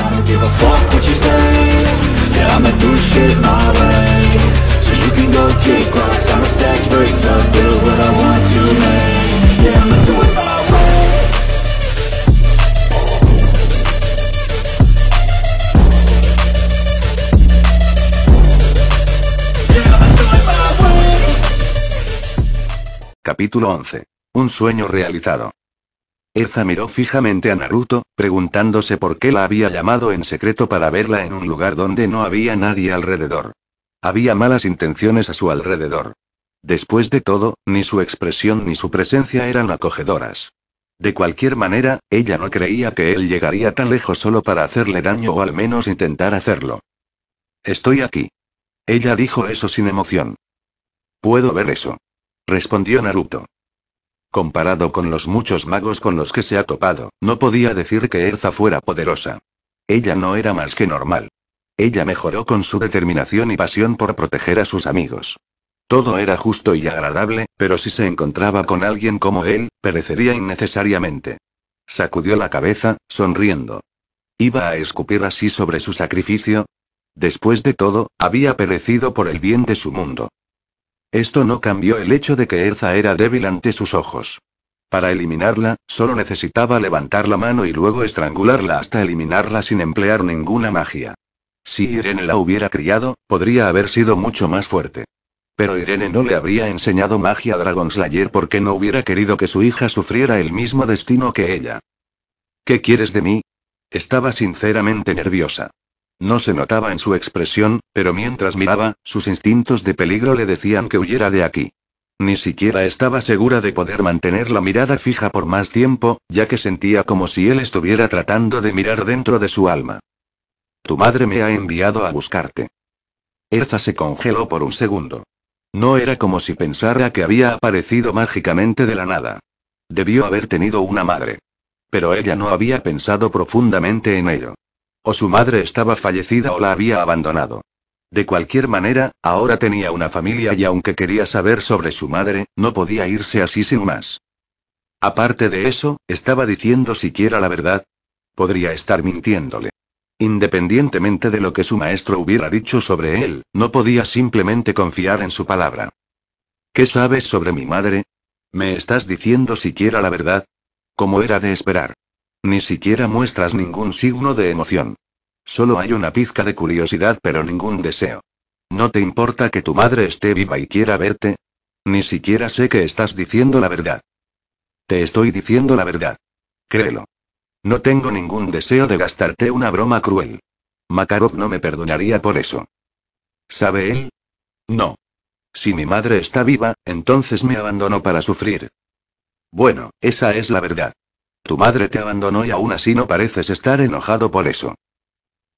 I don't give a fuck what you say Yeah, I'ma do shit my way So you can go kick rocks I'ma stack bricks up, build what I want to make Yeah, I'ma do it my way yeah, I'ma do it my way. Capítulo 11. Un sueño realizado. Eza miró fijamente a Naruto, preguntándose por qué la había llamado en secreto para verla en un lugar donde no había nadie alrededor. Había malas intenciones a su alrededor. Después de todo, ni su expresión ni su presencia eran acogedoras. De cualquier manera, ella no creía que él llegaría tan lejos solo para hacerle daño o al menos intentar hacerlo. Estoy aquí. Ella dijo eso sin emoción. Puedo ver eso. Respondió Naruto. Comparado con los muchos magos con los que se ha topado, no podía decir que Erza fuera poderosa. Ella no era más que normal. Ella mejoró con su determinación y pasión por proteger a sus amigos. Todo era justo y agradable, pero si se encontraba con alguien como él, perecería innecesariamente. Sacudió la cabeza, sonriendo. ¿Iba a escupir así sobre su sacrificio? Después de todo, había perecido por el bien de su mundo. Esto no cambió el hecho de que Erza era débil ante sus ojos. Para eliminarla, solo necesitaba levantar la mano y luego estrangularla hasta eliminarla sin emplear ninguna magia. Si Irene la hubiera criado, podría haber sido mucho más fuerte. Pero Irene no le habría enseñado magia a Dragonslayer porque no hubiera querido que su hija sufriera el mismo destino que ella. ¿Qué quieres de mí? Estaba sinceramente nerviosa. No se notaba en su expresión, pero mientras miraba, sus instintos de peligro le decían que huyera de aquí. Ni siquiera estaba segura de poder mantener la mirada fija por más tiempo, ya que sentía como si él estuviera tratando de mirar dentro de su alma. Tu madre me ha enviado a buscarte. Erza se congeló por un segundo. No era como si pensara que había aparecido mágicamente de la nada. Debió haber tenido una madre. Pero ella no había pensado profundamente en ello. O su madre estaba fallecida o la había abandonado. De cualquier manera, ahora tenía una familia y aunque quería saber sobre su madre, no podía irse así sin más. Aparte de eso, ¿estaba diciendo siquiera la verdad? Podría estar mintiéndole. Independientemente de lo que su maestro hubiera dicho sobre él, no podía simplemente confiar en su palabra. ¿Qué sabes sobre mi madre? ¿Me estás diciendo siquiera la verdad? Como era de esperar. Ni siquiera muestras ningún signo de emoción. Solo hay una pizca de curiosidad pero ningún deseo. ¿No te importa que tu madre esté viva y quiera verte? Ni siquiera sé que estás diciendo la verdad. Te estoy diciendo la verdad. Créelo. No tengo ningún deseo de gastarte una broma cruel. Makarov no me perdonaría por eso. ¿Sabe él? No. Si mi madre está viva, entonces me abandono para sufrir. Bueno, esa es la verdad. Tu madre te abandonó y aún así no pareces estar enojado por eso.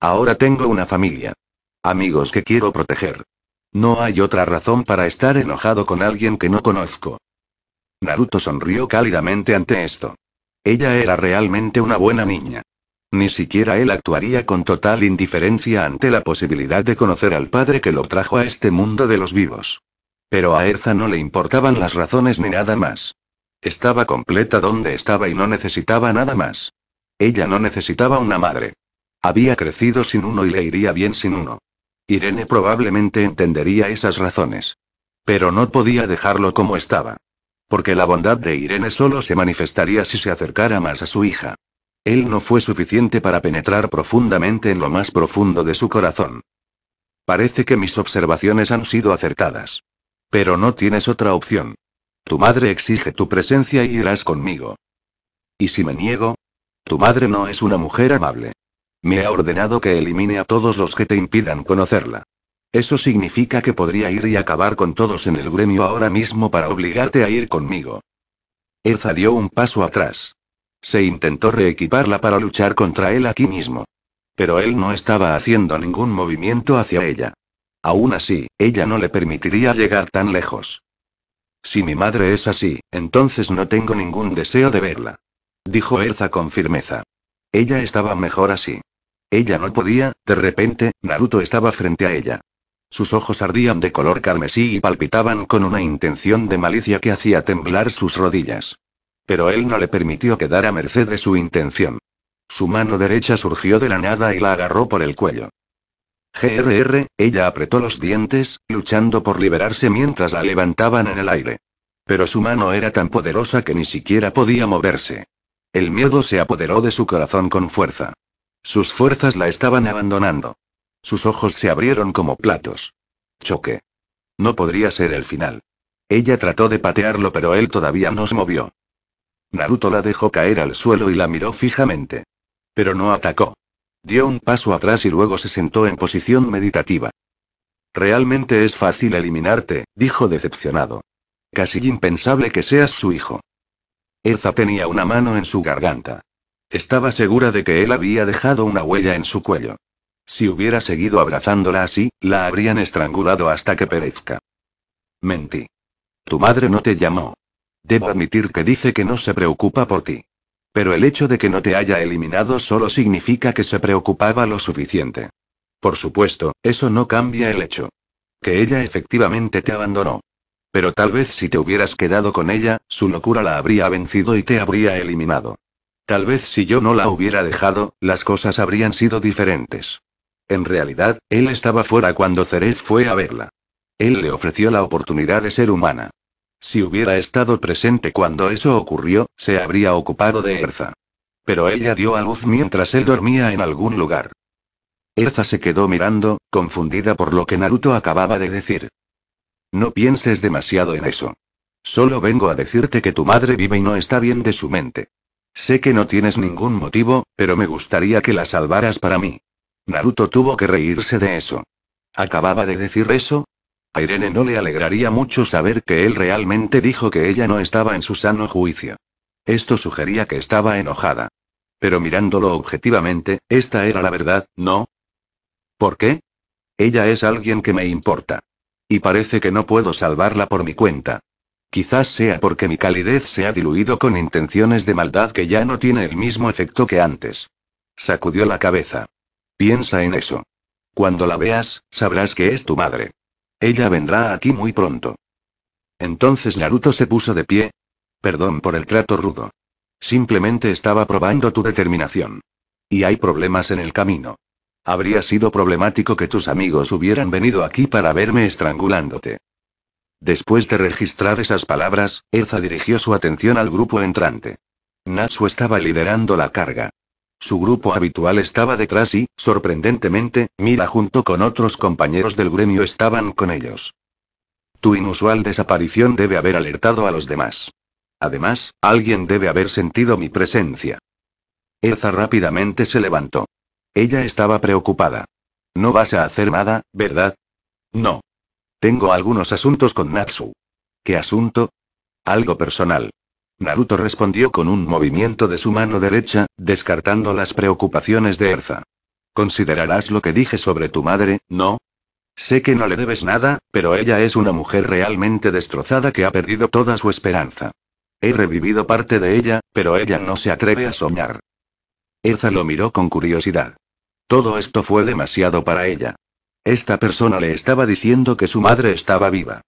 Ahora tengo una familia. Amigos que quiero proteger. No hay otra razón para estar enojado con alguien que no conozco. Naruto sonrió cálidamente ante esto. Ella era realmente una buena niña. Ni siquiera él actuaría con total indiferencia ante la posibilidad de conocer al padre que lo trajo a este mundo de los vivos. Pero a Erza no le importaban las razones ni nada más. Estaba completa donde estaba y no necesitaba nada más. Ella no necesitaba una madre. Había crecido sin uno y le iría bien sin uno. Irene probablemente entendería esas razones. Pero no podía dejarlo como estaba. Porque la bondad de Irene solo se manifestaría si se acercara más a su hija. Él no fue suficiente para penetrar profundamente en lo más profundo de su corazón. Parece que mis observaciones han sido acertadas. Pero no tienes otra opción. Tu madre exige tu presencia y irás conmigo. ¿Y si me niego? Tu madre no es una mujer amable. Me ha ordenado que elimine a todos los que te impidan conocerla. Eso significa que podría ir y acabar con todos en el gremio ahora mismo para obligarte a ir conmigo. Elza dio un paso atrás. Se intentó reequiparla para luchar contra él aquí mismo. Pero él no estaba haciendo ningún movimiento hacia ella. Aún así, ella no le permitiría llegar tan lejos. Si mi madre es así, entonces no tengo ningún deseo de verla. Dijo Erza con firmeza. Ella estaba mejor así. Ella no podía, de repente, Naruto estaba frente a ella. Sus ojos ardían de color carmesí y palpitaban con una intención de malicia que hacía temblar sus rodillas. Pero él no le permitió quedar a merced de su intención. Su mano derecha surgió de la nada y la agarró por el cuello. GRR, ella apretó los dientes, luchando por liberarse mientras la levantaban en el aire. Pero su mano era tan poderosa que ni siquiera podía moverse. El miedo se apoderó de su corazón con fuerza. Sus fuerzas la estaban abandonando. Sus ojos se abrieron como platos. Choque. No podría ser el final. Ella trató de patearlo pero él todavía no se movió. Naruto la dejó caer al suelo y la miró fijamente. Pero no atacó. Dio un paso atrás y luego se sentó en posición meditativa. Realmente es fácil eliminarte, dijo decepcionado. Casi impensable que seas su hijo. Elza tenía una mano en su garganta. Estaba segura de que él había dejado una huella en su cuello. Si hubiera seguido abrazándola así, la habrían estrangulado hasta que perezca. Mentí. Tu madre no te llamó. Debo admitir que dice que no se preocupa por ti. Pero el hecho de que no te haya eliminado solo significa que se preocupaba lo suficiente. Por supuesto, eso no cambia el hecho. Que ella efectivamente te abandonó. Pero tal vez si te hubieras quedado con ella, su locura la habría vencido y te habría eliminado. Tal vez si yo no la hubiera dejado, las cosas habrían sido diferentes. En realidad, él estaba fuera cuando Cerez fue a verla. Él le ofreció la oportunidad de ser humana. Si hubiera estado presente cuando eso ocurrió, se habría ocupado de Erza. Pero ella dio a luz mientras él dormía en algún lugar. Erza se quedó mirando, confundida por lo que Naruto acababa de decir. No pienses demasiado en eso. Solo vengo a decirte que tu madre vive y no está bien de su mente. Sé que no tienes ningún motivo, pero me gustaría que la salvaras para mí. Naruto tuvo que reírse de eso. Acababa de decir eso, a Irene no le alegraría mucho saber que él realmente dijo que ella no estaba en su sano juicio. Esto sugería que estaba enojada. Pero mirándolo objetivamente, esta era la verdad, ¿no? ¿Por qué? Ella es alguien que me importa. Y parece que no puedo salvarla por mi cuenta. Quizás sea porque mi calidez se ha diluido con intenciones de maldad que ya no tiene el mismo efecto que antes. Sacudió la cabeza. Piensa en eso. Cuando la veas, sabrás que es tu madre. Ella vendrá aquí muy pronto. Entonces Naruto se puso de pie. Perdón por el trato rudo. Simplemente estaba probando tu determinación. Y hay problemas en el camino. Habría sido problemático que tus amigos hubieran venido aquí para verme estrangulándote. Después de registrar esas palabras, Erza dirigió su atención al grupo entrante. Natsu estaba liderando la carga. Su grupo habitual estaba detrás y, sorprendentemente, Mira junto con otros compañeros del gremio estaban con ellos. Tu inusual desaparición debe haber alertado a los demás. Además, alguien debe haber sentido mi presencia. Erza rápidamente se levantó. Ella estaba preocupada. No vas a hacer nada, ¿verdad? No. Tengo algunos asuntos con Natsu. ¿Qué asunto? Algo personal. Naruto respondió con un movimiento de su mano derecha, descartando las preocupaciones de Erza. ¿Considerarás lo que dije sobre tu madre, no? Sé que no le debes nada, pero ella es una mujer realmente destrozada que ha perdido toda su esperanza. He revivido parte de ella, pero ella no se atreve a soñar. Erza lo miró con curiosidad. Todo esto fue demasiado para ella. Esta persona le estaba diciendo que su madre estaba viva.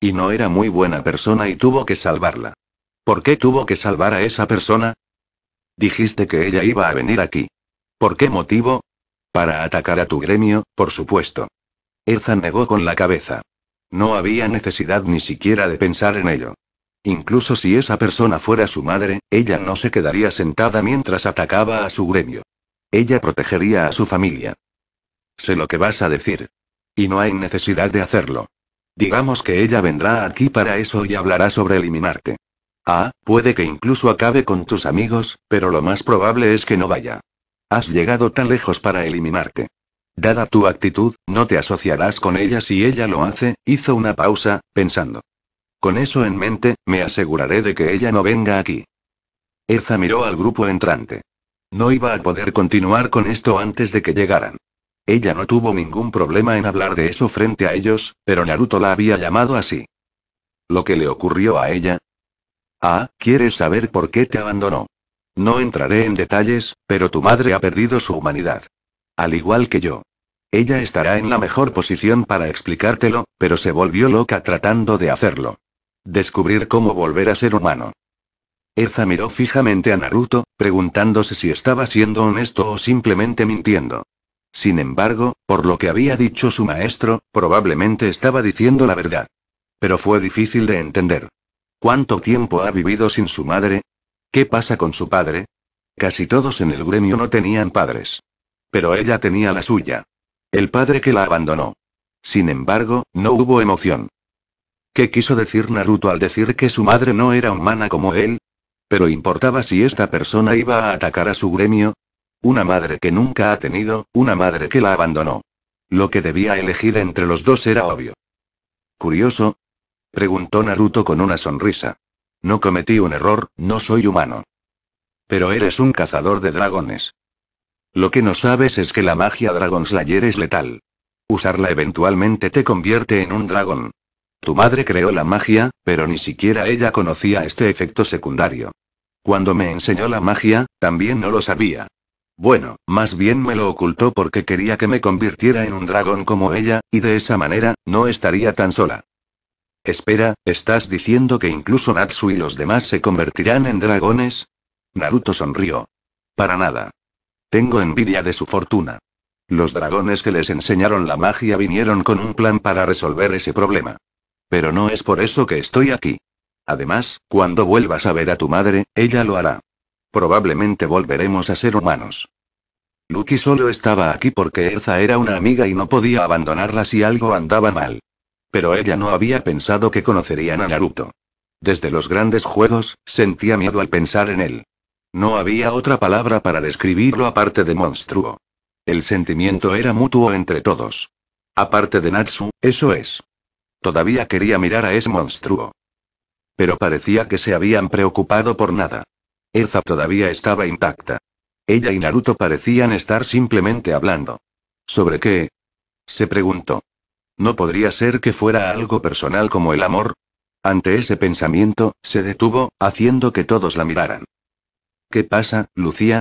Y no era muy buena persona y tuvo que salvarla. ¿Por qué tuvo que salvar a esa persona? Dijiste que ella iba a venir aquí. ¿Por qué motivo? Para atacar a tu gremio, por supuesto. Erza negó con la cabeza. No había necesidad ni siquiera de pensar en ello. Incluso si esa persona fuera su madre, ella no se quedaría sentada mientras atacaba a su gremio. Ella protegería a su familia. Sé lo que vas a decir. Y no hay necesidad de hacerlo. Digamos que ella vendrá aquí para eso y hablará sobre eliminarte. Ah, puede que incluso acabe con tus amigos, pero lo más probable es que no vaya. Has llegado tan lejos para eliminarte. Dada tu actitud, no te asociarás con ella si ella lo hace, hizo una pausa, pensando. Con eso en mente, me aseguraré de que ella no venga aquí. Erza miró al grupo entrante. No iba a poder continuar con esto antes de que llegaran. Ella no tuvo ningún problema en hablar de eso frente a ellos, pero Naruto la había llamado así. Lo que le ocurrió a ella, Ah, ¿quieres saber por qué te abandonó? No entraré en detalles, pero tu madre ha perdido su humanidad. Al igual que yo. Ella estará en la mejor posición para explicártelo, pero se volvió loca tratando de hacerlo. Descubrir cómo volver a ser humano. Erza miró fijamente a Naruto, preguntándose si estaba siendo honesto o simplemente mintiendo. Sin embargo, por lo que había dicho su maestro, probablemente estaba diciendo la verdad. Pero fue difícil de entender. ¿Cuánto tiempo ha vivido sin su madre? ¿Qué pasa con su padre? Casi todos en el gremio no tenían padres. Pero ella tenía la suya. El padre que la abandonó. Sin embargo, no hubo emoción. ¿Qué quiso decir Naruto al decir que su madre no era humana como él? Pero importaba si esta persona iba a atacar a su gremio. Una madre que nunca ha tenido, una madre que la abandonó. Lo que debía elegir entre los dos era obvio. Curioso, Preguntó Naruto con una sonrisa. No cometí un error, no soy humano. Pero eres un cazador de dragones. Lo que no sabes es que la magia Dragon Slayer es letal. Usarla eventualmente te convierte en un dragón. Tu madre creó la magia, pero ni siquiera ella conocía este efecto secundario. Cuando me enseñó la magia, también no lo sabía. Bueno, más bien me lo ocultó porque quería que me convirtiera en un dragón como ella, y de esa manera, no estaría tan sola. Espera, ¿estás diciendo que incluso Natsu y los demás se convertirán en dragones? Naruto sonrió. Para nada. Tengo envidia de su fortuna. Los dragones que les enseñaron la magia vinieron con un plan para resolver ese problema. Pero no es por eso que estoy aquí. Además, cuando vuelvas a ver a tu madre, ella lo hará. Probablemente volveremos a ser humanos. Luki solo estaba aquí porque Erza era una amiga y no podía abandonarla si algo andaba mal. Pero ella no había pensado que conocerían a Naruto. Desde los grandes juegos, sentía miedo al pensar en él. No había otra palabra para describirlo aparte de monstruo. El sentimiento era mutuo entre todos. Aparte de Natsu, eso es. Todavía quería mirar a ese monstruo. Pero parecía que se habían preocupado por nada. Elza todavía estaba intacta. Ella y Naruto parecían estar simplemente hablando. ¿Sobre qué? Se preguntó. ¿No podría ser que fuera algo personal como el amor? Ante ese pensamiento, se detuvo, haciendo que todos la miraran. ¿Qué pasa, Lucía?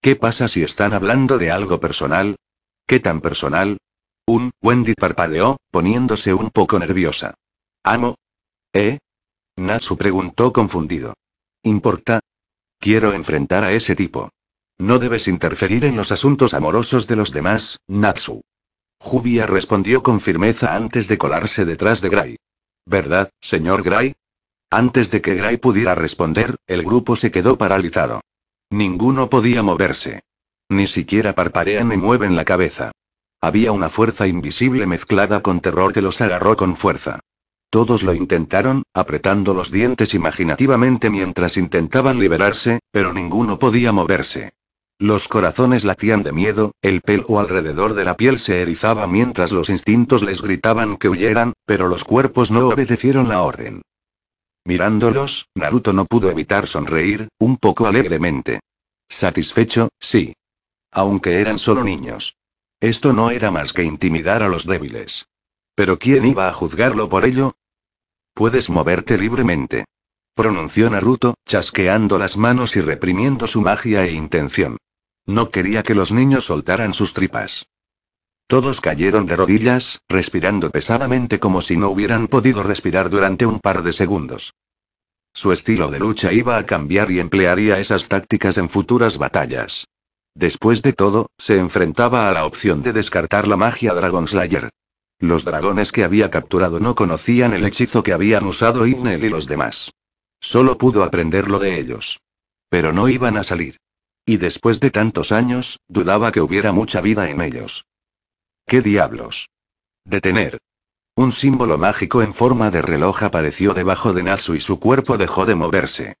¿Qué pasa si están hablando de algo personal? ¿Qué tan personal? Un, Wendy parpadeó, poniéndose un poco nerviosa. ¿Amo? ¿Eh? Natsu preguntó confundido. ¿Importa? Quiero enfrentar a ese tipo. No debes interferir en los asuntos amorosos de los demás, Natsu. Jubia respondió con firmeza antes de colarse detrás de Gray. ¿Verdad, señor Gray? Antes de que Gray pudiera responder, el grupo se quedó paralizado. Ninguno podía moverse. Ni siquiera parparean ni mueven la cabeza. Había una fuerza invisible mezclada con terror que los agarró con fuerza. Todos lo intentaron, apretando los dientes imaginativamente mientras intentaban liberarse, pero ninguno podía moverse. Los corazones latían de miedo, el pelo alrededor de la piel se erizaba mientras los instintos les gritaban que huyeran, pero los cuerpos no obedecieron la orden. Mirándolos, Naruto no pudo evitar sonreír, un poco alegremente. Satisfecho, sí. Aunque eran solo niños. Esto no era más que intimidar a los débiles. Pero ¿quién iba a juzgarlo por ello? Puedes moverte libremente. Pronunció Naruto, chasqueando las manos y reprimiendo su magia e intención. No quería que los niños soltaran sus tripas. Todos cayeron de rodillas, respirando pesadamente como si no hubieran podido respirar durante un par de segundos. Su estilo de lucha iba a cambiar y emplearía esas tácticas en futuras batallas. Después de todo, se enfrentaba a la opción de descartar la magia Dragon Slayer. Los dragones que había capturado no conocían el hechizo que habían usado Ignel y los demás. Solo pudo aprenderlo de ellos. Pero no iban a salir. Y después de tantos años, dudaba que hubiera mucha vida en ellos. ¿Qué diablos? Detener. Un símbolo mágico en forma de reloj apareció debajo de Natsu y su cuerpo dejó de moverse.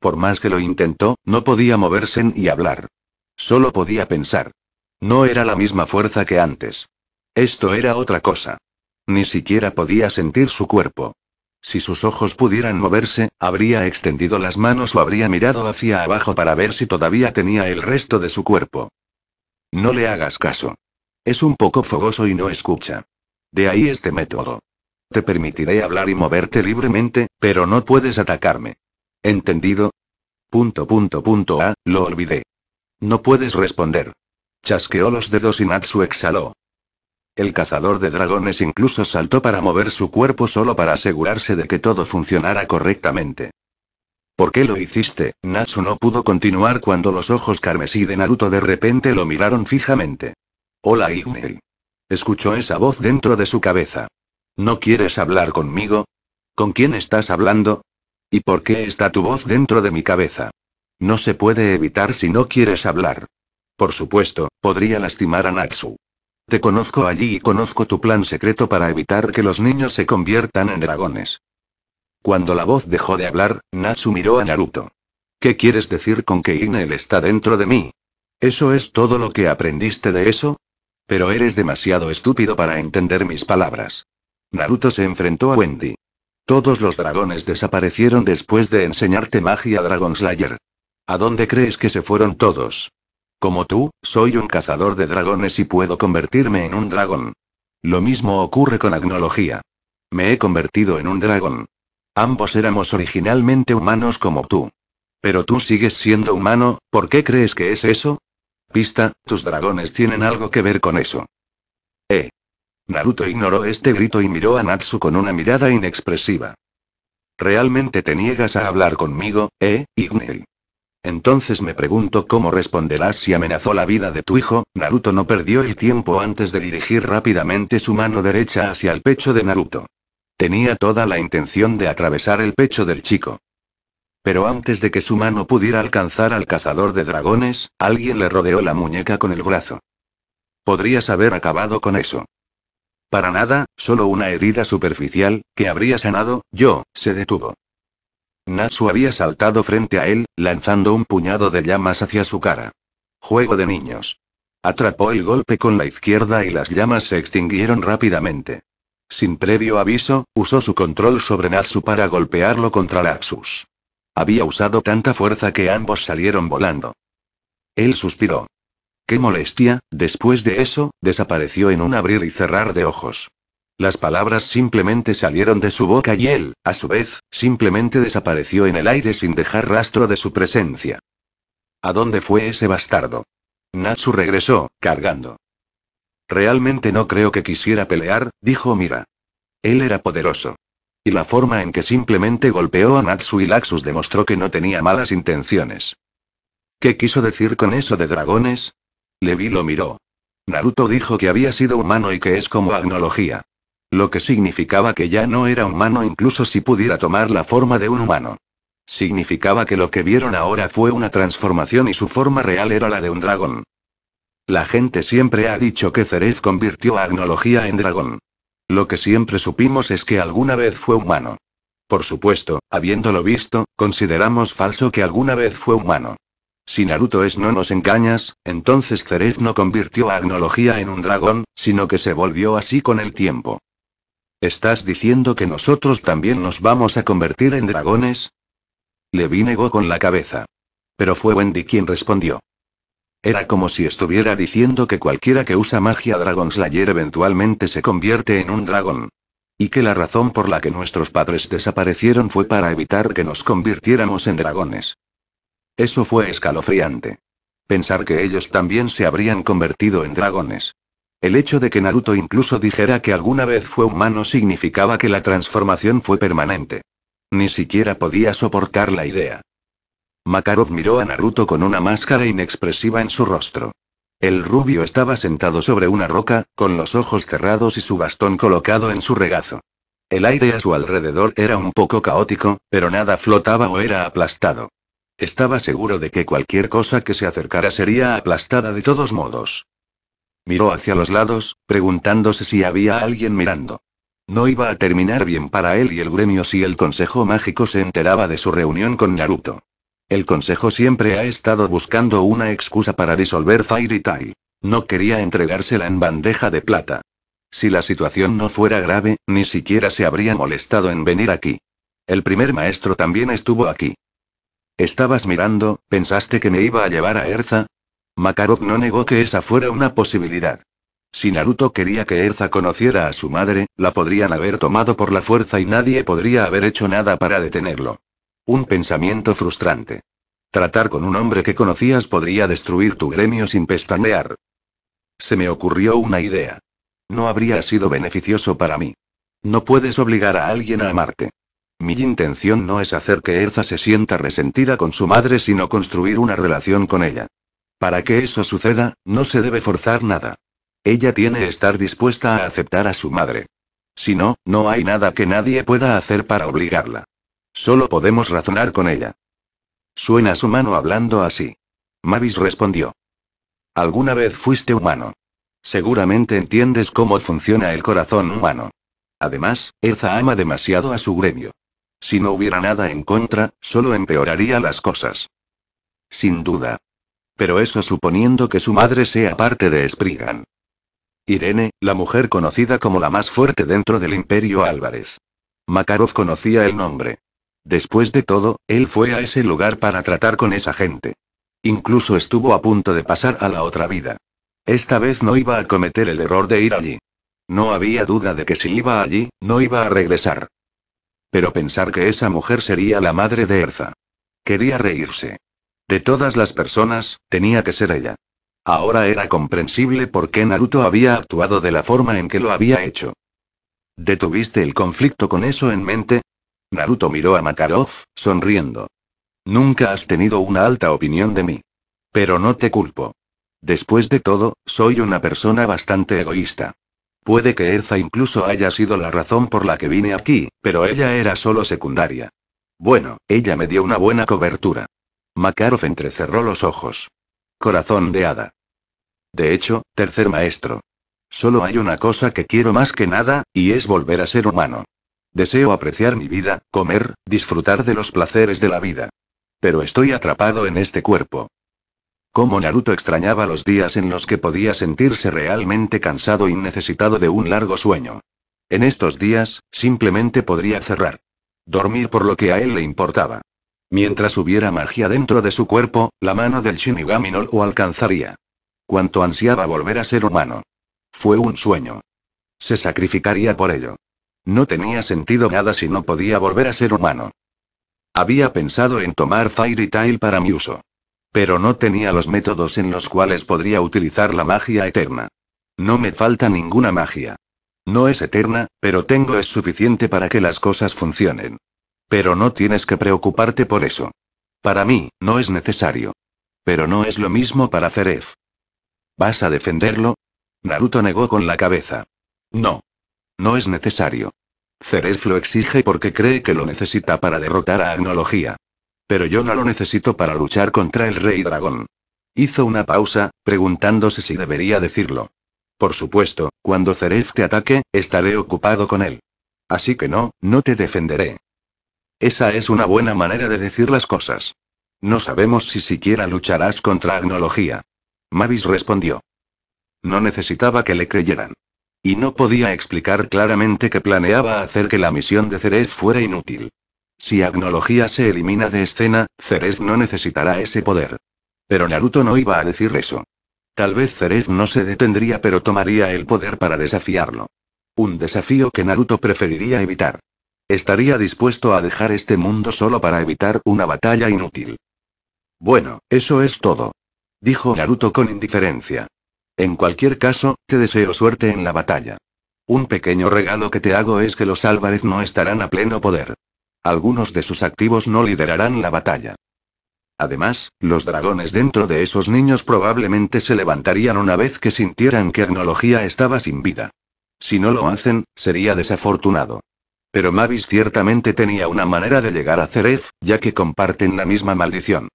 Por más que lo intentó, no podía moverse ni hablar. Solo podía pensar. No era la misma fuerza que antes. Esto era otra cosa. Ni siquiera podía sentir su cuerpo. Si sus ojos pudieran moverse, habría extendido las manos o habría mirado hacia abajo para ver si todavía tenía el resto de su cuerpo. No le hagas caso. Es un poco fogoso y no escucha. De ahí este método. Te permitiré hablar y moverte libremente, pero no puedes atacarme. ¿Entendido? Punto punto punto A, lo olvidé. No puedes responder. Chasqueó los dedos y Natsu exhaló. El cazador de dragones incluso saltó para mover su cuerpo solo para asegurarse de que todo funcionara correctamente. ¿Por qué lo hiciste? Natsu no pudo continuar cuando los ojos carmesí de Naruto de repente lo miraron fijamente. Hola Igmel. Escuchó esa voz dentro de su cabeza. ¿No quieres hablar conmigo? ¿Con quién estás hablando? ¿Y por qué está tu voz dentro de mi cabeza? No se puede evitar si no quieres hablar. Por supuesto, podría lastimar a Natsu. Te conozco allí y conozco tu plan secreto para evitar que los niños se conviertan en dragones. Cuando la voz dejó de hablar, Natsu miró a Naruto. ¿Qué quieres decir con que Inel está dentro de mí? ¿Eso es todo lo que aprendiste de eso? Pero eres demasiado estúpido para entender mis palabras. Naruto se enfrentó a Wendy. Todos los dragones desaparecieron después de enseñarte magia Dragon Slayer. ¿A dónde crees que se fueron todos? Como tú, soy un cazador de dragones y puedo convertirme en un dragón. Lo mismo ocurre con agnología. Me he convertido en un dragón. Ambos éramos originalmente humanos como tú. Pero tú sigues siendo humano, ¿por qué crees que es eso? Pista, tus dragones tienen algo que ver con eso. Eh. Naruto ignoró este grito y miró a Natsu con una mirada inexpresiva. ¿Realmente te niegas a hablar conmigo, eh, Igneel? Entonces me pregunto cómo responderás si amenazó la vida de tu hijo. Naruto no perdió el tiempo antes de dirigir rápidamente su mano derecha hacia el pecho de Naruto. Tenía toda la intención de atravesar el pecho del chico. Pero antes de que su mano pudiera alcanzar al cazador de dragones, alguien le rodeó la muñeca con el brazo. Podrías haber acabado con eso. Para nada, solo una herida superficial, que habría sanado, yo, se detuvo. Natsu había saltado frente a él, lanzando un puñado de llamas hacia su cara. Juego de niños. Atrapó el golpe con la izquierda y las llamas se extinguieron rápidamente. Sin previo aviso, usó su control sobre Natsu para golpearlo contra Lapsus. Había usado tanta fuerza que ambos salieron volando. Él suspiró. Qué molestia, después de eso, desapareció en un abrir y cerrar de ojos. Las palabras simplemente salieron de su boca y él, a su vez, simplemente desapareció en el aire sin dejar rastro de su presencia. ¿A dónde fue ese bastardo? Natsu regresó, cargando. Realmente no creo que quisiera pelear, dijo Mira. Él era poderoso. Y la forma en que simplemente golpeó a Natsu y Laxus demostró que no tenía malas intenciones. ¿Qué quiso decir con eso de dragones? Levi lo miró. Naruto dijo que había sido humano y que es como agnología. Lo que significaba que ya no era humano incluso si pudiera tomar la forma de un humano. Significaba que lo que vieron ahora fue una transformación y su forma real era la de un dragón. La gente siempre ha dicho que Cerez convirtió a Agnología en dragón. Lo que siempre supimos es que alguna vez fue humano. Por supuesto, habiéndolo visto, consideramos falso que alguna vez fue humano. Si Naruto es no nos engañas, entonces Cerez no convirtió a Agnología en un dragón, sino que se volvió así con el tiempo. ¿Estás diciendo que nosotros también nos vamos a convertir en dragones? Levi negó con la cabeza. Pero fue Wendy quien respondió. Era como si estuviera diciendo que cualquiera que usa magia Dragon Slayer eventualmente se convierte en un dragón. Y que la razón por la que nuestros padres desaparecieron fue para evitar que nos convirtiéramos en dragones. Eso fue escalofriante. Pensar que ellos también se habrían convertido en dragones. El hecho de que Naruto incluso dijera que alguna vez fue humano significaba que la transformación fue permanente. Ni siquiera podía soportar la idea. Makarov miró a Naruto con una máscara inexpresiva en su rostro. El rubio estaba sentado sobre una roca, con los ojos cerrados y su bastón colocado en su regazo. El aire a su alrededor era un poco caótico, pero nada flotaba o era aplastado. Estaba seguro de que cualquier cosa que se acercara sería aplastada de todos modos. Miró hacia los lados, preguntándose si había alguien mirando. No iba a terminar bien para él y el gremio si el Consejo Mágico se enteraba de su reunión con Naruto. El Consejo siempre ha estado buscando una excusa para disolver Fairy Tail. No quería entregársela en bandeja de plata. Si la situación no fuera grave, ni siquiera se habría molestado en venir aquí. El primer maestro también estuvo aquí. Estabas mirando, pensaste que me iba a llevar a Erza, Makarov no negó que esa fuera una posibilidad. Si Naruto quería que Erza conociera a su madre, la podrían haber tomado por la fuerza y nadie podría haber hecho nada para detenerlo. Un pensamiento frustrante. Tratar con un hombre que conocías podría destruir tu gremio sin pestañear. Se me ocurrió una idea. No habría sido beneficioso para mí. No puedes obligar a alguien a amarte. Mi intención no es hacer que Erza se sienta resentida con su madre, sino construir una relación con ella. Para que eso suceda, no se debe forzar nada. Ella tiene que estar dispuesta a aceptar a su madre. Si no, no hay nada que nadie pueda hacer para obligarla. Solo podemos razonar con ella. Suena su mano hablando así. Mavis respondió. Alguna vez fuiste humano. Seguramente entiendes cómo funciona el corazón humano. Además, Elza ama demasiado a su gremio. Si no hubiera nada en contra, solo empeoraría las cosas. Sin duda, pero eso suponiendo que su madre sea parte de Spriggan. Irene, la mujer conocida como la más fuerte dentro del Imperio Álvarez. Makarov conocía el nombre. Después de todo, él fue a ese lugar para tratar con esa gente. Incluso estuvo a punto de pasar a la otra vida. Esta vez no iba a cometer el error de ir allí. No había duda de que si iba allí, no iba a regresar. Pero pensar que esa mujer sería la madre de Erza. Quería reírse. De todas las personas, tenía que ser ella. Ahora era comprensible por qué Naruto había actuado de la forma en que lo había hecho. ¿Detuviste el conflicto con eso en mente? Naruto miró a Makarov, sonriendo. Nunca has tenido una alta opinión de mí. Pero no te culpo. Después de todo, soy una persona bastante egoísta. Puede que Erza incluso haya sido la razón por la que vine aquí, pero ella era solo secundaria. Bueno, ella me dio una buena cobertura. Makarov entrecerró los ojos. Corazón de hada. De hecho, tercer maestro. Solo hay una cosa que quiero más que nada, y es volver a ser humano. Deseo apreciar mi vida, comer, disfrutar de los placeres de la vida. Pero estoy atrapado en este cuerpo. Como Naruto extrañaba los días en los que podía sentirse realmente cansado y necesitado de un largo sueño. En estos días, simplemente podría cerrar. Dormir por lo que a él le importaba. Mientras hubiera magia dentro de su cuerpo, la mano del Shinigami no lo alcanzaría. Cuanto ansiaba volver a ser humano. Fue un sueño. Se sacrificaría por ello. No tenía sentido nada si no podía volver a ser humano. Había pensado en tomar Fairy Tail para mi uso. Pero no tenía los métodos en los cuales podría utilizar la magia eterna. No me falta ninguna magia. No es eterna, pero tengo es suficiente para que las cosas funcionen. Pero no tienes que preocuparte por eso. Para mí, no es necesario. Pero no es lo mismo para Zeref. ¿Vas a defenderlo? Naruto negó con la cabeza. No. No es necesario. Zeref lo exige porque cree que lo necesita para derrotar a Agnología. Pero yo no lo necesito para luchar contra el Rey Dragón. Hizo una pausa, preguntándose si debería decirlo. Por supuesto, cuando Zeref te ataque, estaré ocupado con él. Así que no, no te defenderé. Esa es una buena manera de decir las cosas. No sabemos si siquiera lucharás contra Agnología. Mavis respondió. No necesitaba que le creyeran. Y no podía explicar claramente que planeaba hacer que la misión de Ceres fuera inútil. Si Agnología se elimina de escena, Ceres no necesitará ese poder. Pero Naruto no iba a decir eso. Tal vez Ceres no se detendría pero tomaría el poder para desafiarlo. Un desafío que Naruto preferiría evitar. Estaría dispuesto a dejar este mundo solo para evitar una batalla inútil. Bueno, eso es todo. Dijo Naruto con indiferencia. En cualquier caso, te deseo suerte en la batalla. Un pequeño regalo que te hago es que los Álvarez no estarán a pleno poder. Algunos de sus activos no liderarán la batalla. Además, los dragones dentro de esos niños probablemente se levantarían una vez que sintieran que Agnología estaba sin vida. Si no lo hacen, sería desafortunado. Pero Mavis ciertamente tenía una manera de llegar a Ceref, ya que comparten la misma maldición.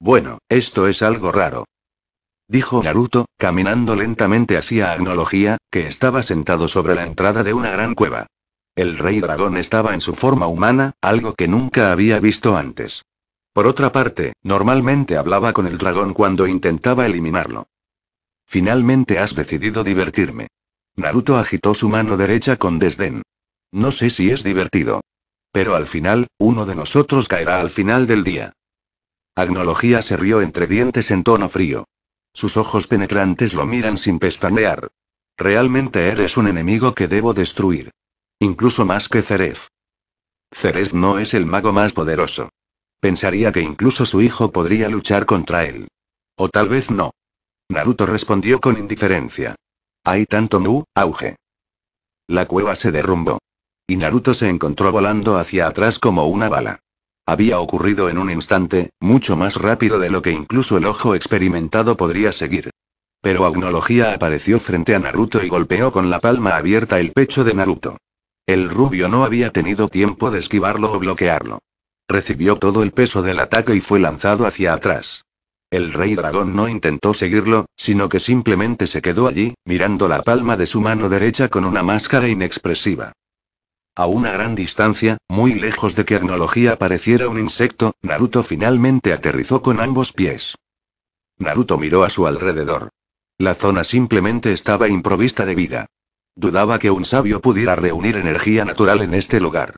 Bueno, esto es algo raro. Dijo Naruto, caminando lentamente hacia Agnología, que estaba sentado sobre la entrada de una gran cueva. El rey dragón estaba en su forma humana, algo que nunca había visto antes. Por otra parte, normalmente hablaba con el dragón cuando intentaba eliminarlo. Finalmente has decidido divertirme. Naruto agitó su mano derecha con desdén. No sé si es divertido. Pero al final, uno de nosotros caerá al final del día. Agnología se rió entre dientes en tono frío. Sus ojos penetrantes lo miran sin pestañear. Realmente eres un enemigo que debo destruir. Incluso más que Ceref. Ceref no es el mago más poderoso. Pensaría que incluso su hijo podría luchar contra él. O tal vez no. Naruto respondió con indiferencia. Hay tanto nu, auge. La cueva se derrumbó. Y Naruto se encontró volando hacia atrás como una bala. Había ocurrido en un instante, mucho más rápido de lo que incluso el ojo experimentado podría seguir. Pero Agnología apareció frente a Naruto y golpeó con la palma abierta el pecho de Naruto. El rubio no había tenido tiempo de esquivarlo o bloquearlo. Recibió todo el peso del ataque y fue lanzado hacia atrás. El rey dragón no intentó seguirlo, sino que simplemente se quedó allí, mirando la palma de su mano derecha con una máscara inexpresiva. A una gran distancia, muy lejos de que Agnología pareciera un insecto, Naruto finalmente aterrizó con ambos pies. Naruto miró a su alrededor. La zona simplemente estaba improvista de vida. Dudaba que un sabio pudiera reunir energía natural en este lugar.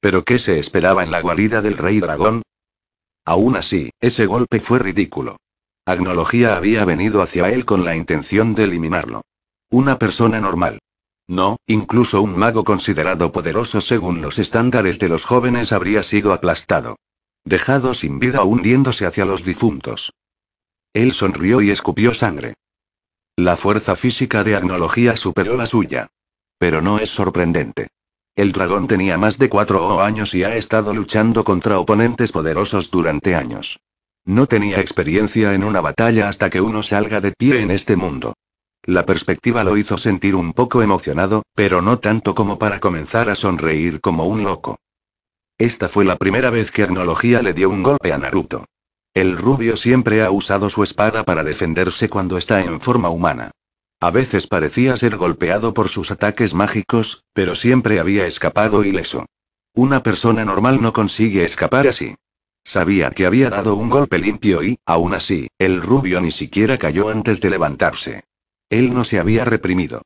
¿Pero qué se esperaba en la guarida del rey dragón? Aún así, ese golpe fue ridículo. Agnología había venido hacia él con la intención de eliminarlo. Una persona normal. No, incluso un mago considerado poderoso según los estándares de los jóvenes habría sido aplastado. Dejado sin vida hundiéndose hacia los difuntos. Él sonrió y escupió sangre. La fuerza física de Agnología superó la suya. Pero no es sorprendente. El dragón tenía más de cuatro años y ha estado luchando contra oponentes poderosos durante años. No tenía experiencia en una batalla hasta que uno salga de pie en este mundo. La perspectiva lo hizo sentir un poco emocionado, pero no tanto como para comenzar a sonreír como un loco. Esta fue la primera vez que Arnología le dio un golpe a Naruto. El rubio siempre ha usado su espada para defenderse cuando está en forma humana. A veces parecía ser golpeado por sus ataques mágicos, pero siempre había escapado ileso. Una persona normal no consigue escapar así. Sabía que había dado un golpe limpio y, aún así, el rubio ni siquiera cayó antes de levantarse. Él no se había reprimido.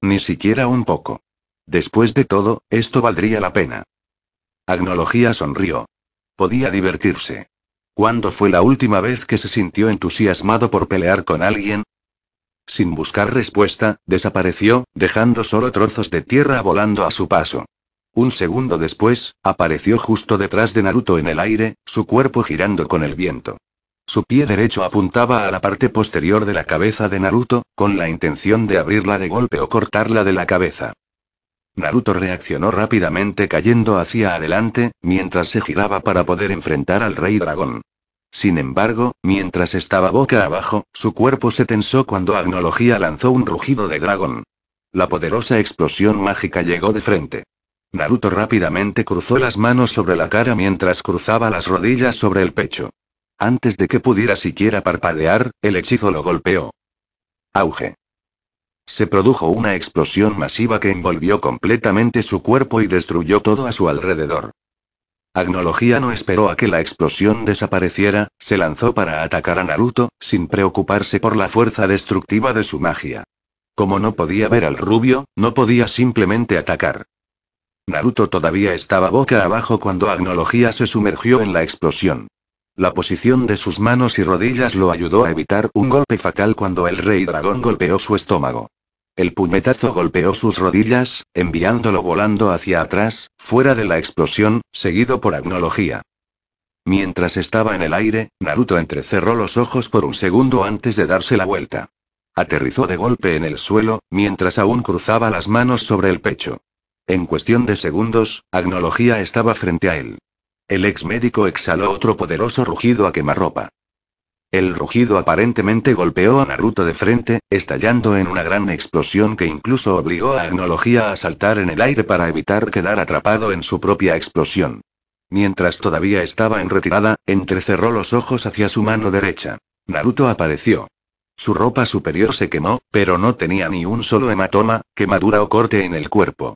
Ni siquiera un poco. Después de todo, esto valdría la pena. Agnología sonrió. Podía divertirse. ¿Cuándo fue la última vez que se sintió entusiasmado por pelear con alguien? Sin buscar respuesta, desapareció, dejando solo trozos de tierra volando a su paso. Un segundo después, apareció justo detrás de Naruto en el aire, su cuerpo girando con el viento. Su pie derecho apuntaba a la parte posterior de la cabeza de Naruto, con la intención de abrirla de golpe o cortarla de la cabeza. Naruto reaccionó rápidamente cayendo hacia adelante, mientras se giraba para poder enfrentar al rey dragón. Sin embargo, mientras estaba boca abajo, su cuerpo se tensó cuando Agnología lanzó un rugido de dragón. La poderosa explosión mágica llegó de frente. Naruto rápidamente cruzó las manos sobre la cara mientras cruzaba las rodillas sobre el pecho. Antes de que pudiera siquiera parpadear, el hechizo lo golpeó. Auge. Se produjo una explosión masiva que envolvió completamente su cuerpo y destruyó todo a su alrededor. Agnología no esperó a que la explosión desapareciera, se lanzó para atacar a Naruto, sin preocuparse por la fuerza destructiva de su magia. Como no podía ver al rubio, no podía simplemente atacar. Naruto todavía estaba boca abajo cuando Agnología se sumergió en la explosión. La posición de sus manos y rodillas lo ayudó a evitar un golpe fatal cuando el rey dragón golpeó su estómago. El puñetazo golpeó sus rodillas, enviándolo volando hacia atrás, fuera de la explosión, seguido por agnología. Mientras estaba en el aire, Naruto entrecerró los ojos por un segundo antes de darse la vuelta. Aterrizó de golpe en el suelo, mientras aún cruzaba las manos sobre el pecho. En cuestión de segundos, Agnología estaba frente a él. El ex médico exhaló otro poderoso rugido a quemarropa. El rugido aparentemente golpeó a Naruto de frente, estallando en una gran explosión que incluso obligó a Agnología a saltar en el aire para evitar quedar atrapado en su propia explosión. Mientras todavía estaba en retirada, entrecerró los ojos hacia su mano derecha. Naruto apareció. Su ropa superior se quemó, pero no tenía ni un solo hematoma, quemadura o corte en el cuerpo.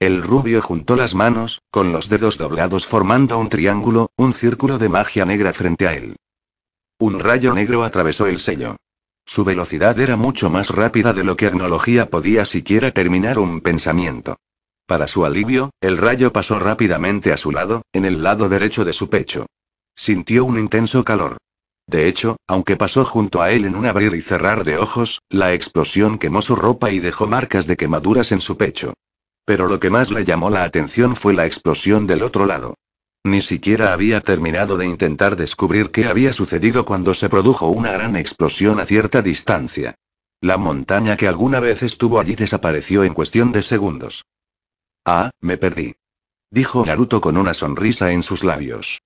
El rubio juntó las manos, con los dedos doblados formando un triángulo, un círculo de magia negra frente a él. Un rayo negro atravesó el sello. Su velocidad era mucho más rápida de lo que Arnología podía siquiera terminar un pensamiento. Para su alivio, el rayo pasó rápidamente a su lado, en el lado derecho de su pecho. Sintió un intenso calor. De hecho, aunque pasó junto a él en un abrir y cerrar de ojos, la explosión quemó su ropa y dejó marcas de quemaduras en su pecho. Pero lo que más le llamó la atención fue la explosión del otro lado. Ni siquiera había terminado de intentar descubrir qué había sucedido cuando se produjo una gran explosión a cierta distancia. La montaña que alguna vez estuvo allí desapareció en cuestión de segundos. Ah, me perdí. Dijo Naruto con una sonrisa en sus labios.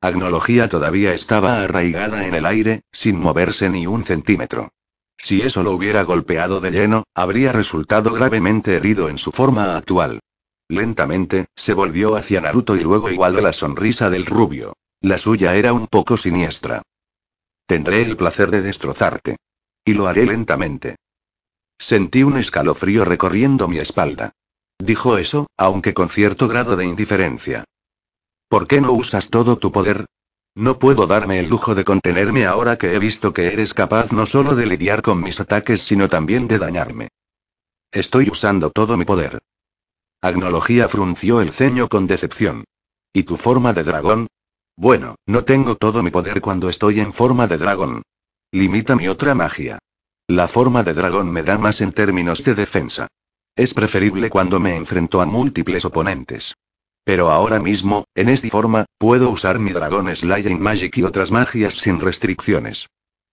Agnología todavía estaba arraigada en el aire, sin moverse ni un centímetro. Si eso lo hubiera golpeado de lleno, habría resultado gravemente herido en su forma actual. Lentamente, se volvió hacia Naruto y luego igualó la sonrisa del rubio. La suya era un poco siniestra. Tendré el placer de destrozarte. Y lo haré lentamente. Sentí un escalofrío recorriendo mi espalda. Dijo eso, aunque con cierto grado de indiferencia. ¿Por qué no usas todo tu poder? No puedo darme el lujo de contenerme ahora que he visto que eres capaz no solo de lidiar con mis ataques, sino también de dañarme. Estoy usando todo mi poder. Agnología frunció el ceño con decepción. ¿Y tu forma de dragón? Bueno, no tengo todo mi poder cuando estoy en forma de dragón. Limita mi otra magia. La forma de dragón me da más en términos de defensa. Es preferible cuando me enfrento a múltiples oponentes. Pero ahora mismo, en esta forma, puedo usar mi Dragon Slaying Magic y otras magias sin restricciones.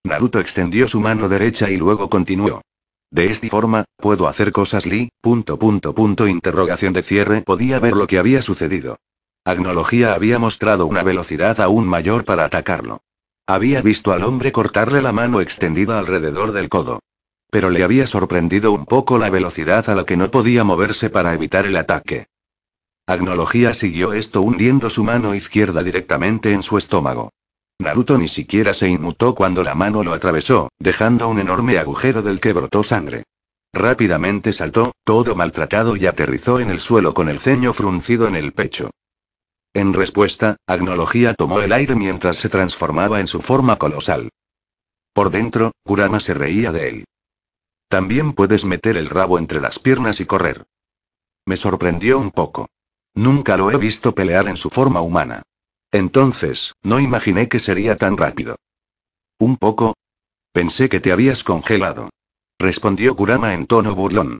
Naruto extendió su mano derecha y luego continuó. De esta forma, puedo hacer cosas Lee. punto punto punto interrogación de cierre podía ver lo que había sucedido. Agnología había mostrado una velocidad aún mayor para atacarlo. Había visto al hombre cortarle la mano extendida alrededor del codo. Pero le había sorprendido un poco la velocidad a la que no podía moverse para evitar el ataque. Agnología siguió esto hundiendo su mano izquierda directamente en su estómago. Naruto ni siquiera se inmutó cuando la mano lo atravesó, dejando un enorme agujero del que brotó sangre. Rápidamente saltó, todo maltratado y aterrizó en el suelo con el ceño fruncido en el pecho. En respuesta, Agnología tomó el aire mientras se transformaba en su forma colosal. Por dentro, Kurama se reía de él. También puedes meter el rabo entre las piernas y correr. Me sorprendió un poco. Nunca lo he visto pelear en su forma humana. Entonces, no imaginé que sería tan rápido. Un poco. Pensé que te habías congelado. Respondió Kurama en tono burlón.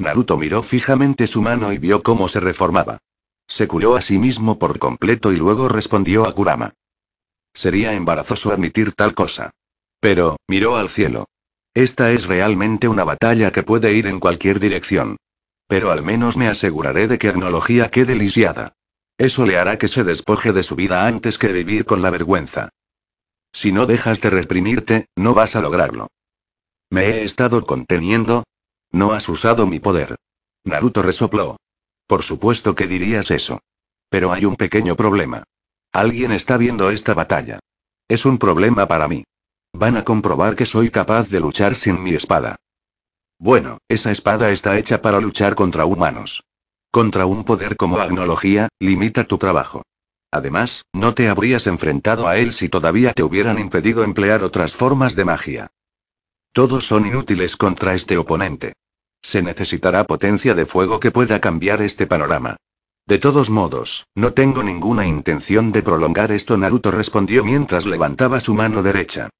Naruto miró fijamente su mano y vio cómo se reformaba. Se curó a sí mismo por completo y luego respondió a Kurama. Sería embarazoso admitir tal cosa. Pero, miró al cielo. Esta es realmente una batalla que puede ir en cualquier dirección. Pero al menos me aseguraré de que tecnología quede lisiada. Eso le hará que se despoje de su vida antes que vivir con la vergüenza. Si no dejas de reprimirte, no vas a lograrlo. ¿Me he estado conteniendo? No has usado mi poder. Naruto resopló. Por supuesto que dirías eso. Pero hay un pequeño problema. Alguien está viendo esta batalla. Es un problema para mí. Van a comprobar que soy capaz de luchar sin mi espada. Bueno, esa espada está hecha para luchar contra humanos. Contra un poder como Agnología, limita tu trabajo. Además, no te habrías enfrentado a él si todavía te hubieran impedido emplear otras formas de magia. Todos son inútiles contra este oponente. Se necesitará potencia de fuego que pueda cambiar este panorama. De todos modos, no tengo ninguna intención de prolongar esto, Naruto respondió mientras levantaba su mano derecha.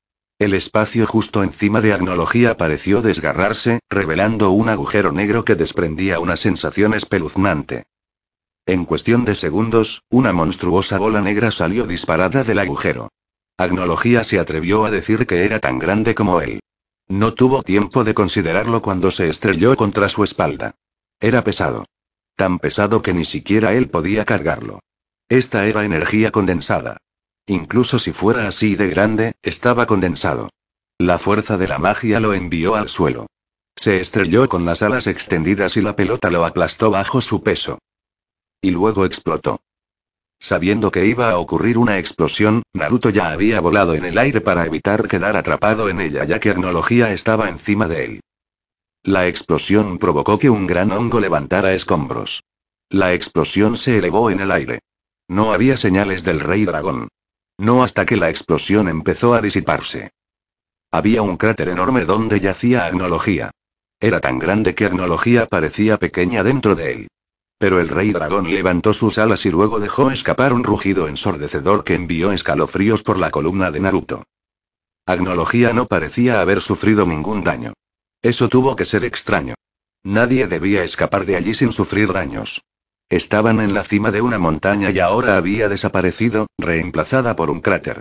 El espacio justo encima de Agnología pareció desgarrarse, revelando un agujero negro que desprendía una sensación espeluznante. En cuestión de segundos, una monstruosa bola negra salió disparada del agujero. Agnología se atrevió a decir que era tan grande como él. No tuvo tiempo de considerarlo cuando se estrelló contra su espalda. Era pesado. Tan pesado que ni siquiera él podía cargarlo. Esta era energía condensada. Incluso si fuera así de grande, estaba condensado. La fuerza de la magia lo envió al suelo. Se estrelló con las alas extendidas y la pelota lo aplastó bajo su peso. Y luego explotó. Sabiendo que iba a ocurrir una explosión, Naruto ya había volado en el aire para evitar quedar atrapado en ella ya que tecnología estaba encima de él. La explosión provocó que un gran hongo levantara escombros. La explosión se elevó en el aire. No había señales del rey dragón. No hasta que la explosión empezó a disiparse. Había un cráter enorme donde yacía Agnología. Era tan grande que Agnología parecía pequeña dentro de él. Pero el rey dragón levantó sus alas y luego dejó escapar un rugido ensordecedor que envió escalofríos por la columna de Naruto. Agnología no parecía haber sufrido ningún daño. Eso tuvo que ser extraño. Nadie debía escapar de allí sin sufrir daños. Estaban en la cima de una montaña y ahora había desaparecido, reemplazada por un cráter.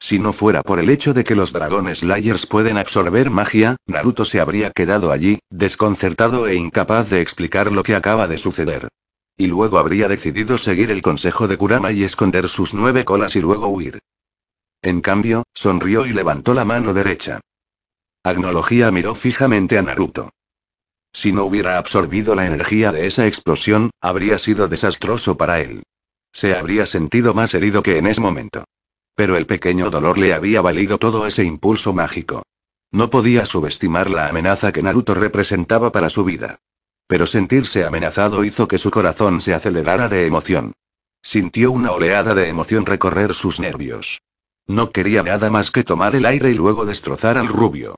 Si no fuera por el hecho de que los dragones Layers pueden absorber magia, Naruto se habría quedado allí, desconcertado e incapaz de explicar lo que acaba de suceder. Y luego habría decidido seguir el consejo de Kurama y esconder sus nueve colas y luego huir. En cambio, sonrió y levantó la mano derecha. Agnología miró fijamente a Naruto. Si no hubiera absorbido la energía de esa explosión, habría sido desastroso para él. Se habría sentido más herido que en ese momento. Pero el pequeño dolor le había valido todo ese impulso mágico. No podía subestimar la amenaza que Naruto representaba para su vida. Pero sentirse amenazado hizo que su corazón se acelerara de emoción. Sintió una oleada de emoción recorrer sus nervios. No quería nada más que tomar el aire y luego destrozar al rubio.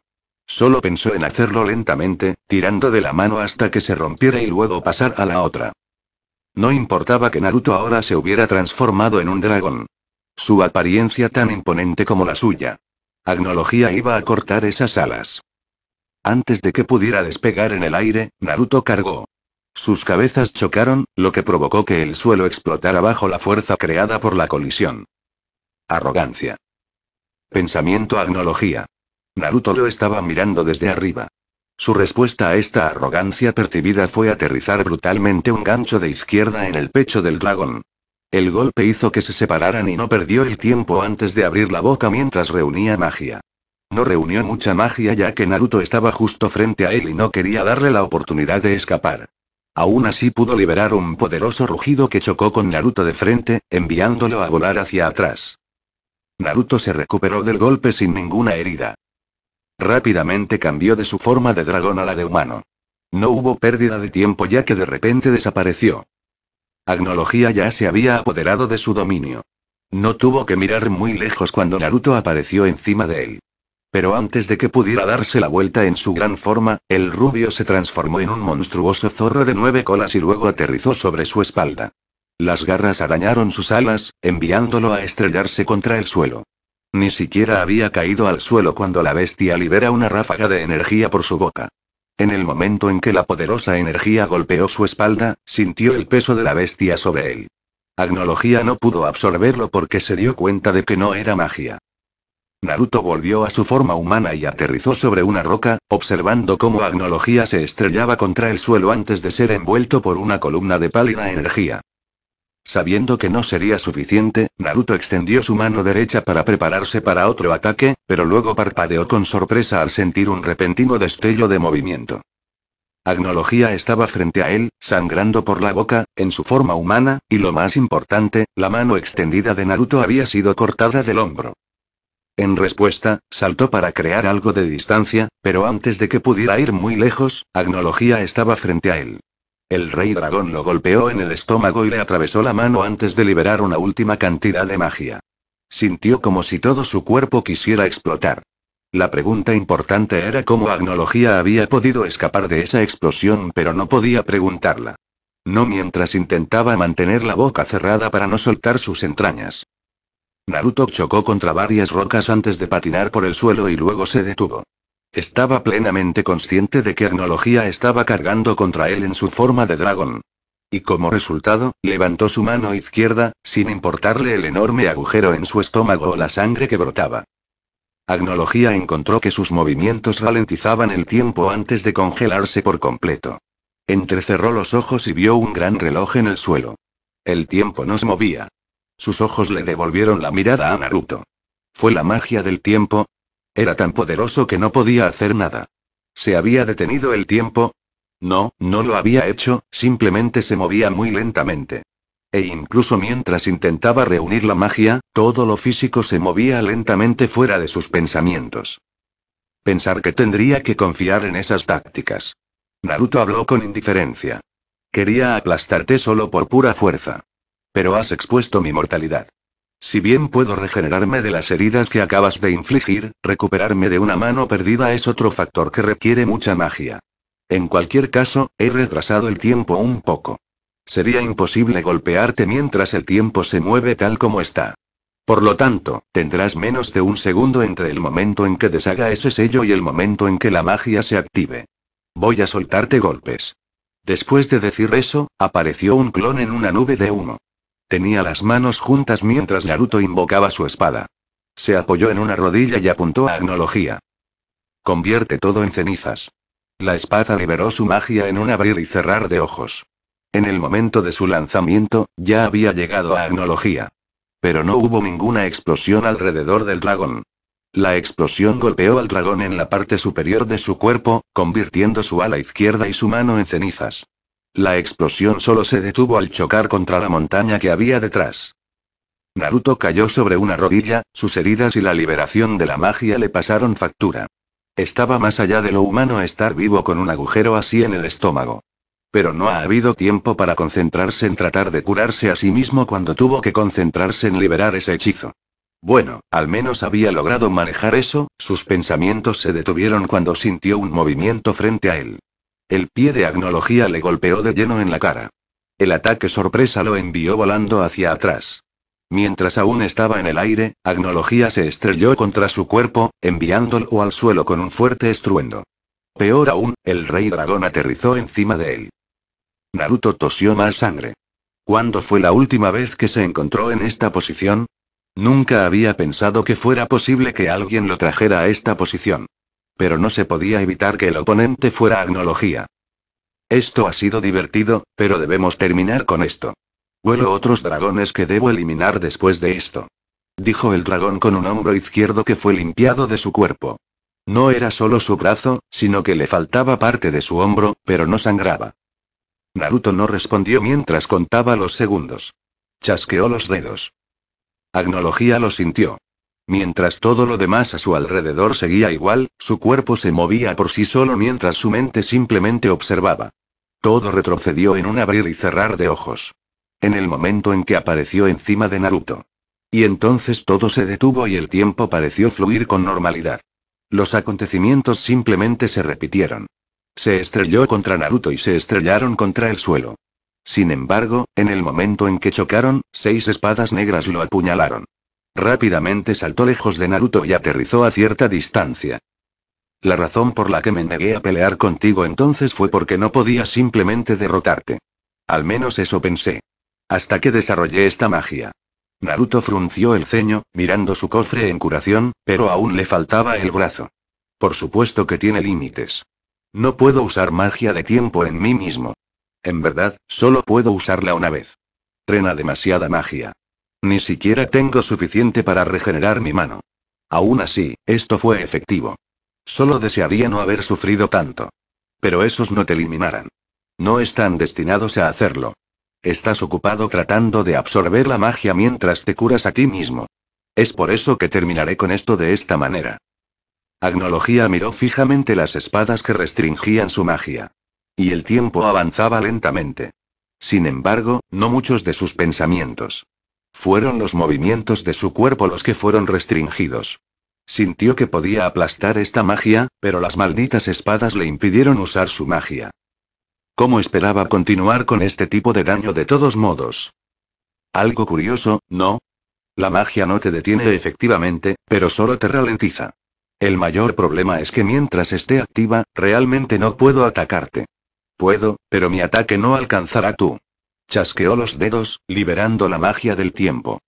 Solo pensó en hacerlo lentamente, tirando de la mano hasta que se rompiera y luego pasar a la otra. No importaba que Naruto ahora se hubiera transformado en un dragón. Su apariencia tan imponente como la suya. Agnología iba a cortar esas alas. Antes de que pudiera despegar en el aire, Naruto cargó. Sus cabezas chocaron, lo que provocó que el suelo explotara bajo la fuerza creada por la colisión. Arrogancia. Pensamiento agnología. Naruto lo estaba mirando desde arriba. Su respuesta a esta arrogancia percibida fue aterrizar brutalmente un gancho de izquierda en el pecho del dragón. El golpe hizo que se separaran y no perdió el tiempo antes de abrir la boca mientras reunía magia. No reunió mucha magia ya que Naruto estaba justo frente a él y no quería darle la oportunidad de escapar. Aún así pudo liberar un poderoso rugido que chocó con Naruto de frente, enviándolo a volar hacia atrás. Naruto se recuperó del golpe sin ninguna herida. Rápidamente cambió de su forma de dragón a la de humano. No hubo pérdida de tiempo ya que de repente desapareció. Agnología ya se había apoderado de su dominio. No tuvo que mirar muy lejos cuando Naruto apareció encima de él. Pero antes de que pudiera darse la vuelta en su gran forma, el rubio se transformó en un monstruoso zorro de nueve colas y luego aterrizó sobre su espalda. Las garras arañaron sus alas, enviándolo a estrellarse contra el suelo. Ni siquiera había caído al suelo cuando la bestia libera una ráfaga de energía por su boca. En el momento en que la poderosa energía golpeó su espalda, sintió el peso de la bestia sobre él. Agnología no pudo absorberlo porque se dio cuenta de que no era magia. Naruto volvió a su forma humana y aterrizó sobre una roca, observando cómo Agnología se estrellaba contra el suelo antes de ser envuelto por una columna de pálida energía. Sabiendo que no sería suficiente, Naruto extendió su mano derecha para prepararse para otro ataque, pero luego parpadeó con sorpresa al sentir un repentino destello de movimiento. Agnología estaba frente a él, sangrando por la boca, en su forma humana, y lo más importante, la mano extendida de Naruto había sido cortada del hombro. En respuesta, saltó para crear algo de distancia, pero antes de que pudiera ir muy lejos, Agnología estaba frente a él. El rey dragón lo golpeó en el estómago y le atravesó la mano antes de liberar una última cantidad de magia. Sintió como si todo su cuerpo quisiera explotar. La pregunta importante era cómo Agnología había podido escapar de esa explosión, pero no podía preguntarla. No mientras intentaba mantener la boca cerrada para no soltar sus entrañas. Naruto chocó contra varias rocas antes de patinar por el suelo y luego se detuvo. Estaba plenamente consciente de que Agnología estaba cargando contra él en su forma de dragón. Y como resultado, levantó su mano izquierda, sin importarle el enorme agujero en su estómago o la sangre que brotaba. Agnología encontró que sus movimientos ralentizaban el tiempo antes de congelarse por completo. Entrecerró los ojos y vio un gran reloj en el suelo. El tiempo no se movía. Sus ojos le devolvieron la mirada a Naruto. ¿Fue la magia del tiempo? Era tan poderoso que no podía hacer nada. ¿Se había detenido el tiempo? No, no lo había hecho, simplemente se movía muy lentamente. E incluso mientras intentaba reunir la magia, todo lo físico se movía lentamente fuera de sus pensamientos. Pensar que tendría que confiar en esas tácticas. Naruto habló con indiferencia. Quería aplastarte solo por pura fuerza. Pero has expuesto mi mortalidad. Si bien puedo regenerarme de las heridas que acabas de infligir, recuperarme de una mano perdida es otro factor que requiere mucha magia. En cualquier caso, he retrasado el tiempo un poco. Sería imposible golpearte mientras el tiempo se mueve tal como está. Por lo tanto, tendrás menos de un segundo entre el momento en que deshaga ese sello y el momento en que la magia se active. Voy a soltarte golpes. Después de decir eso, apareció un clon en una nube de humo. Tenía las manos juntas mientras Naruto invocaba su espada. Se apoyó en una rodilla y apuntó a Agnología. Convierte todo en cenizas. La espada liberó su magia en un abrir y cerrar de ojos. En el momento de su lanzamiento, ya había llegado a Agnología. Pero no hubo ninguna explosión alrededor del dragón. La explosión golpeó al dragón en la parte superior de su cuerpo, convirtiendo su ala izquierda y su mano en cenizas. La explosión solo se detuvo al chocar contra la montaña que había detrás. Naruto cayó sobre una rodilla, sus heridas y la liberación de la magia le pasaron factura. Estaba más allá de lo humano estar vivo con un agujero así en el estómago. Pero no ha habido tiempo para concentrarse en tratar de curarse a sí mismo cuando tuvo que concentrarse en liberar ese hechizo. Bueno, al menos había logrado manejar eso, sus pensamientos se detuvieron cuando sintió un movimiento frente a él. El pie de agnología le golpeó de lleno en la cara. El ataque sorpresa lo envió volando hacia atrás. Mientras aún estaba en el aire, Agnología se estrelló contra su cuerpo, enviándolo al suelo con un fuerte estruendo. Peor aún, el rey dragón aterrizó encima de él. Naruto tosió más sangre. ¿Cuándo fue la última vez que se encontró en esta posición? Nunca había pensado que fuera posible que alguien lo trajera a esta posición pero no se podía evitar que el oponente fuera agnología. Esto ha sido divertido, pero debemos terminar con esto. Vuelo otros dragones que debo eliminar después de esto. Dijo el dragón con un hombro izquierdo que fue limpiado de su cuerpo. No era solo su brazo, sino que le faltaba parte de su hombro, pero no sangraba. Naruto no respondió mientras contaba los segundos. Chasqueó los dedos. Agnología lo sintió. Mientras todo lo demás a su alrededor seguía igual, su cuerpo se movía por sí solo mientras su mente simplemente observaba. Todo retrocedió en un abrir y cerrar de ojos. En el momento en que apareció encima de Naruto. Y entonces todo se detuvo y el tiempo pareció fluir con normalidad. Los acontecimientos simplemente se repitieron. Se estrelló contra Naruto y se estrellaron contra el suelo. Sin embargo, en el momento en que chocaron, seis espadas negras lo apuñalaron. Rápidamente saltó lejos de Naruto y aterrizó a cierta distancia. La razón por la que me negué a pelear contigo entonces fue porque no podía simplemente derrotarte. Al menos eso pensé. Hasta que desarrollé esta magia. Naruto frunció el ceño, mirando su cofre en curación, pero aún le faltaba el brazo. Por supuesto que tiene límites. No puedo usar magia de tiempo en mí mismo. En verdad, solo puedo usarla una vez. Trena demasiada magia. Ni siquiera tengo suficiente para regenerar mi mano. Aún así, esto fue efectivo. Solo desearía no haber sufrido tanto. Pero esos no te eliminarán. No están destinados a hacerlo. Estás ocupado tratando de absorber la magia mientras te curas a ti mismo. Es por eso que terminaré con esto de esta manera. Agnología miró fijamente las espadas que restringían su magia. Y el tiempo avanzaba lentamente. Sin embargo, no muchos de sus pensamientos. Fueron los movimientos de su cuerpo los que fueron restringidos. Sintió que podía aplastar esta magia, pero las malditas espadas le impidieron usar su magia. ¿Cómo esperaba continuar con este tipo de daño de todos modos? Algo curioso, ¿no? La magia no te detiene efectivamente, pero solo te ralentiza. El mayor problema es que mientras esté activa, realmente no puedo atacarte. Puedo, pero mi ataque no alcanzará tú. Chasqueó los dedos, liberando la magia del tiempo.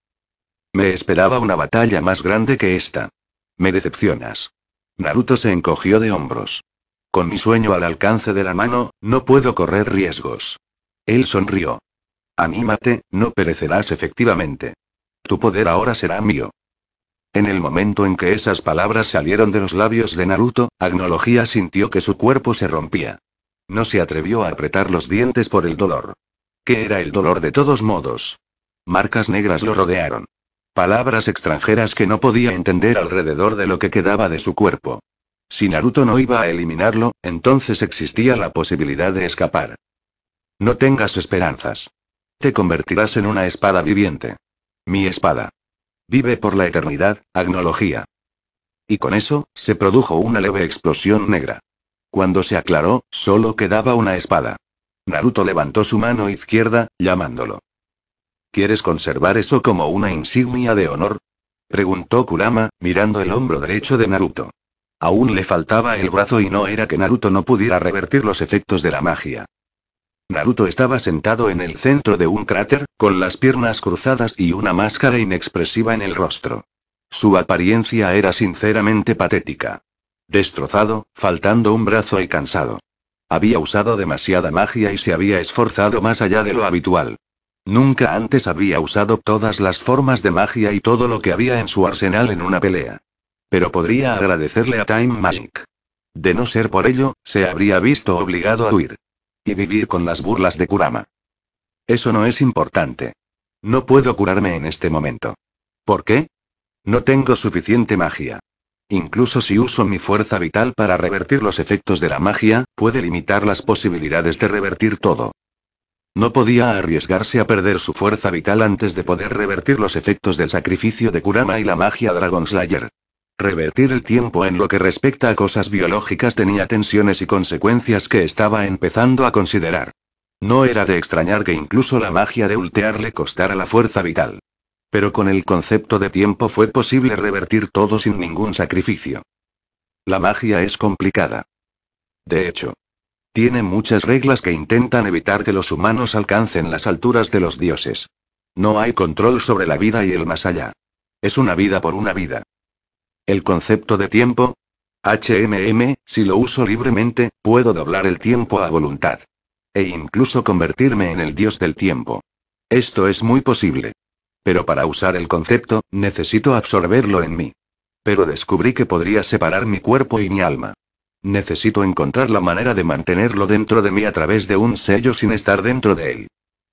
Me esperaba una batalla más grande que esta. Me decepcionas. Naruto se encogió de hombros. Con mi sueño al alcance de la mano, no puedo correr riesgos. Él sonrió. Anímate, no perecerás efectivamente. Tu poder ahora será mío. En el momento en que esas palabras salieron de los labios de Naruto, Agnología sintió que su cuerpo se rompía. No se atrevió a apretar los dientes por el dolor. ¿Qué era el dolor de todos modos? Marcas negras lo rodearon. Palabras extranjeras que no podía entender alrededor de lo que quedaba de su cuerpo. Si Naruto no iba a eliminarlo, entonces existía la posibilidad de escapar. No tengas esperanzas. Te convertirás en una espada viviente. Mi espada. Vive por la eternidad, agnología. Y con eso, se produjo una leve explosión negra. Cuando se aclaró, solo quedaba una espada. Naruto levantó su mano izquierda, llamándolo. ¿Quieres conservar eso como una insignia de honor? Preguntó Kurama, mirando el hombro derecho de Naruto. Aún le faltaba el brazo y no era que Naruto no pudiera revertir los efectos de la magia. Naruto estaba sentado en el centro de un cráter, con las piernas cruzadas y una máscara inexpresiva en el rostro. Su apariencia era sinceramente patética. Destrozado, faltando un brazo y cansado. Había usado demasiada magia y se había esforzado más allá de lo habitual. Nunca antes había usado todas las formas de magia y todo lo que había en su arsenal en una pelea. Pero podría agradecerle a Time Magic. De no ser por ello, se habría visto obligado a huir. Y vivir con las burlas de Kurama. Eso no es importante. No puedo curarme en este momento. ¿Por qué? No tengo suficiente magia. Incluso si uso mi fuerza vital para revertir los efectos de la magia, puede limitar las posibilidades de revertir todo. No podía arriesgarse a perder su fuerza vital antes de poder revertir los efectos del sacrificio de Kurama y la magia Dragon Slayer. Revertir el tiempo en lo que respecta a cosas biológicas tenía tensiones y consecuencias que estaba empezando a considerar. No era de extrañar que incluso la magia de Ultear le costara la fuerza vital. Pero con el concepto de tiempo fue posible revertir todo sin ningún sacrificio. La magia es complicada. De hecho, tiene muchas reglas que intentan evitar que los humanos alcancen las alturas de los dioses. No hay control sobre la vida y el más allá. Es una vida por una vida. El concepto de tiempo, HMM, si lo uso libremente, puedo doblar el tiempo a voluntad. E incluso convertirme en el dios del tiempo. Esto es muy posible. Pero para usar el concepto, necesito absorberlo en mí. Pero descubrí que podría separar mi cuerpo y mi alma. Necesito encontrar la manera de mantenerlo dentro de mí a través de un sello sin estar dentro de él.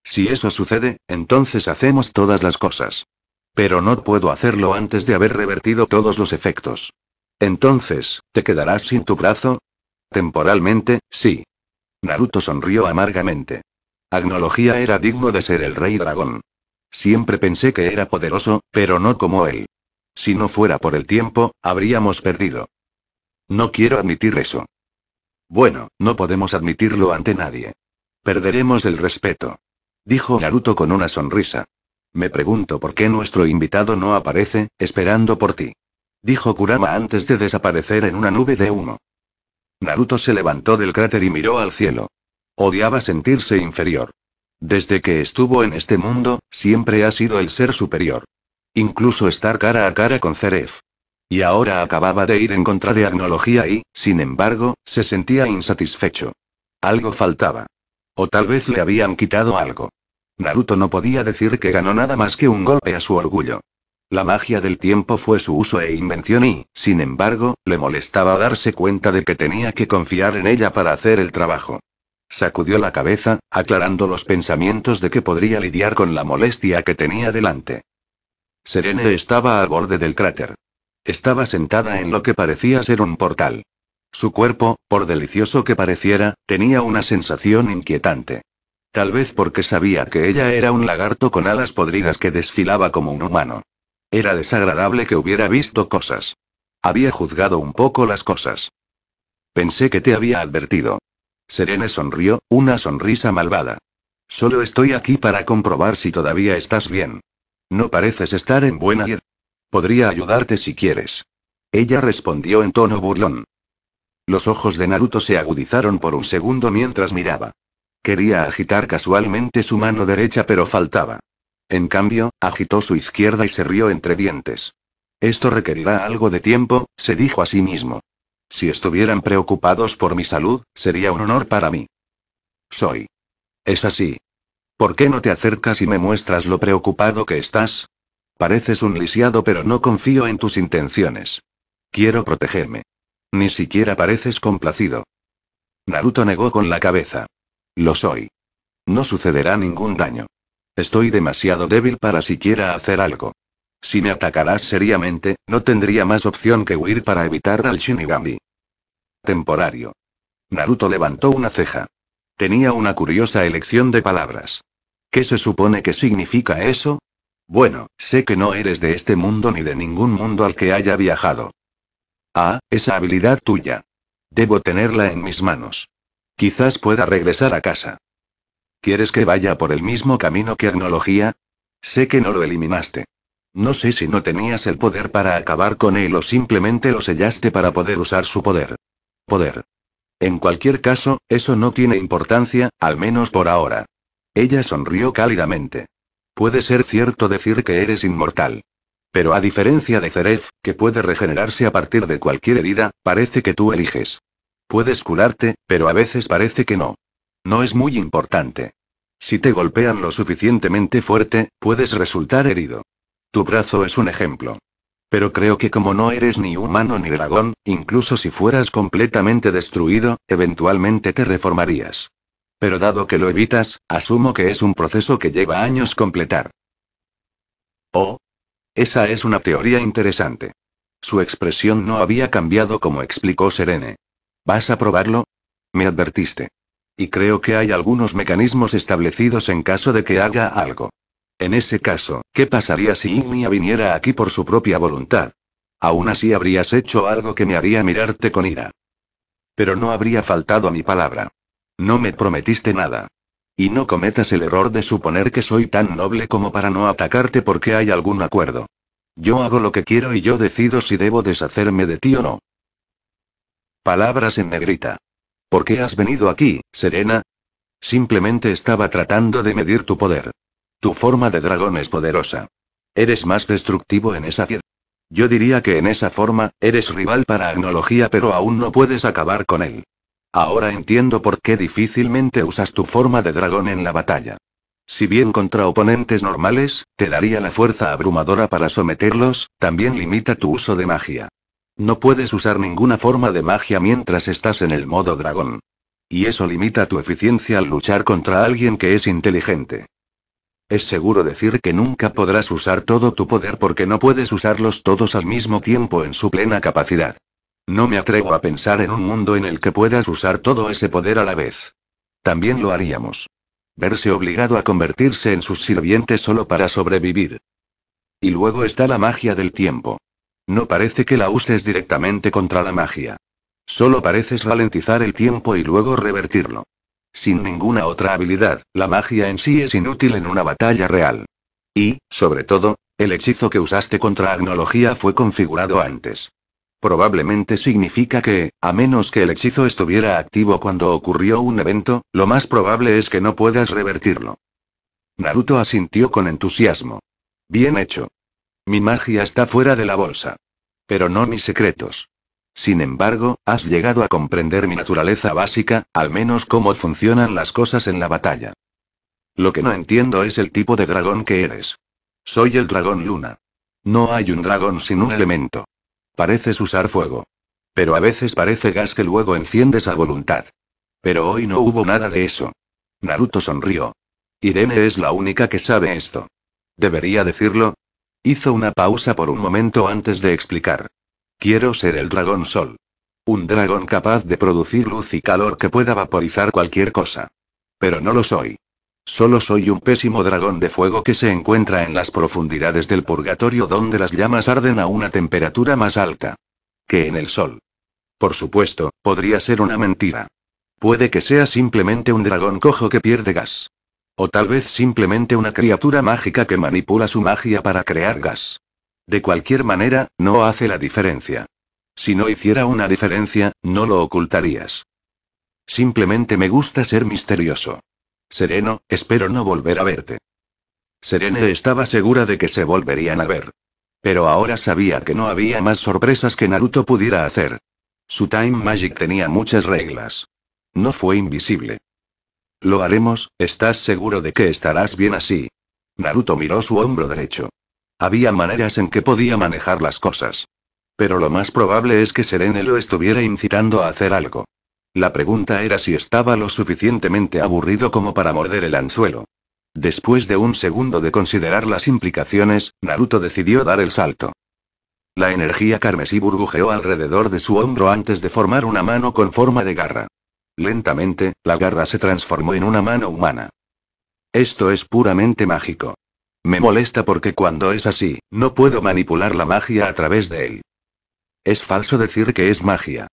Si eso sucede, entonces hacemos todas las cosas. Pero no puedo hacerlo antes de haber revertido todos los efectos. Entonces, ¿te quedarás sin tu brazo? Temporalmente, sí. Naruto sonrió amargamente. Agnología era digno de ser el rey dragón. Siempre pensé que era poderoso, pero no como él. Si no fuera por el tiempo, habríamos perdido. No quiero admitir eso. Bueno, no podemos admitirlo ante nadie. Perderemos el respeto. Dijo Naruto con una sonrisa. Me pregunto por qué nuestro invitado no aparece, esperando por ti. Dijo Kurama antes de desaparecer en una nube de humo. Naruto se levantó del cráter y miró al cielo. Odiaba sentirse inferior. Desde que estuvo en este mundo, siempre ha sido el ser superior. Incluso estar cara a cara con Ceref. Y ahora acababa de ir en contra de Agnología y, sin embargo, se sentía insatisfecho. Algo faltaba. O tal vez le habían quitado algo. Naruto no podía decir que ganó nada más que un golpe a su orgullo. La magia del tiempo fue su uso e invención y, sin embargo, le molestaba darse cuenta de que tenía que confiar en ella para hacer el trabajo. Sacudió la cabeza, aclarando los pensamientos de que podría lidiar con la molestia que tenía delante. Serene estaba al borde del cráter. Estaba sentada en lo que parecía ser un portal. Su cuerpo, por delicioso que pareciera, tenía una sensación inquietante. Tal vez porque sabía que ella era un lagarto con alas podridas que desfilaba como un humano. Era desagradable que hubiera visto cosas. Había juzgado un poco las cosas. Pensé que te había advertido. Serena sonrió, una sonrisa malvada. Solo estoy aquí para comprobar si todavía estás bien. No pareces estar en buena ir? Podría ayudarte si quieres. Ella respondió en tono burlón. Los ojos de Naruto se agudizaron por un segundo mientras miraba. Quería agitar casualmente su mano derecha pero faltaba. En cambio, agitó su izquierda y se rió entre dientes. Esto requerirá algo de tiempo, se dijo a sí mismo. Si estuvieran preocupados por mi salud, sería un honor para mí. Soy. Es así. ¿Por qué no te acercas y me muestras lo preocupado que estás? Pareces un lisiado pero no confío en tus intenciones. Quiero protegerme. Ni siquiera pareces complacido. Naruto negó con la cabeza. Lo soy. No sucederá ningún daño. Estoy demasiado débil para siquiera hacer algo. Si me atacarás seriamente, no tendría más opción que huir para evitar al Shinigami. Temporario. Naruto levantó una ceja. Tenía una curiosa elección de palabras. ¿Qué se supone que significa eso? Bueno, sé que no eres de este mundo ni de ningún mundo al que haya viajado. Ah, esa habilidad tuya. Debo tenerla en mis manos. Quizás pueda regresar a casa. ¿Quieres que vaya por el mismo camino que Agnología? Sé que no lo eliminaste. No sé si no tenías el poder para acabar con él o simplemente lo sellaste para poder usar su poder. Poder. En cualquier caso, eso no tiene importancia, al menos por ahora. Ella sonrió cálidamente. Puede ser cierto decir que eres inmortal. Pero a diferencia de Zeref, que puede regenerarse a partir de cualquier herida, parece que tú eliges. Puedes curarte, pero a veces parece que no. No es muy importante. Si te golpean lo suficientemente fuerte, puedes resultar herido. Tu brazo es un ejemplo. Pero creo que como no eres ni humano ni dragón, incluso si fueras completamente destruido, eventualmente te reformarías. Pero dado que lo evitas, asumo que es un proceso que lleva años completar. Oh. Esa es una teoría interesante. Su expresión no había cambiado como explicó Serene. ¿Vas a probarlo? Me advertiste. Y creo que hay algunos mecanismos establecidos en caso de que haga algo. En ese caso, ¿qué pasaría si Ignia viniera aquí por su propia voluntad? Aún así habrías hecho algo que me haría mirarte con ira. Pero no habría faltado a mi palabra. No me prometiste nada. Y no cometas el error de suponer que soy tan noble como para no atacarte porque hay algún acuerdo. Yo hago lo que quiero y yo decido si debo deshacerme de ti o no. Palabras en negrita. ¿Por qué has venido aquí, Serena? Simplemente estaba tratando de medir tu poder. Tu forma de dragón es poderosa. Eres más destructivo en esa Yo diría que en esa forma, eres rival para Agnología pero aún no puedes acabar con él. Ahora entiendo por qué difícilmente usas tu forma de dragón en la batalla. Si bien contra oponentes normales, te daría la fuerza abrumadora para someterlos, también limita tu uso de magia. No puedes usar ninguna forma de magia mientras estás en el modo dragón. Y eso limita tu eficiencia al luchar contra alguien que es inteligente. Es seguro decir que nunca podrás usar todo tu poder porque no puedes usarlos todos al mismo tiempo en su plena capacidad. No me atrevo a pensar en un mundo en el que puedas usar todo ese poder a la vez. También lo haríamos. Verse obligado a convertirse en sus sirvientes solo para sobrevivir. Y luego está la magia del tiempo. No parece que la uses directamente contra la magia. Solo pareces ralentizar el tiempo y luego revertirlo sin ninguna otra habilidad, la magia en sí es inútil en una batalla real. Y, sobre todo, el hechizo que usaste contra Agnología fue configurado antes. Probablemente significa que, a menos que el hechizo estuviera activo cuando ocurrió un evento, lo más probable es que no puedas revertirlo. Naruto asintió con entusiasmo. Bien hecho. Mi magia está fuera de la bolsa. Pero no mis secretos. Sin embargo, has llegado a comprender mi naturaleza básica, al menos cómo funcionan las cosas en la batalla. Lo que no entiendo es el tipo de dragón que eres. Soy el dragón luna. No hay un dragón sin un elemento. Pareces usar fuego. Pero a veces parece gas que luego enciendes a voluntad. Pero hoy no hubo nada de eso. Naruto sonrió. Irene es la única que sabe esto. ¿Debería decirlo? Hizo una pausa por un momento antes de explicar. Quiero ser el dragón sol. Un dragón capaz de producir luz y calor que pueda vaporizar cualquier cosa. Pero no lo soy. Solo soy un pésimo dragón de fuego que se encuentra en las profundidades del purgatorio donde las llamas arden a una temperatura más alta que en el sol. Por supuesto, podría ser una mentira. Puede que sea simplemente un dragón cojo que pierde gas. O tal vez simplemente una criatura mágica que manipula su magia para crear gas. De cualquier manera, no hace la diferencia. Si no hiciera una diferencia, no lo ocultarías. Simplemente me gusta ser misterioso. Sereno, espero no volver a verte. Serene estaba segura de que se volverían a ver. Pero ahora sabía que no había más sorpresas que Naruto pudiera hacer. Su Time Magic tenía muchas reglas. No fue invisible. Lo haremos, ¿estás seguro de que estarás bien así? Naruto miró su hombro derecho. Había maneras en que podía manejar las cosas. Pero lo más probable es que Serene lo estuviera incitando a hacer algo. La pregunta era si estaba lo suficientemente aburrido como para morder el anzuelo. Después de un segundo de considerar las implicaciones, Naruto decidió dar el salto. La energía carmesí burbujeó alrededor de su hombro antes de formar una mano con forma de garra. Lentamente, la garra se transformó en una mano humana. Esto es puramente mágico. Me molesta porque cuando es así, no puedo manipular la magia a través de él. Es falso decir que es magia.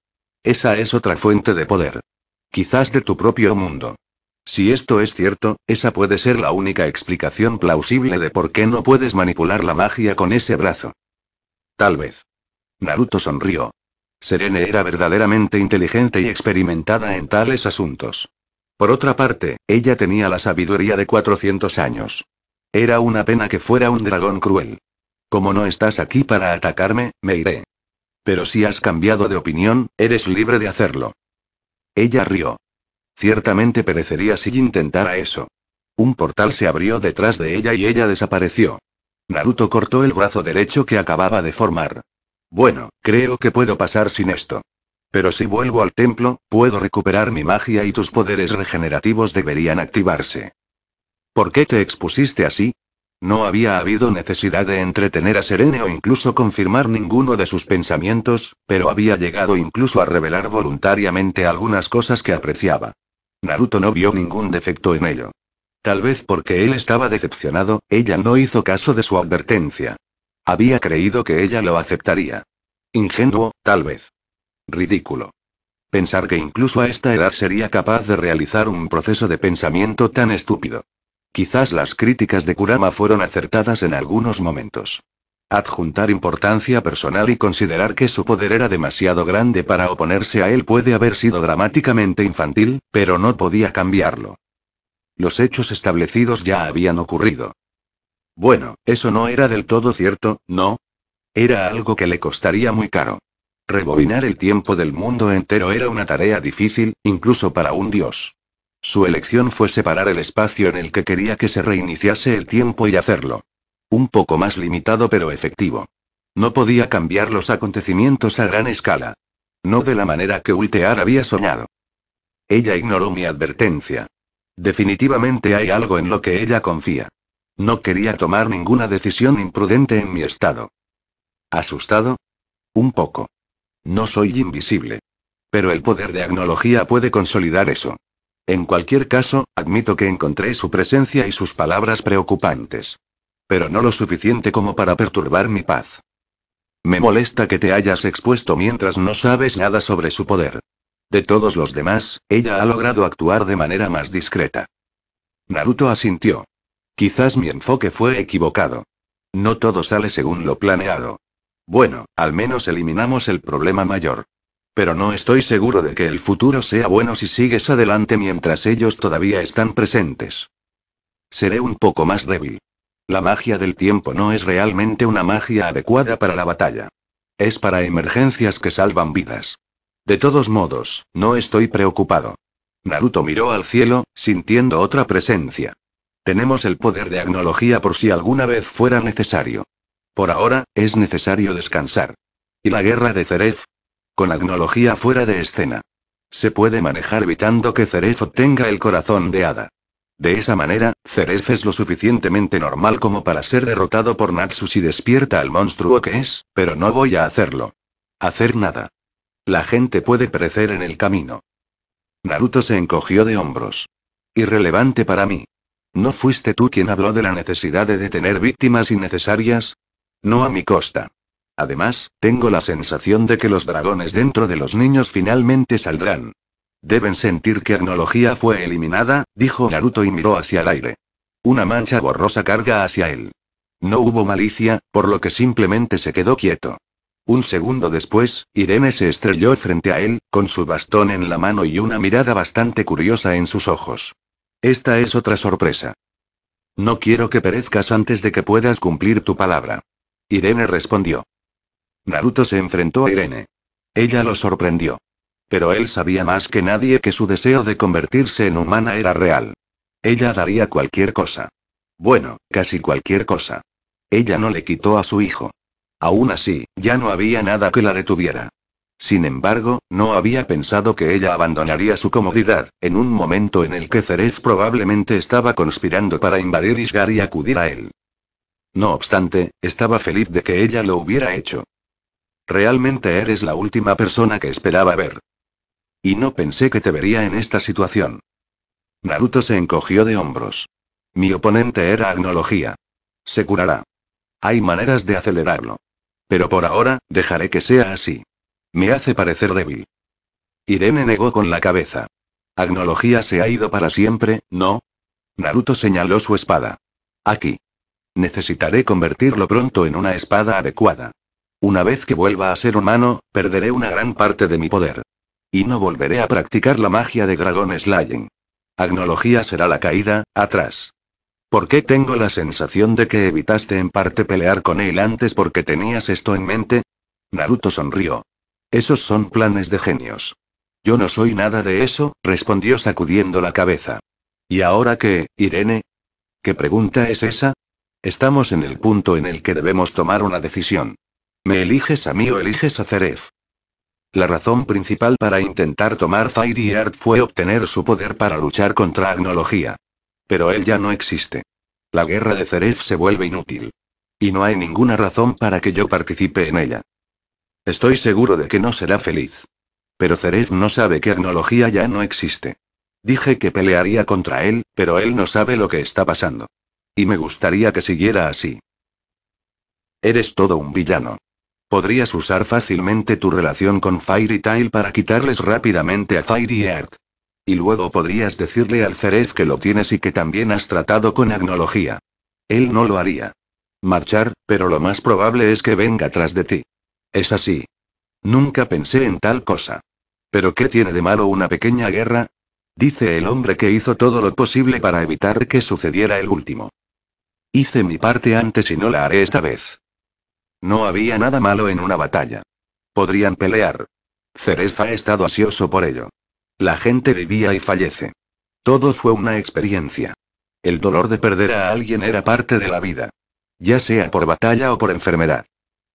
Esa es otra fuente de poder. Quizás de tu propio mundo. Si esto es cierto, esa puede ser la única explicación plausible de por qué no puedes manipular la magia con ese brazo. Tal vez. Naruto sonrió. Serene era verdaderamente inteligente y experimentada en tales asuntos. Por otra parte, ella tenía la sabiduría de 400 años. Era una pena que fuera un dragón cruel. Como no estás aquí para atacarme, me iré. Pero si has cambiado de opinión, eres libre de hacerlo. Ella rió. Ciertamente perecería si intentara eso. Un portal se abrió detrás de ella y ella desapareció. Naruto cortó el brazo derecho que acababa de formar. Bueno, creo que puedo pasar sin esto. Pero si vuelvo al templo, puedo recuperar mi magia y tus poderes regenerativos deberían activarse. ¿Por qué te expusiste así? No había habido necesidad de entretener a Serene o incluso confirmar ninguno de sus pensamientos, pero había llegado incluso a revelar voluntariamente algunas cosas que apreciaba. Naruto no vio ningún defecto en ello. Tal vez porque él estaba decepcionado, ella no hizo caso de su advertencia. Había creído que ella lo aceptaría. Ingenuo, tal vez. Ridículo. Pensar que incluso a esta edad sería capaz de realizar un proceso de pensamiento tan estúpido. Quizás las críticas de Kurama fueron acertadas en algunos momentos. Adjuntar importancia personal y considerar que su poder era demasiado grande para oponerse a él puede haber sido dramáticamente infantil, pero no podía cambiarlo. Los hechos establecidos ya habían ocurrido. Bueno, eso no era del todo cierto, ¿no? Era algo que le costaría muy caro. Rebobinar el tiempo del mundo entero era una tarea difícil, incluso para un dios. Su elección fue separar el espacio en el que quería que se reiniciase el tiempo y hacerlo. Un poco más limitado pero efectivo. No podía cambiar los acontecimientos a gran escala. No de la manera que Ultear había soñado. Ella ignoró mi advertencia. Definitivamente hay algo en lo que ella confía. No quería tomar ninguna decisión imprudente en mi estado. ¿Asustado? Un poco. No soy invisible. Pero el poder de agnología puede consolidar eso. En cualquier caso, admito que encontré su presencia y sus palabras preocupantes. Pero no lo suficiente como para perturbar mi paz. Me molesta que te hayas expuesto mientras no sabes nada sobre su poder. De todos los demás, ella ha logrado actuar de manera más discreta. Naruto asintió. Quizás mi enfoque fue equivocado. No todo sale según lo planeado. Bueno, al menos eliminamos el problema mayor. Pero no estoy seguro de que el futuro sea bueno si sigues adelante mientras ellos todavía están presentes. Seré un poco más débil. La magia del tiempo no es realmente una magia adecuada para la batalla. Es para emergencias que salvan vidas. De todos modos, no estoy preocupado. Naruto miró al cielo, sintiendo otra presencia. Tenemos el poder de agnología por si alguna vez fuera necesario. Por ahora, es necesario descansar. Y la guerra de Ceref, con agnología fuera de escena. Se puede manejar evitando que Ceref obtenga el corazón de hada. De esa manera, Ceref es lo suficientemente normal como para ser derrotado por Natsu y despierta al monstruo que es, pero no voy a hacerlo. Hacer nada. La gente puede perecer en el camino. Naruto se encogió de hombros. Irrelevante para mí. ¿No fuiste tú quien habló de la necesidad de detener víctimas innecesarias? No a mi costa. Además, tengo la sensación de que los dragones dentro de los niños finalmente saldrán. Deben sentir que tecnología fue eliminada, dijo Naruto y miró hacia el aire. Una mancha borrosa carga hacia él. No hubo malicia, por lo que simplemente se quedó quieto. Un segundo después, Irene se estrelló frente a él, con su bastón en la mano y una mirada bastante curiosa en sus ojos. Esta es otra sorpresa. No quiero que perezcas antes de que puedas cumplir tu palabra. Irene respondió. Naruto se enfrentó a Irene. Ella lo sorprendió. Pero él sabía más que nadie que su deseo de convertirse en humana era real. Ella daría cualquier cosa. Bueno, casi cualquier cosa. Ella no le quitó a su hijo. Aún así, ya no había nada que la detuviera. Sin embargo, no había pensado que ella abandonaría su comodidad, en un momento en el que Cerez probablemente estaba conspirando para invadir Isgar y acudir a él. No obstante, estaba feliz de que ella lo hubiera hecho. Realmente eres la última persona que esperaba ver. Y no pensé que te vería en esta situación. Naruto se encogió de hombros. Mi oponente era agnología. Se curará. Hay maneras de acelerarlo. Pero por ahora, dejaré que sea así. Me hace parecer débil. Irene negó con la cabeza. Agnología se ha ido para siempre, ¿no? Naruto señaló su espada. Aquí. Necesitaré convertirlo pronto en una espada adecuada. Una vez que vuelva a ser humano, perderé una gran parte de mi poder. Y no volveré a practicar la magia de Dragon Slayen. Agnología será la caída, atrás. ¿Por qué tengo la sensación de que evitaste en parte pelear con él antes porque tenías esto en mente? Naruto sonrió. Esos son planes de genios. Yo no soy nada de eso, respondió sacudiendo la cabeza. ¿Y ahora qué, Irene? ¿Qué pregunta es esa? Estamos en el punto en el que debemos tomar una decisión. Me eliges a mí o eliges a Ceref. La razón principal para intentar tomar Fireyard fue obtener su poder para luchar contra Agnología. Pero él ya no existe. La guerra de Ceref se vuelve inútil. Y no hay ninguna razón para que yo participe en ella. Estoy seguro de que no será feliz. Pero Ceref no sabe que Agnología ya no existe. Dije que pelearía contra él, pero él no sabe lo que está pasando. Y me gustaría que siguiera así. Eres todo un villano. Podrías usar fácilmente tu relación con Fairy Tail para quitarles rápidamente a Fairy Earth. Y luego podrías decirle al Cerez que lo tienes y que también has tratado con agnología. Él no lo haría. Marchar, pero lo más probable es que venga tras de ti. Es así. Nunca pensé en tal cosa. ¿Pero qué tiene de malo una pequeña guerra? Dice el hombre que hizo todo lo posible para evitar que sucediera el último. Hice mi parte antes y no la haré esta vez. No había nada malo en una batalla. Podrían pelear. Cereza ha estado ansioso por ello. La gente vivía y fallece. Todo fue una experiencia. El dolor de perder a alguien era parte de la vida. Ya sea por batalla o por enfermedad.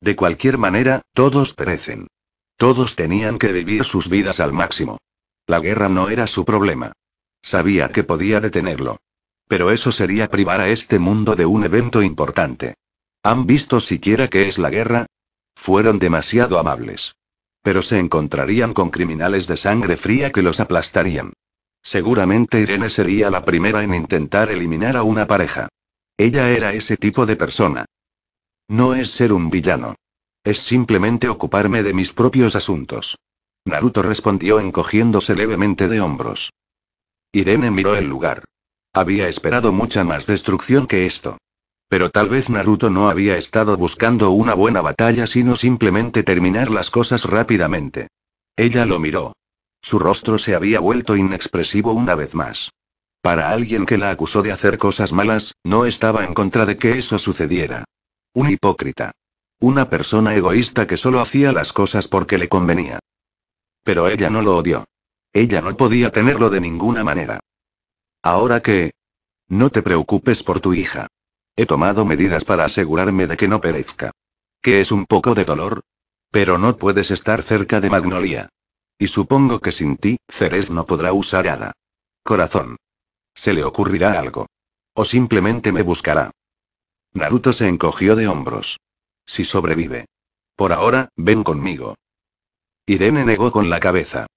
De cualquier manera, todos perecen. Todos tenían que vivir sus vidas al máximo. La guerra no era su problema. Sabía que podía detenerlo. Pero eso sería privar a este mundo de un evento importante. ¿Han visto siquiera qué es la guerra? Fueron demasiado amables. Pero se encontrarían con criminales de sangre fría que los aplastarían. Seguramente Irene sería la primera en intentar eliminar a una pareja. Ella era ese tipo de persona. No es ser un villano. Es simplemente ocuparme de mis propios asuntos. Naruto respondió encogiéndose levemente de hombros. Irene miró el lugar. Había esperado mucha más destrucción que esto. Pero tal vez Naruto no había estado buscando una buena batalla sino simplemente terminar las cosas rápidamente. Ella lo miró. Su rostro se había vuelto inexpresivo una vez más. Para alguien que la acusó de hacer cosas malas, no estaba en contra de que eso sucediera. Un hipócrita. Una persona egoísta que solo hacía las cosas porque le convenía. Pero ella no lo odió. Ella no podía tenerlo de ninguna manera. Ahora que... No te preocupes por tu hija. He tomado medidas para asegurarme de que no perezca. Que es un poco de dolor. Pero no puedes estar cerca de Magnolia. Y supongo que sin ti, Ceres no podrá usar nada. Corazón. Se le ocurrirá algo. O simplemente me buscará. Naruto se encogió de hombros. Si sobrevive. Por ahora, ven conmigo. Irene negó con la cabeza.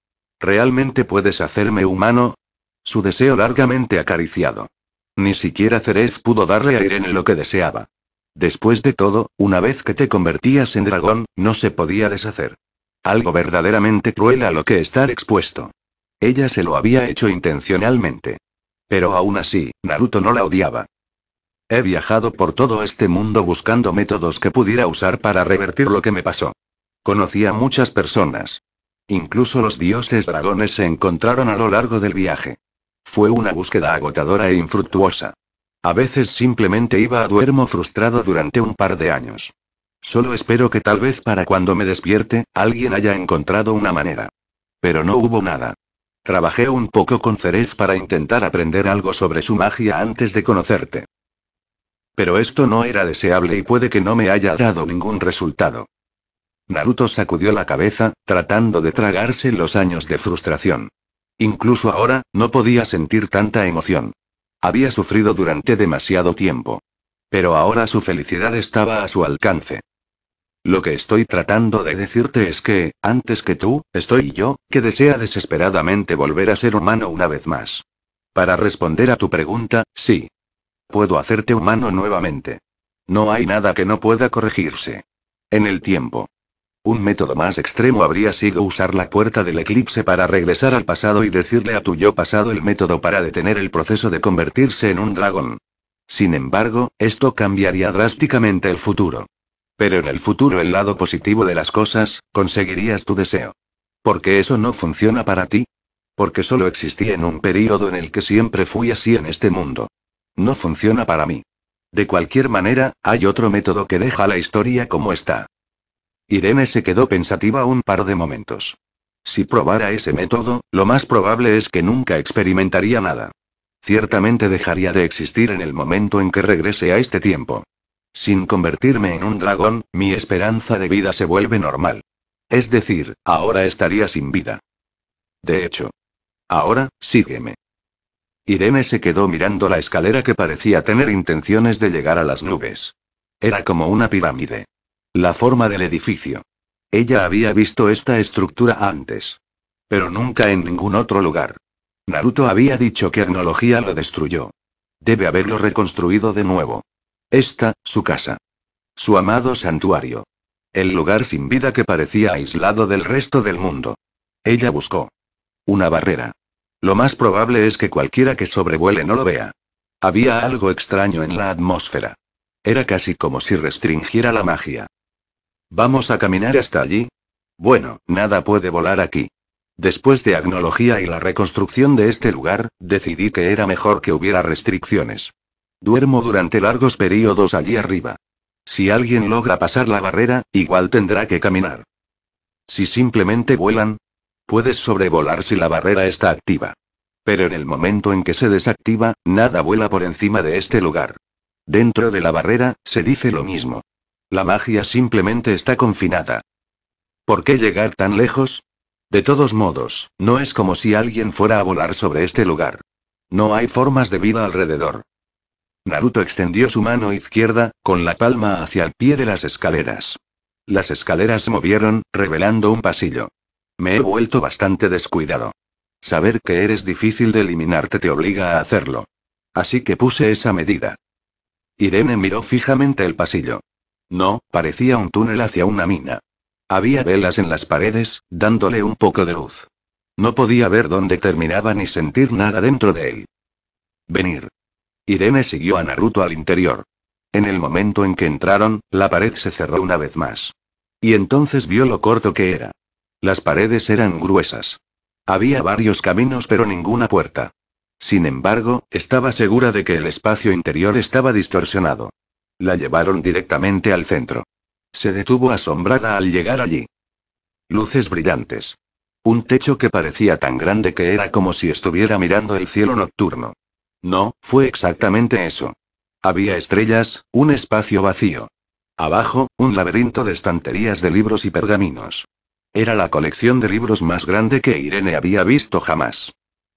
¿Realmente puedes hacerme humano? Su deseo largamente acariciado. Ni siquiera Cerez pudo darle a Irene lo que deseaba. Después de todo, una vez que te convertías en dragón, no se podía deshacer. Algo verdaderamente cruel a lo que estar expuesto. Ella se lo había hecho intencionalmente. Pero aún así, Naruto no la odiaba. He viajado por todo este mundo buscando métodos que pudiera usar para revertir lo que me pasó. Conocí a muchas personas. Incluso los dioses dragones se encontraron a lo largo del viaje. Fue una búsqueda agotadora e infructuosa. A veces simplemente iba a duermo frustrado durante un par de años. Solo espero que tal vez para cuando me despierte, alguien haya encontrado una manera. Pero no hubo nada. Trabajé un poco con Cerez para intentar aprender algo sobre su magia antes de conocerte. Pero esto no era deseable y puede que no me haya dado ningún resultado. Naruto sacudió la cabeza, tratando de tragarse los años de frustración. Incluso ahora, no podía sentir tanta emoción. Había sufrido durante demasiado tiempo. Pero ahora su felicidad estaba a su alcance. Lo que estoy tratando de decirte es que, antes que tú, estoy yo, que desea desesperadamente volver a ser humano una vez más. Para responder a tu pregunta, sí. Puedo hacerte humano nuevamente. No hay nada que no pueda corregirse. En el tiempo. Un método más extremo habría sido usar la puerta del eclipse para regresar al pasado y decirle a tu yo pasado el método para detener el proceso de convertirse en un dragón. Sin embargo, esto cambiaría drásticamente el futuro. Pero en el futuro el lado positivo de las cosas, conseguirías tu deseo. Porque eso no funciona para ti. Porque solo existí en un período en el que siempre fui así en este mundo. No funciona para mí. De cualquier manera, hay otro método que deja la historia como está. Irene se quedó pensativa un par de momentos. Si probara ese método, lo más probable es que nunca experimentaría nada. Ciertamente dejaría de existir en el momento en que regrese a este tiempo. Sin convertirme en un dragón, mi esperanza de vida se vuelve normal. Es decir, ahora estaría sin vida. De hecho. Ahora, sígueme. Irene se quedó mirando la escalera que parecía tener intenciones de llegar a las nubes. Era como una pirámide. La forma del edificio. Ella había visto esta estructura antes. Pero nunca en ningún otro lugar. Naruto había dicho que tecnología lo destruyó. Debe haberlo reconstruido de nuevo. Esta, su casa. Su amado santuario. El lugar sin vida que parecía aislado del resto del mundo. Ella buscó. Una barrera. Lo más probable es que cualquiera que sobrevuele no lo vea. Había algo extraño en la atmósfera. Era casi como si restringiera la magia. ¿Vamos a caminar hasta allí? Bueno, nada puede volar aquí. Después de Agnología y la reconstrucción de este lugar, decidí que era mejor que hubiera restricciones. Duermo durante largos periodos allí arriba. Si alguien logra pasar la barrera, igual tendrá que caminar. Si simplemente vuelan, puedes sobrevolar si la barrera está activa. Pero en el momento en que se desactiva, nada vuela por encima de este lugar. Dentro de la barrera, se dice lo mismo. La magia simplemente está confinada. ¿Por qué llegar tan lejos? De todos modos, no es como si alguien fuera a volar sobre este lugar. No hay formas de vida alrededor. Naruto extendió su mano izquierda, con la palma hacia el pie de las escaleras. Las escaleras se movieron, revelando un pasillo. Me he vuelto bastante descuidado. Saber que eres difícil de eliminarte te obliga a hacerlo. Así que puse esa medida. Irene miró fijamente el pasillo. No, parecía un túnel hacia una mina. Había velas en las paredes, dándole un poco de luz. No podía ver dónde terminaba ni sentir nada dentro de él. Venir. Irene siguió a Naruto al interior. En el momento en que entraron, la pared se cerró una vez más. Y entonces vio lo corto que era. Las paredes eran gruesas. Había varios caminos pero ninguna puerta. Sin embargo, estaba segura de que el espacio interior estaba distorsionado. La llevaron directamente al centro. Se detuvo asombrada al llegar allí. Luces brillantes. Un techo que parecía tan grande que era como si estuviera mirando el cielo nocturno. No, fue exactamente eso. Había estrellas, un espacio vacío. Abajo, un laberinto de estanterías de libros y pergaminos. Era la colección de libros más grande que Irene había visto jamás.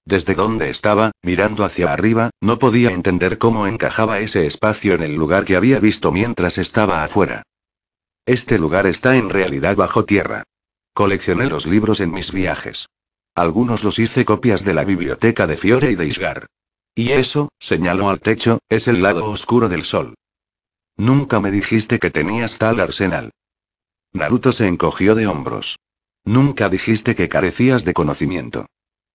Desde donde estaba, mirando hacia arriba, no podía entender cómo encajaba ese espacio en el lugar que había visto mientras estaba afuera. Este lugar está en realidad bajo tierra. Coleccioné los libros en mis viajes. Algunos los hice copias de la biblioteca de Fiore y de Isgar. Y eso, señaló al techo, es el lado oscuro del sol. Nunca me dijiste que tenías tal arsenal. Naruto se encogió de hombros. Nunca dijiste que carecías de conocimiento.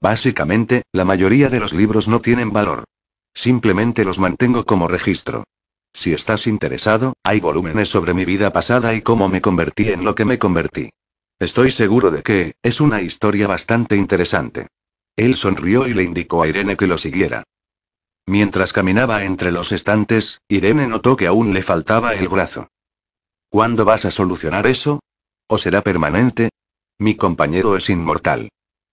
Básicamente, la mayoría de los libros no tienen valor. Simplemente los mantengo como registro. Si estás interesado, hay volúmenes sobre mi vida pasada y cómo me convertí en lo que me convertí. Estoy seguro de que, es una historia bastante interesante. Él sonrió y le indicó a Irene que lo siguiera. Mientras caminaba entre los estantes, Irene notó que aún le faltaba el brazo. ¿Cuándo vas a solucionar eso? ¿O será permanente? Mi compañero es inmortal.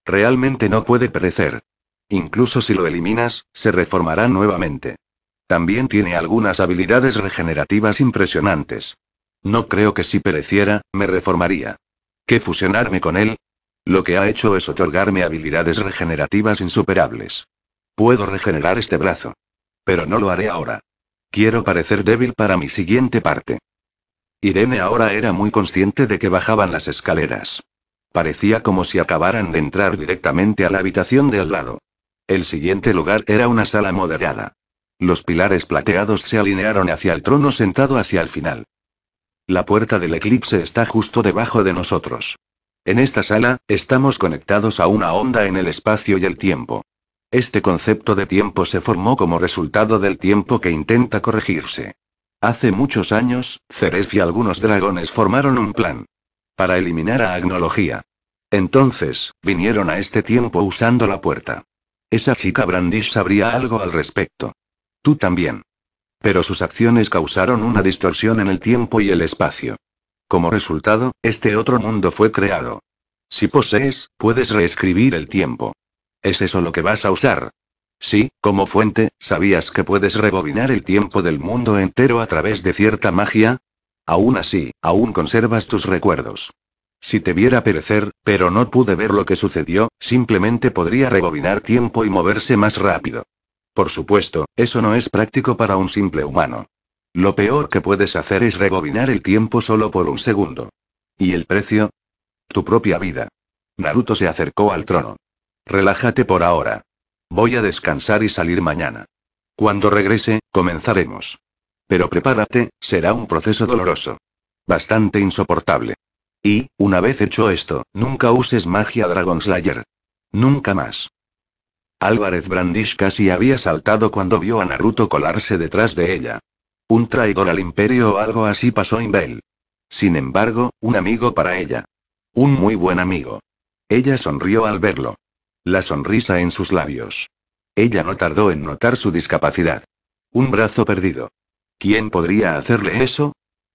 Realmente no puede perecer. Incluso si lo eliminas, se reformará nuevamente. También tiene algunas habilidades regenerativas impresionantes. No creo que si pereciera, me reformaría. ¿Qué fusionarme con él? Lo que ha hecho es otorgarme habilidades regenerativas insuperables. Puedo regenerar este brazo. Pero no lo haré ahora. Quiero parecer débil para mi siguiente parte. Irene ahora era muy consciente de que bajaban las escaleras. Parecía como si acabaran de entrar directamente a la habitación de al lado. El siguiente lugar era una sala moderada. Los pilares plateados se alinearon hacia el trono sentado hacia el final. La puerta del eclipse está justo debajo de nosotros. En esta sala, estamos conectados a una onda en el espacio y el tiempo. Este concepto de tiempo se formó como resultado del tiempo que intenta corregirse. Hace muchos años, Cerez y algunos dragones formaron un plan. Para eliminar a Agnología. Entonces, vinieron a este tiempo usando la puerta. Esa chica Brandish sabría algo al respecto. Tú también. Pero sus acciones causaron una distorsión en el tiempo y el espacio. Como resultado, este otro mundo fue creado. Si posees, puedes reescribir el tiempo. ¿Es eso lo que vas a usar? Sí, como fuente, ¿sabías que puedes rebobinar el tiempo del mundo entero a través de cierta magia? Aún así, aún conservas tus recuerdos. Si te viera perecer, pero no pude ver lo que sucedió, simplemente podría rebobinar tiempo y moverse más rápido. Por supuesto, eso no es práctico para un simple humano. Lo peor que puedes hacer es rebobinar el tiempo solo por un segundo. ¿Y el precio? Tu propia vida. Naruto se acercó al trono. Relájate por ahora. Voy a descansar y salir mañana. Cuando regrese, comenzaremos. Pero prepárate, será un proceso doloroso. Bastante insoportable. Y, una vez hecho esto, nunca uses magia Dragon Slayer. Nunca más. Álvarez Brandish casi había saltado cuando vio a Naruto colarse detrás de ella. Un traidor al imperio o algo así pasó en Bell. Sin embargo, un amigo para ella. Un muy buen amigo. Ella sonrió al verlo. La sonrisa en sus labios. Ella no tardó en notar su discapacidad. Un brazo perdido. ¿Quién podría hacerle eso?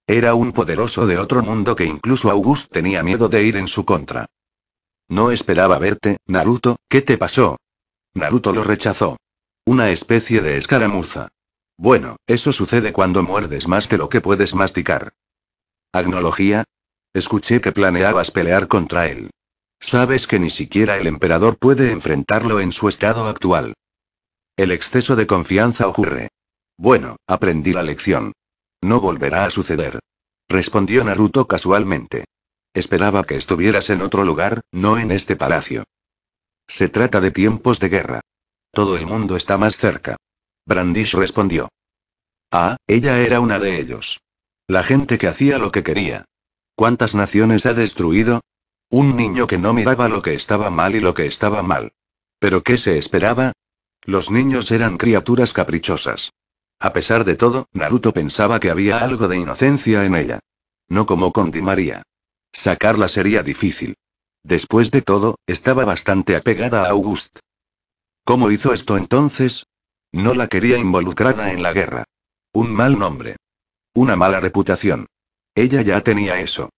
Era un poderoso de otro mundo que incluso August tenía miedo de ir en su contra. No esperaba verte, Naruto, ¿qué te pasó? Naruto lo rechazó. Una especie de escaramuza. Bueno, eso sucede cuando muerdes más de lo que puedes masticar. Agnología. Escuché que planeabas pelear contra él. Sabes que ni siquiera el emperador puede enfrentarlo en su estado actual. El exceso de confianza ocurre. Bueno, aprendí la lección. No volverá a suceder. Respondió Naruto casualmente. Esperaba que estuvieras en otro lugar, no en este palacio. Se trata de tiempos de guerra. Todo el mundo está más cerca. Brandish respondió. Ah, ella era una de ellos. La gente que hacía lo que quería. ¿Cuántas naciones ha destruido? Un niño que no miraba lo que estaba mal y lo que estaba mal. ¿Pero qué se esperaba? Los niños eran criaturas caprichosas. A pesar de todo, Naruto pensaba que había algo de inocencia en ella. No como con Di María. Sacarla sería difícil. Después de todo, estaba bastante apegada a August. ¿Cómo hizo esto entonces? No la quería involucrada en la guerra. Un mal nombre. Una mala reputación. Ella ya tenía eso.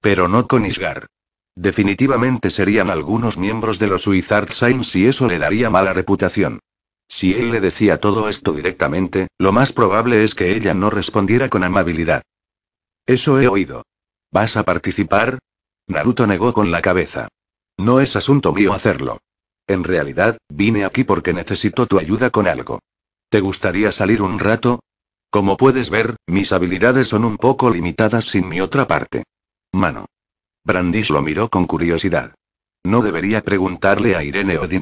Pero no con Isgar. Definitivamente serían algunos miembros de los Suizard Saints y eso le daría mala reputación. Si él le decía todo esto directamente, lo más probable es que ella no respondiera con amabilidad. Eso he oído. ¿Vas a participar? Naruto negó con la cabeza. No es asunto mío hacerlo. En realidad, vine aquí porque necesito tu ayuda con algo. ¿Te gustaría salir un rato? Como puedes ver, mis habilidades son un poco limitadas sin mi otra parte. Mano. Brandis lo miró con curiosidad. ¿No debería preguntarle a Irene o Di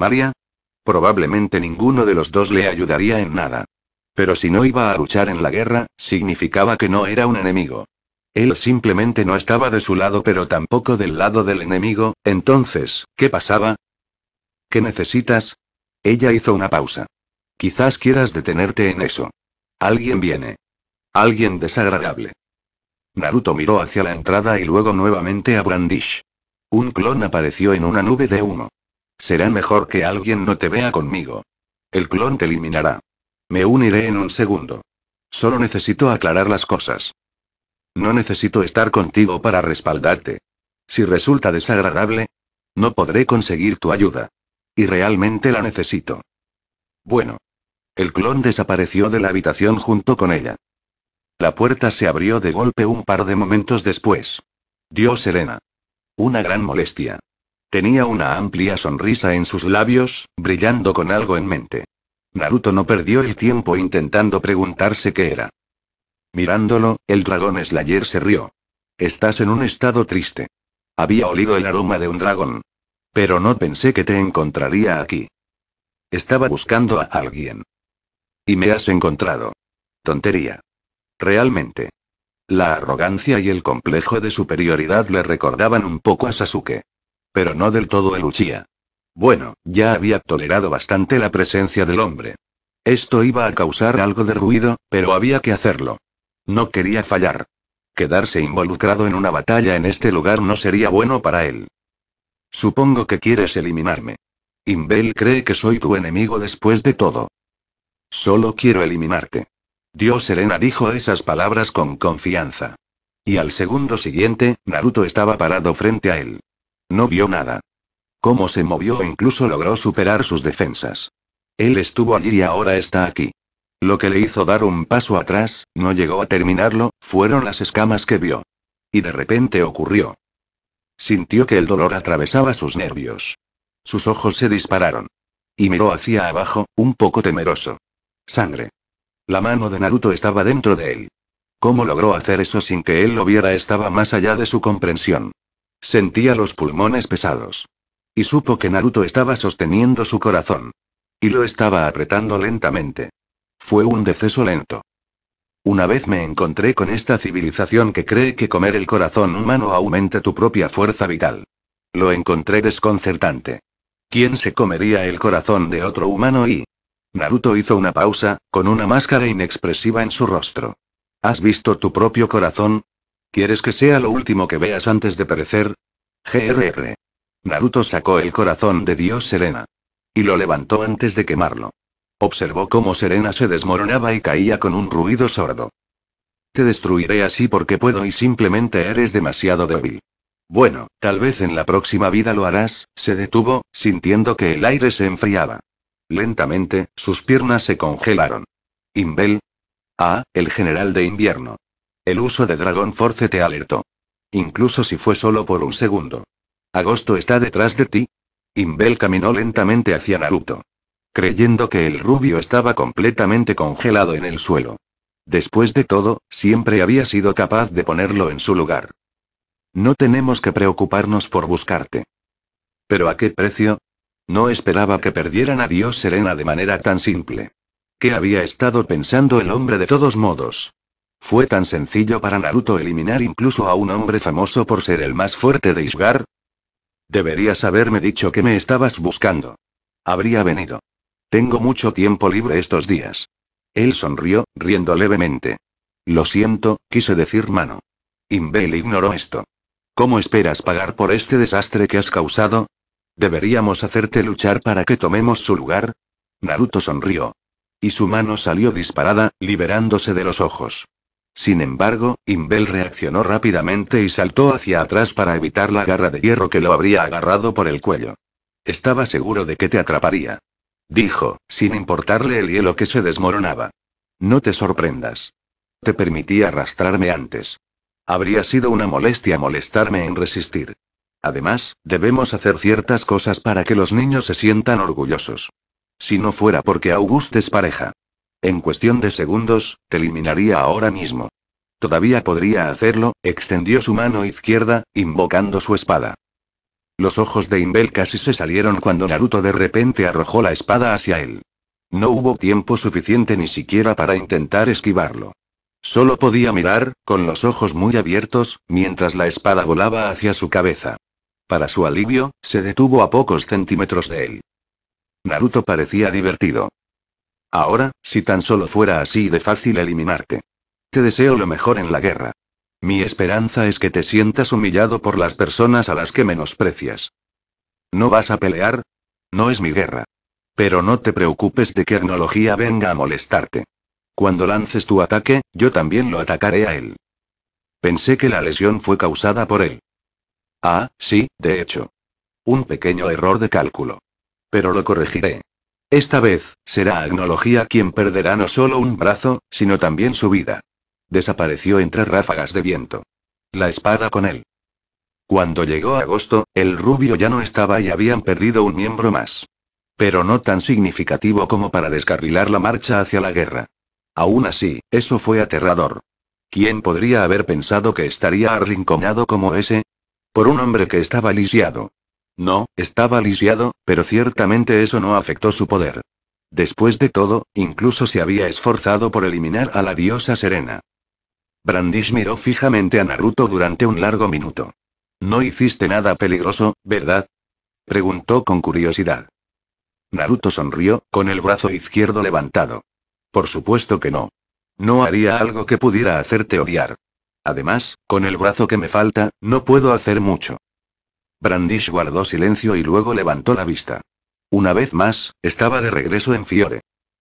Probablemente ninguno de los dos le ayudaría en nada. Pero si no iba a luchar en la guerra, significaba que no era un enemigo. Él simplemente no estaba de su lado pero tampoco del lado del enemigo, entonces, ¿qué pasaba? ¿Qué necesitas? Ella hizo una pausa. Quizás quieras detenerte en eso. Alguien viene. Alguien desagradable. Naruto miró hacia la entrada y luego nuevamente a Brandish. Un clon apareció en una nube de humo. Será mejor que alguien no te vea conmigo. El clon te eliminará. Me uniré en un segundo. Solo necesito aclarar las cosas. No necesito estar contigo para respaldarte. Si resulta desagradable, no podré conseguir tu ayuda. Y realmente la necesito. Bueno. El clon desapareció de la habitación junto con ella. La puerta se abrió de golpe un par de momentos después. Dios, Serena. Una gran molestia. Tenía una amplia sonrisa en sus labios, brillando con algo en mente. Naruto no perdió el tiempo intentando preguntarse qué era. Mirándolo, el dragón Slayer se rió. Estás en un estado triste. Había olido el aroma de un dragón. Pero no pensé que te encontraría aquí. Estaba buscando a alguien. Y me has encontrado. Tontería. Realmente. La arrogancia y el complejo de superioridad le recordaban un poco a Sasuke. Pero no del todo el Bueno, ya había tolerado bastante la presencia del hombre. Esto iba a causar algo de ruido, pero había que hacerlo. No quería fallar. Quedarse involucrado en una batalla en este lugar no sería bueno para él. Supongo que quieres eliminarme. Imbel cree que soy tu enemigo después de todo. Solo quiero eliminarte. Dios serena dijo esas palabras con confianza. Y al segundo siguiente, Naruto estaba parado frente a él. No vio nada. Cómo se movió e incluso logró superar sus defensas. Él estuvo allí y ahora está aquí. Lo que le hizo dar un paso atrás, no llegó a terminarlo, fueron las escamas que vio. Y de repente ocurrió. Sintió que el dolor atravesaba sus nervios. Sus ojos se dispararon. Y miró hacia abajo, un poco temeroso. Sangre. La mano de Naruto estaba dentro de él. ¿Cómo logró hacer eso sin que él lo viera? Estaba más allá de su comprensión. Sentía los pulmones pesados. Y supo que Naruto estaba sosteniendo su corazón. Y lo estaba apretando lentamente. Fue un deceso lento. Una vez me encontré con esta civilización que cree que comer el corazón humano aumenta tu propia fuerza vital. Lo encontré desconcertante. ¿Quién se comería el corazón de otro humano y... Naruto hizo una pausa, con una máscara inexpresiva en su rostro. ¿Has visto tu propio corazón? ¿Quieres que sea lo último que veas antes de perecer? GRR. Naruto sacó el corazón de Dios Serena. Y lo levantó antes de quemarlo. Observó cómo Serena se desmoronaba y caía con un ruido sordo. Te destruiré así porque puedo y simplemente eres demasiado débil. Bueno, tal vez en la próxima vida lo harás, se detuvo, sintiendo que el aire se enfriaba. Lentamente, sus piernas se congelaron. Imbel. Ah, el general de invierno. El uso de Dragon Force te alertó. Incluso si fue solo por un segundo. Agosto está detrás de ti. Imbel caminó lentamente hacia Naruto. Creyendo que el rubio estaba completamente congelado en el suelo. Después de todo, siempre había sido capaz de ponerlo en su lugar. No tenemos que preocuparnos por buscarte. ¿Pero a qué precio? No esperaba que perdieran a Dios Serena de manera tan simple. ¿Qué había estado pensando el hombre de todos modos? ¿Fue tan sencillo para Naruto eliminar incluso a un hombre famoso por ser el más fuerte de Isgar? Deberías haberme dicho que me estabas buscando. Habría venido. Tengo mucho tiempo libre estos días. Él sonrió, riendo levemente. Lo siento, quise decir mano. Imbel ignoró esto. ¿Cómo esperas pagar por este desastre que has causado? ¿Deberíamos hacerte luchar para que tomemos su lugar? Naruto sonrió. Y su mano salió disparada, liberándose de los ojos. Sin embargo, Imbel reaccionó rápidamente y saltó hacia atrás para evitar la garra de hierro que lo habría agarrado por el cuello. Estaba seguro de que te atraparía. Dijo, sin importarle el hielo que se desmoronaba. No te sorprendas. Te permití arrastrarme antes. Habría sido una molestia molestarme en resistir. Además, debemos hacer ciertas cosas para que los niños se sientan orgullosos. Si no fuera porque August es pareja, en cuestión de segundos, te eliminaría ahora mismo. Todavía podría hacerlo, extendió su mano izquierda, invocando su espada. Los ojos de Imbel casi se salieron cuando Naruto de repente arrojó la espada hacia él. No hubo tiempo suficiente ni siquiera para intentar esquivarlo. Solo podía mirar, con los ojos muy abiertos, mientras la espada volaba hacia su cabeza. Para su alivio, se detuvo a pocos centímetros de él. Naruto parecía divertido. Ahora, si tan solo fuera así de fácil eliminarte. Te deseo lo mejor en la guerra. Mi esperanza es que te sientas humillado por las personas a las que menosprecias. ¿No vas a pelear? No es mi guerra. Pero no te preocupes de que Arnología venga a molestarte. Cuando lances tu ataque, yo también lo atacaré a él. Pensé que la lesión fue causada por él. Ah, sí, de hecho. Un pequeño error de cálculo. Pero lo corregiré. Esta vez, será Agnología quien perderá no solo un brazo, sino también su vida. Desapareció entre ráfagas de viento. La espada con él. Cuando llegó agosto, el rubio ya no estaba y habían perdido un miembro más. Pero no tan significativo como para descarrilar la marcha hacia la guerra. Aún así, eso fue aterrador. ¿Quién podría haber pensado que estaría arrinconado como ese? Por un hombre que estaba lisiado. No, estaba lisiado, pero ciertamente eso no afectó su poder. Después de todo, incluso se había esforzado por eliminar a la diosa Serena. Brandish miró fijamente a Naruto durante un largo minuto. No hiciste nada peligroso, ¿verdad? Preguntó con curiosidad. Naruto sonrió, con el brazo izquierdo levantado. Por supuesto que no. No haría algo que pudiera hacerte odiar. Además, con el brazo que me falta, no puedo hacer mucho. Brandish guardó silencio y luego levantó la vista. Una vez más, estaba de regreso en Fiore.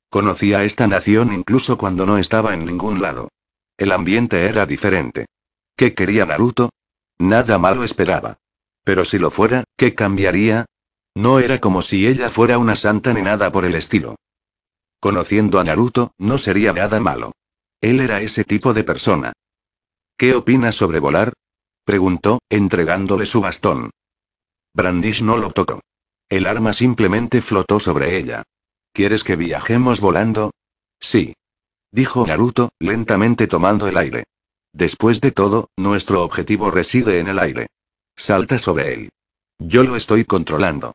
Conocía esta nación incluso cuando no estaba en ningún lado. El ambiente era diferente. ¿Qué quería Naruto? Nada malo esperaba. Pero si lo fuera, ¿qué cambiaría? No era como si ella fuera una santa ni nada por el estilo. Conociendo a Naruto, no sería nada malo. Él era ese tipo de persona. ¿Qué opinas sobre volar? preguntó, entregándole su bastón. Brandish no lo tocó. El arma simplemente flotó sobre ella. ¿Quieres que viajemos volando? Sí. Dijo Naruto, lentamente tomando el aire. Después de todo, nuestro objetivo reside en el aire. Salta sobre él. Yo lo estoy controlando.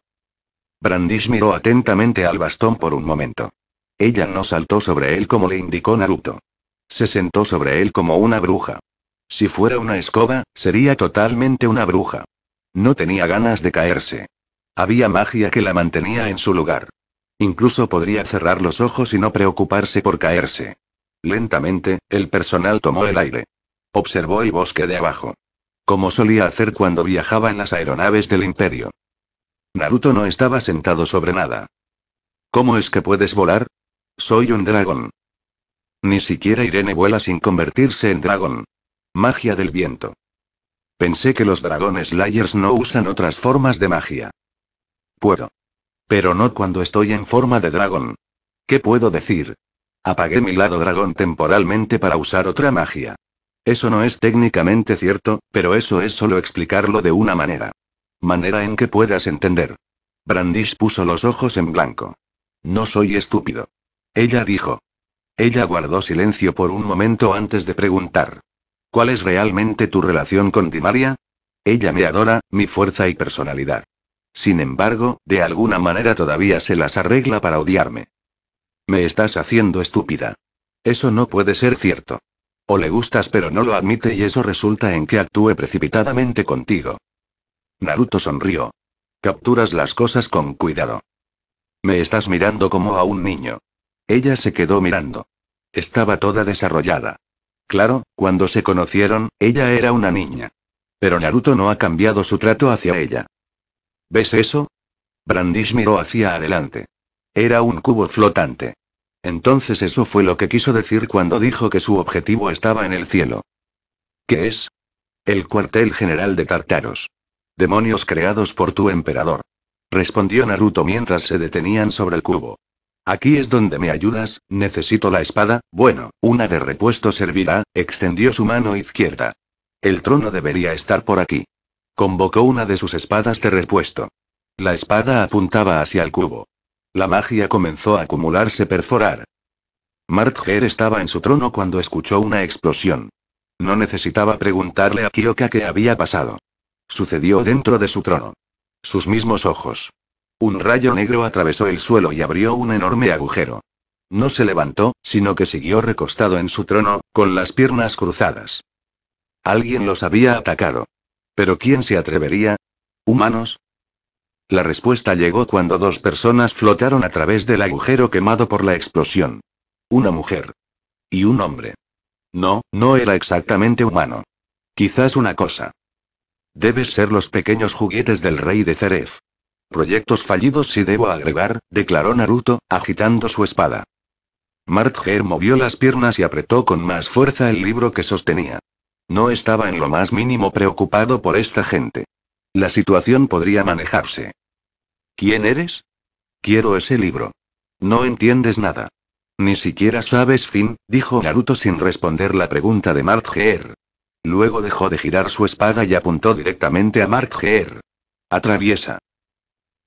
Brandish miró atentamente al bastón por un momento. Ella no saltó sobre él como le indicó Naruto. Se sentó sobre él como una bruja. Si fuera una escoba, sería totalmente una bruja. No tenía ganas de caerse. Había magia que la mantenía en su lugar. Incluso podría cerrar los ojos y no preocuparse por caerse. Lentamente, el personal tomó el aire. Observó el bosque de abajo. Como solía hacer cuando viajaba en las aeronaves del imperio. Naruto no estaba sentado sobre nada. ¿Cómo es que puedes volar? Soy un dragón. Ni siquiera Irene vuela sin convertirse en dragón. Magia del viento. Pensé que los dragones layers no usan otras formas de magia. Puedo. Pero no cuando estoy en forma de dragón. ¿Qué puedo decir? Apagué mi lado dragón temporalmente para usar otra magia. Eso no es técnicamente cierto, pero eso es solo explicarlo de una manera. Manera en que puedas entender. Brandish puso los ojos en blanco. No soy estúpido. Ella dijo. Ella guardó silencio por un momento antes de preguntar. ¿Cuál es realmente tu relación con Dimaria? Ella me adora, mi fuerza y personalidad. Sin embargo, de alguna manera todavía se las arregla para odiarme. Me estás haciendo estúpida. Eso no puede ser cierto. O le gustas pero no lo admite y eso resulta en que actúe precipitadamente contigo. Naruto sonrió. Capturas las cosas con cuidado. Me estás mirando como a un niño. Ella se quedó mirando. Estaba toda desarrollada. Claro, cuando se conocieron, ella era una niña. Pero Naruto no ha cambiado su trato hacia ella. ¿Ves eso? Brandish miró hacia adelante. Era un cubo flotante. Entonces eso fue lo que quiso decir cuando dijo que su objetivo estaba en el cielo. ¿Qué es? El cuartel general de Tartaros. Demonios creados por tu emperador. Respondió Naruto mientras se detenían sobre el cubo. Aquí es donde me ayudas, necesito la espada, bueno, una de repuesto servirá, extendió su mano izquierda. El trono debería estar por aquí. Convocó una de sus espadas de repuesto. La espada apuntaba hacia el cubo. La magia comenzó a acumularse perforar. Martger estaba en su trono cuando escuchó una explosión. No necesitaba preguntarle a Kioka qué había pasado. Sucedió dentro de su trono. Sus mismos ojos. Un rayo negro atravesó el suelo y abrió un enorme agujero. No se levantó, sino que siguió recostado en su trono, con las piernas cruzadas. Alguien los había atacado. Pero ¿quién se atrevería? ¿Humanos? La respuesta llegó cuando dos personas flotaron a través del agujero quemado por la explosión. Una mujer. Y un hombre. No, no era exactamente humano. Quizás una cosa. Debes ser los pequeños juguetes del rey de Ceref. Proyectos fallidos si debo agregar, declaró Naruto, agitando su espada. Martger movió las piernas y apretó con más fuerza el libro que sostenía. No estaba en lo más mínimo preocupado por esta gente. La situación podría manejarse. ¿Quién eres? Quiero ese libro. No entiendes nada. Ni siquiera sabes fin, dijo Naruto sin responder la pregunta de Martger. Luego dejó de girar su espada y apuntó directamente a Martger. Atraviesa.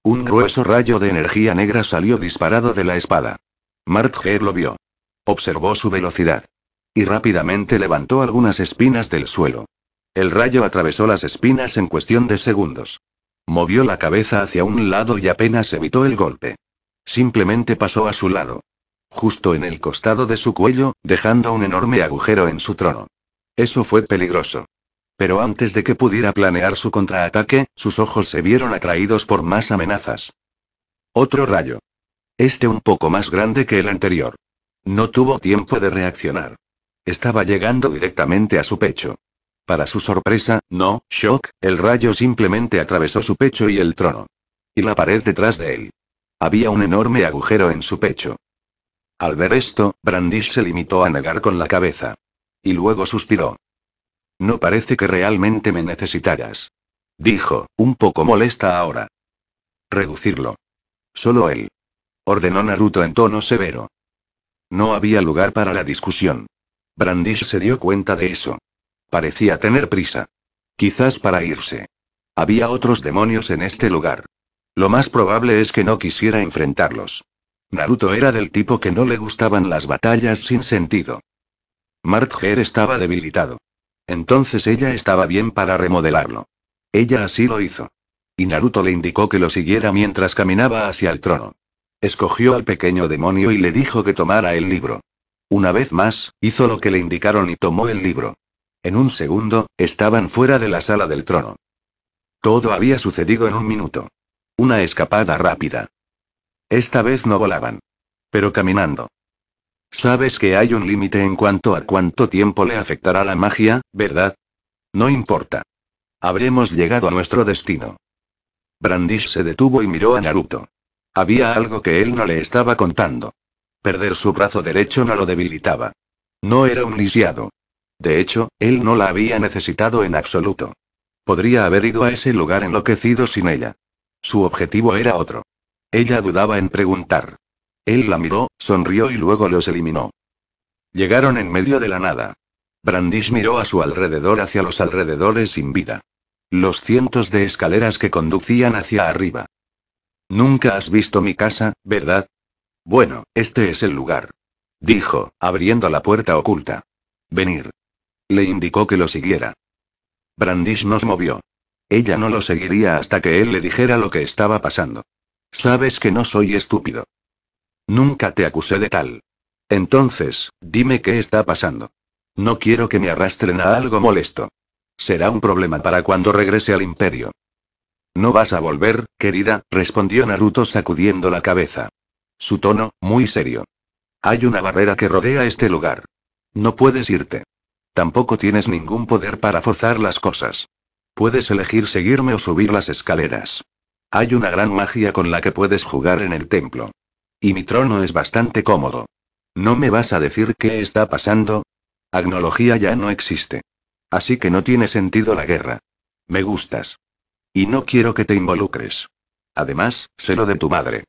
Un grueso rayo de energía negra salió disparado de la espada. Martger lo vio. Observó su velocidad. Y rápidamente levantó algunas espinas del suelo. El rayo atravesó las espinas en cuestión de segundos. Movió la cabeza hacia un lado y apenas evitó el golpe. Simplemente pasó a su lado. Justo en el costado de su cuello, dejando un enorme agujero en su trono. Eso fue peligroso. Pero antes de que pudiera planear su contraataque, sus ojos se vieron atraídos por más amenazas. Otro rayo. Este un poco más grande que el anterior. No tuvo tiempo de reaccionar. Estaba llegando directamente a su pecho. Para su sorpresa, no, shock, el rayo simplemente atravesó su pecho y el trono. Y la pared detrás de él. Había un enorme agujero en su pecho. Al ver esto, Brandish se limitó a negar con la cabeza. Y luego suspiró. No parece que realmente me necesitaras. Dijo, un poco molesta ahora. Reducirlo. Solo él. Ordenó Naruto en tono severo. No había lugar para la discusión. Brandish se dio cuenta de eso. Parecía tener prisa. Quizás para irse. Había otros demonios en este lugar. Lo más probable es que no quisiera enfrentarlos. Naruto era del tipo que no le gustaban las batallas sin sentido. Martger estaba debilitado. Entonces ella estaba bien para remodelarlo. Ella así lo hizo. Y Naruto le indicó que lo siguiera mientras caminaba hacia el trono. Escogió al pequeño demonio y le dijo que tomara el libro. Una vez más, hizo lo que le indicaron y tomó el libro. En un segundo, estaban fuera de la sala del trono. Todo había sucedido en un minuto. Una escapada rápida. Esta vez no volaban. Pero caminando. Sabes que hay un límite en cuanto a cuánto tiempo le afectará la magia, ¿verdad? No importa. Habremos llegado a nuestro destino. Brandish se detuvo y miró a Naruto. Había algo que él no le estaba contando. Perder su brazo derecho no lo debilitaba. No era un lisiado. De hecho, él no la había necesitado en absoluto. Podría haber ido a ese lugar enloquecido sin ella. Su objetivo era otro. Ella dudaba en preguntar. Él la miró, sonrió y luego los eliminó. Llegaron en medio de la nada. Brandish miró a su alrededor hacia los alrededores sin vida. Los cientos de escaleras que conducían hacia arriba. Nunca has visto mi casa, ¿verdad? Bueno, este es el lugar. Dijo, abriendo la puerta oculta. Venir. Le indicó que lo siguiera. Brandish nos movió. Ella no lo seguiría hasta que él le dijera lo que estaba pasando. Sabes que no soy estúpido. Nunca te acusé de tal. Entonces, dime qué está pasando. No quiero que me arrastren a algo molesto. Será un problema para cuando regrese al imperio. No vas a volver, querida, respondió Naruto sacudiendo la cabeza. Su tono, muy serio. Hay una barrera que rodea este lugar. No puedes irte. Tampoco tienes ningún poder para forzar las cosas. Puedes elegir seguirme o subir las escaleras. Hay una gran magia con la que puedes jugar en el templo. Y mi trono es bastante cómodo. ¿No me vas a decir qué está pasando? Agnología ya no existe. Así que no tiene sentido la guerra. Me gustas. Y no quiero que te involucres. Además, sé lo de tu madre.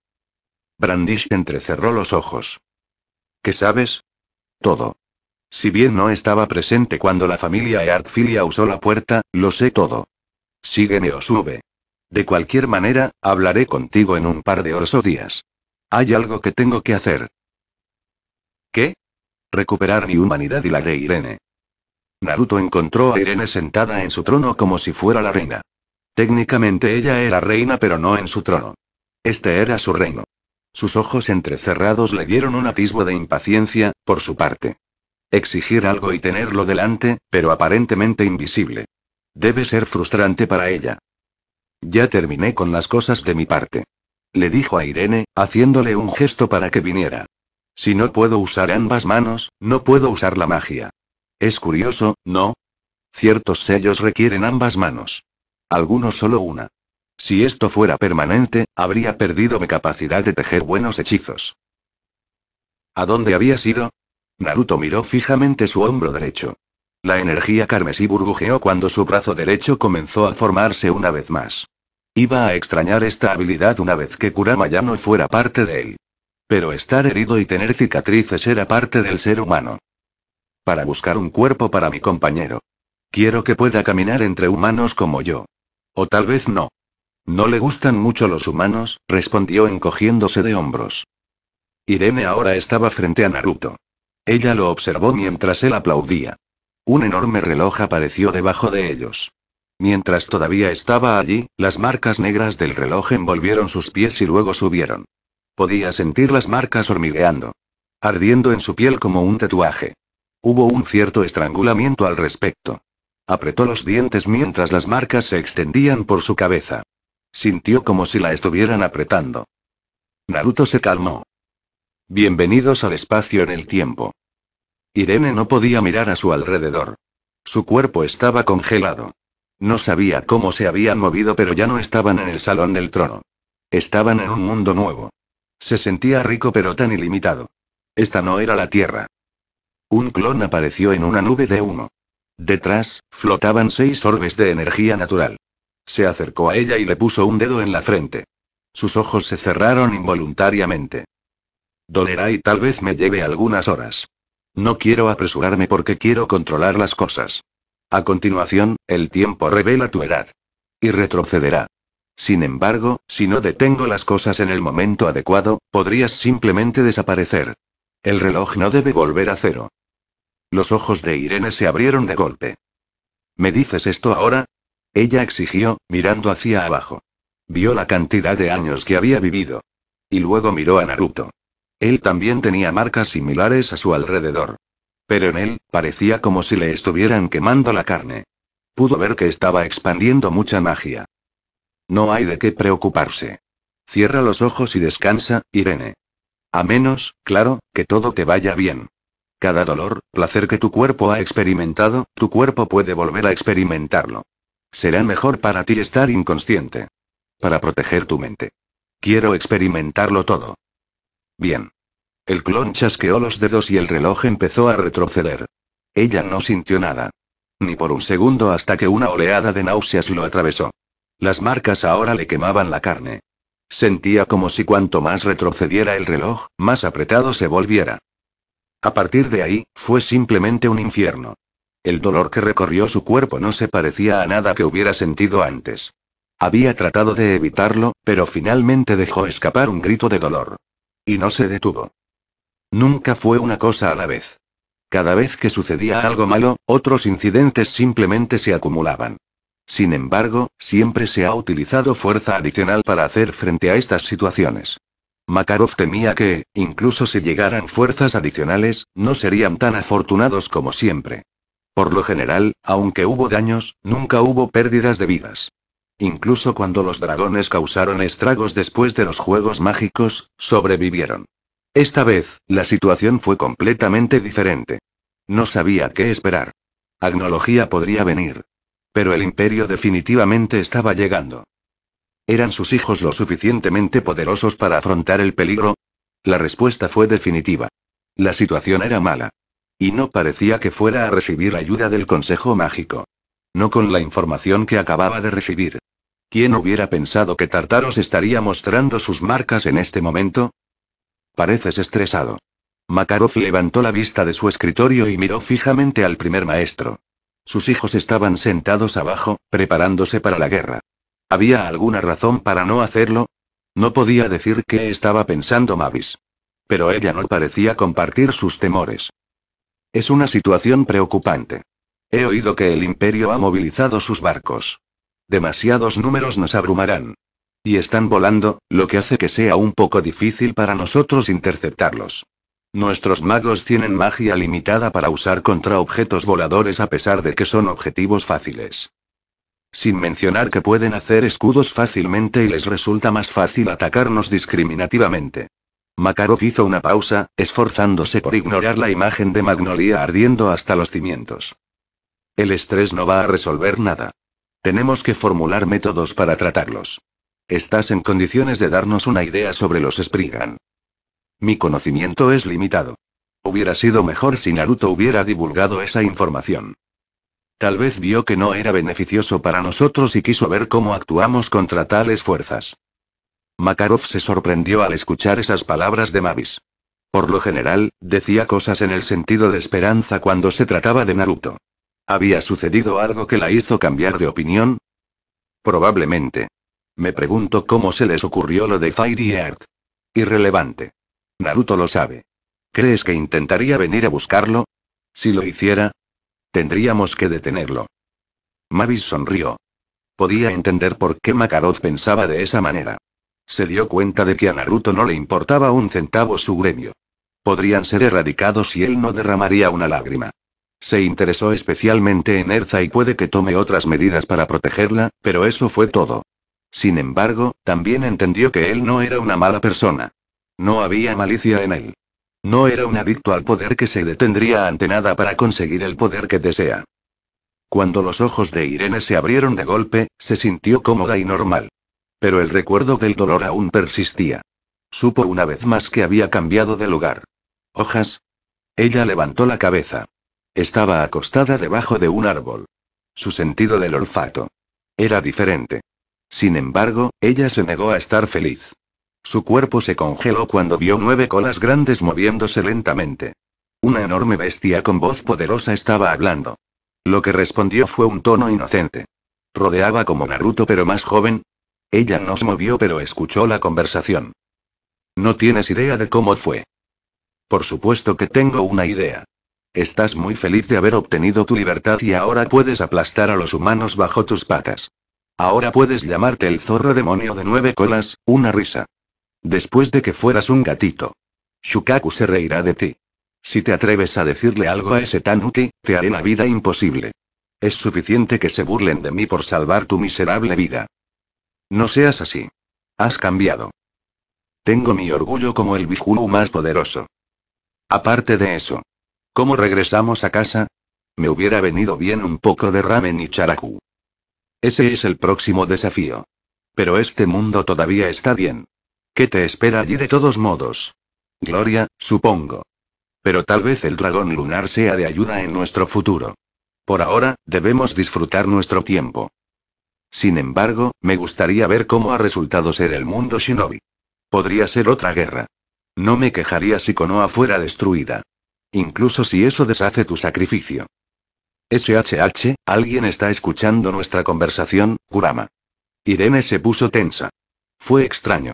Brandish entrecerró los ojos. ¿Qué sabes? Todo. Si bien no estaba presente cuando la familia Eartfilia usó la puerta, lo sé todo. Sígueme o sube. De cualquier manera, hablaré contigo en un par de horas o días. Hay algo que tengo que hacer. ¿Qué? Recuperar mi humanidad y la de Irene. Naruto encontró a Irene sentada en su trono como si fuera la reina. Técnicamente ella era reina pero no en su trono. Este era su reino. Sus ojos entrecerrados le dieron un atisbo de impaciencia, por su parte. Exigir algo y tenerlo delante, pero aparentemente invisible. Debe ser frustrante para ella. Ya terminé con las cosas de mi parte le dijo a Irene, haciéndole un gesto para que viniera. Si no puedo usar ambas manos, no puedo usar la magia. Es curioso, ¿no? Ciertos sellos requieren ambas manos. Algunos solo una. Si esto fuera permanente, habría perdido mi capacidad de tejer buenos hechizos. ¿A dónde habías ido? Naruto miró fijamente su hombro derecho. La energía carmesí burbujeó cuando su brazo derecho comenzó a formarse una vez más. Iba a extrañar esta habilidad una vez que Kurama ya no fuera parte de él. Pero estar herido y tener cicatrices era parte del ser humano. Para buscar un cuerpo para mi compañero. Quiero que pueda caminar entre humanos como yo. O tal vez no. No le gustan mucho los humanos, respondió encogiéndose de hombros. Irene ahora estaba frente a Naruto. Ella lo observó mientras él aplaudía. Un enorme reloj apareció debajo de ellos. Mientras todavía estaba allí, las marcas negras del reloj envolvieron sus pies y luego subieron. Podía sentir las marcas hormigueando. Ardiendo en su piel como un tatuaje. Hubo un cierto estrangulamiento al respecto. Apretó los dientes mientras las marcas se extendían por su cabeza. Sintió como si la estuvieran apretando. Naruto se calmó. Bienvenidos al espacio en el tiempo. Irene no podía mirar a su alrededor. Su cuerpo estaba congelado. No sabía cómo se habían movido, pero ya no estaban en el salón del trono. Estaban en un mundo nuevo. Se sentía rico pero tan ilimitado. Esta no era la Tierra. Un clon apareció en una nube de humo. Detrás, flotaban seis orbes de energía natural. Se acercó a ella y le puso un dedo en la frente. Sus ojos se cerraron involuntariamente. Dolerá y tal vez me lleve algunas horas. No quiero apresurarme porque quiero controlar las cosas. A continuación, el tiempo revela tu edad. Y retrocederá. Sin embargo, si no detengo las cosas en el momento adecuado, podrías simplemente desaparecer. El reloj no debe volver a cero. Los ojos de Irene se abrieron de golpe. ¿Me dices esto ahora? Ella exigió, mirando hacia abajo. Vio la cantidad de años que había vivido. Y luego miró a Naruto. Él también tenía marcas similares a su alrededor. Pero en él, parecía como si le estuvieran quemando la carne. Pudo ver que estaba expandiendo mucha magia. No hay de qué preocuparse. Cierra los ojos y descansa, Irene. A menos, claro, que todo te vaya bien. Cada dolor, placer que tu cuerpo ha experimentado, tu cuerpo puede volver a experimentarlo. Será mejor para ti estar inconsciente. Para proteger tu mente. Quiero experimentarlo todo. Bien. El clon chasqueó los dedos y el reloj empezó a retroceder. Ella no sintió nada. Ni por un segundo hasta que una oleada de náuseas lo atravesó. Las marcas ahora le quemaban la carne. Sentía como si cuanto más retrocediera el reloj, más apretado se volviera. A partir de ahí, fue simplemente un infierno. El dolor que recorrió su cuerpo no se parecía a nada que hubiera sentido antes. Había tratado de evitarlo, pero finalmente dejó escapar un grito de dolor. Y no se detuvo. Nunca fue una cosa a la vez. Cada vez que sucedía algo malo, otros incidentes simplemente se acumulaban. Sin embargo, siempre se ha utilizado fuerza adicional para hacer frente a estas situaciones. Makarov temía que, incluso si llegaran fuerzas adicionales, no serían tan afortunados como siempre. Por lo general, aunque hubo daños, nunca hubo pérdidas de vidas. Incluso cuando los dragones causaron estragos después de los Juegos Mágicos, sobrevivieron. Esta vez, la situación fue completamente diferente. No sabía qué esperar. Agnología podría venir. Pero el imperio definitivamente estaba llegando. ¿Eran sus hijos lo suficientemente poderosos para afrontar el peligro? La respuesta fue definitiva. La situación era mala. Y no parecía que fuera a recibir ayuda del Consejo Mágico. No con la información que acababa de recibir. ¿Quién hubiera pensado que Tartaros estaría mostrando sus marcas en este momento? Pareces estresado. Makarov levantó la vista de su escritorio y miró fijamente al primer maestro. Sus hijos estaban sentados abajo, preparándose para la guerra. ¿Había alguna razón para no hacerlo? No podía decir qué estaba pensando Mavis. Pero ella no parecía compartir sus temores. Es una situación preocupante. He oído que el imperio ha movilizado sus barcos. Demasiados números nos abrumarán. Y están volando, lo que hace que sea un poco difícil para nosotros interceptarlos. Nuestros magos tienen magia limitada para usar contra objetos voladores a pesar de que son objetivos fáciles. Sin mencionar que pueden hacer escudos fácilmente y les resulta más fácil atacarnos discriminativamente. Makarov hizo una pausa, esforzándose por ignorar la imagen de Magnolia ardiendo hasta los cimientos. El estrés no va a resolver nada. Tenemos que formular métodos para tratarlos. ¿Estás en condiciones de darnos una idea sobre los Spriggan? Mi conocimiento es limitado. Hubiera sido mejor si Naruto hubiera divulgado esa información. Tal vez vio que no era beneficioso para nosotros y quiso ver cómo actuamos contra tales fuerzas. Makarov se sorprendió al escuchar esas palabras de Mavis. Por lo general, decía cosas en el sentido de esperanza cuando se trataba de Naruto. ¿Había sucedido algo que la hizo cambiar de opinión? Probablemente. Me pregunto cómo se les ocurrió lo de Fairy Earth. Irrelevante. Naruto lo sabe. ¿Crees que intentaría venir a buscarlo? Si lo hiciera, tendríamos que detenerlo. Mavis sonrió. Podía entender por qué Makarov pensaba de esa manera. Se dio cuenta de que a Naruto no le importaba un centavo su gremio. Podrían ser erradicados y él no derramaría una lágrima. Se interesó especialmente en Erza y puede que tome otras medidas para protegerla, pero eso fue todo. Sin embargo, también entendió que él no era una mala persona. No había malicia en él. No era un adicto al poder que se detendría ante nada para conseguir el poder que desea. Cuando los ojos de Irene se abrieron de golpe, se sintió cómoda y normal. Pero el recuerdo del dolor aún persistía. Supo una vez más que había cambiado de lugar. ¿Hojas? Ella levantó la cabeza. Estaba acostada debajo de un árbol. Su sentido del olfato. Era diferente. Sin embargo, ella se negó a estar feliz. Su cuerpo se congeló cuando vio nueve colas grandes moviéndose lentamente. Una enorme bestia con voz poderosa estaba hablando. Lo que respondió fue un tono inocente. Rodeaba como Naruto pero más joven. Ella no se movió pero escuchó la conversación. No tienes idea de cómo fue. Por supuesto que tengo una idea. Estás muy feliz de haber obtenido tu libertad y ahora puedes aplastar a los humanos bajo tus patas. Ahora puedes llamarte el zorro demonio de nueve colas, una risa. Después de que fueras un gatito. Shukaku se reirá de ti. Si te atreves a decirle algo a ese Tanuki, te haré la vida imposible. Es suficiente que se burlen de mí por salvar tu miserable vida. No seas así. Has cambiado. Tengo mi orgullo como el Bijunu más poderoso. Aparte de eso. ¿Cómo regresamos a casa? Me hubiera venido bien un poco de ramen y charaku. Ese es el próximo desafío. Pero este mundo todavía está bien. ¿Qué te espera allí de todos modos? Gloria, supongo. Pero tal vez el dragón lunar sea de ayuda en nuestro futuro. Por ahora, debemos disfrutar nuestro tiempo. Sin embargo, me gustaría ver cómo ha resultado ser el mundo shinobi. Podría ser otra guerra. No me quejaría si Konoha fuera destruida. Incluso si eso deshace tu sacrificio. SHH, alguien está escuchando nuestra conversación, Kurama. Irene se puso tensa. Fue extraño.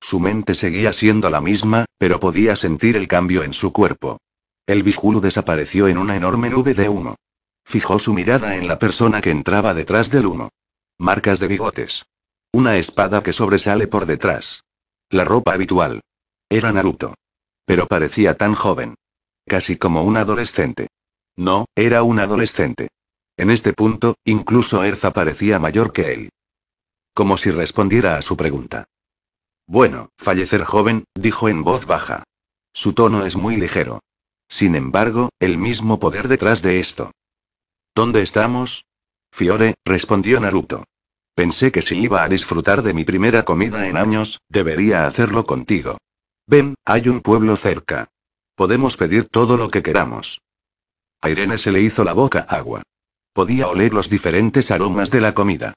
Su mente seguía siendo la misma, pero podía sentir el cambio en su cuerpo. El Bijulu desapareció en una enorme nube de humo. Fijó su mirada en la persona que entraba detrás del humo. Marcas de bigotes. Una espada que sobresale por detrás. La ropa habitual. Era Naruto. Pero parecía tan joven. Casi como un adolescente. No, era un adolescente. En este punto, incluso Erza parecía mayor que él. Como si respondiera a su pregunta. Bueno, fallecer joven, dijo en voz baja. Su tono es muy ligero. Sin embargo, el mismo poder detrás de esto. ¿Dónde estamos? Fiore, respondió Naruto. Pensé que si iba a disfrutar de mi primera comida en años, debería hacerlo contigo. Ven, hay un pueblo cerca. Podemos pedir todo lo que queramos. A Irene se le hizo la boca agua. Podía oler los diferentes aromas de la comida.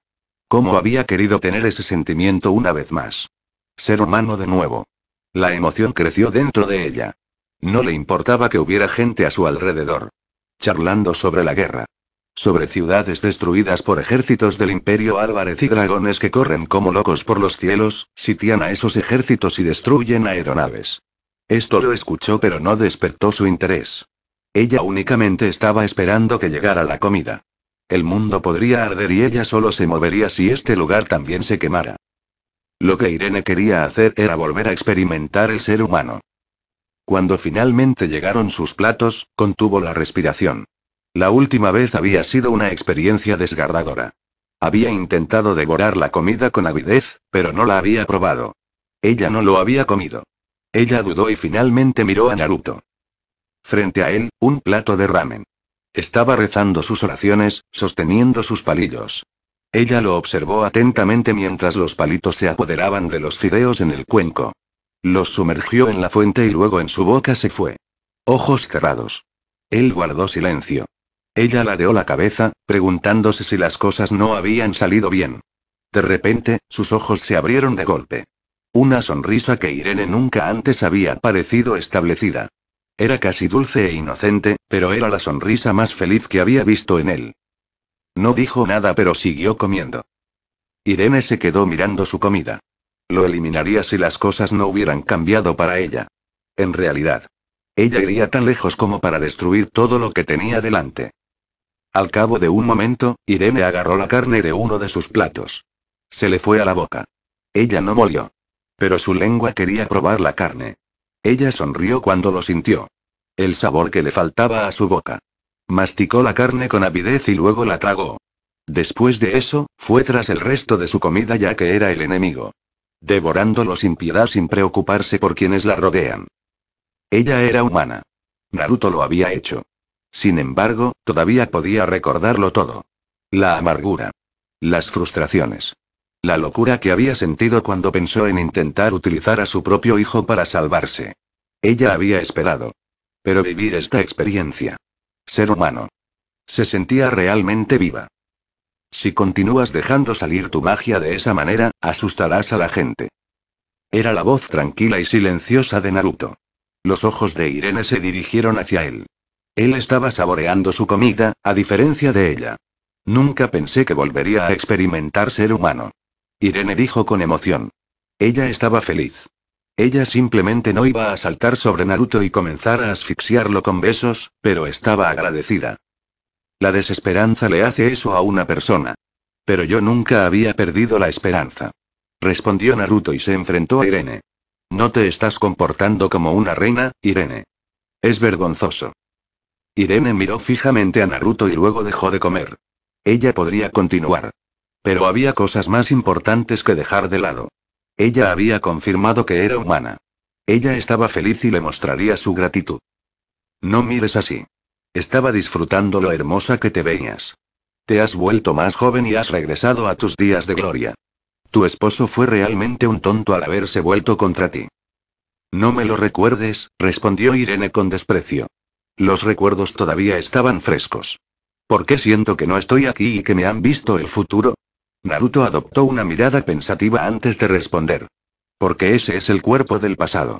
¿Cómo había querido tener ese sentimiento una vez más? Ser humano de nuevo. La emoción creció dentro de ella. No le importaba que hubiera gente a su alrededor. Charlando sobre la guerra. Sobre ciudades destruidas por ejércitos del Imperio Álvarez y dragones que corren como locos por los cielos, sitian a esos ejércitos y destruyen aeronaves. Esto lo escuchó pero no despertó su interés. Ella únicamente estaba esperando que llegara la comida. El mundo podría arder y ella solo se movería si este lugar también se quemara. Lo que Irene quería hacer era volver a experimentar el ser humano. Cuando finalmente llegaron sus platos, contuvo la respiración. La última vez había sido una experiencia desgarradora. Había intentado devorar la comida con avidez, pero no la había probado. Ella no lo había comido. Ella dudó y finalmente miró a Naruto. Frente a él, un plato de ramen. Estaba rezando sus oraciones, sosteniendo sus palillos. Ella lo observó atentamente mientras los palitos se apoderaban de los fideos en el cuenco. Los sumergió en la fuente y luego en su boca se fue. Ojos cerrados. Él guardó silencio. Ella ladeó la cabeza, preguntándose si las cosas no habían salido bien. De repente, sus ojos se abrieron de golpe. Una sonrisa que Irene nunca antes había parecido establecida. Era casi dulce e inocente, pero era la sonrisa más feliz que había visto en él. No dijo nada pero siguió comiendo. Irene se quedó mirando su comida. Lo eliminaría si las cosas no hubieran cambiado para ella. En realidad. Ella iría tan lejos como para destruir todo lo que tenía delante. Al cabo de un momento, Irene agarró la carne de uno de sus platos. Se le fue a la boca. Ella no molió. Pero su lengua quería probar la carne. Ella sonrió cuando lo sintió. El sabor que le faltaba a su boca. Masticó la carne con avidez y luego la tragó. Después de eso, fue tras el resto de su comida ya que era el enemigo. Devorándolo sin piedad sin preocuparse por quienes la rodean. Ella era humana. Naruto lo había hecho. Sin embargo, todavía podía recordarlo todo. La amargura. Las frustraciones. La locura que había sentido cuando pensó en intentar utilizar a su propio hijo para salvarse. Ella había esperado. Pero vivir esta experiencia. Ser humano. Se sentía realmente viva. Si continúas dejando salir tu magia de esa manera, asustarás a la gente. Era la voz tranquila y silenciosa de Naruto. Los ojos de Irene se dirigieron hacia él. Él estaba saboreando su comida, a diferencia de ella. Nunca pensé que volvería a experimentar ser humano. Irene dijo con emoción. Ella estaba feliz. Ella simplemente no iba a saltar sobre Naruto y comenzar a asfixiarlo con besos, pero estaba agradecida. La desesperanza le hace eso a una persona. Pero yo nunca había perdido la esperanza. Respondió Naruto y se enfrentó a Irene. No te estás comportando como una reina, Irene. Es vergonzoso. Irene miró fijamente a Naruto y luego dejó de comer. Ella podría continuar. Pero había cosas más importantes que dejar de lado. Ella había confirmado que era humana. Ella estaba feliz y le mostraría su gratitud. No mires así. Estaba disfrutando lo hermosa que te veías. Te has vuelto más joven y has regresado a tus días de gloria. Tu esposo fue realmente un tonto al haberse vuelto contra ti. No me lo recuerdes, respondió Irene con desprecio. Los recuerdos todavía estaban frescos. ¿Por qué siento que no estoy aquí y que me han visto el futuro? Naruto adoptó una mirada pensativa antes de responder. Porque ese es el cuerpo del pasado.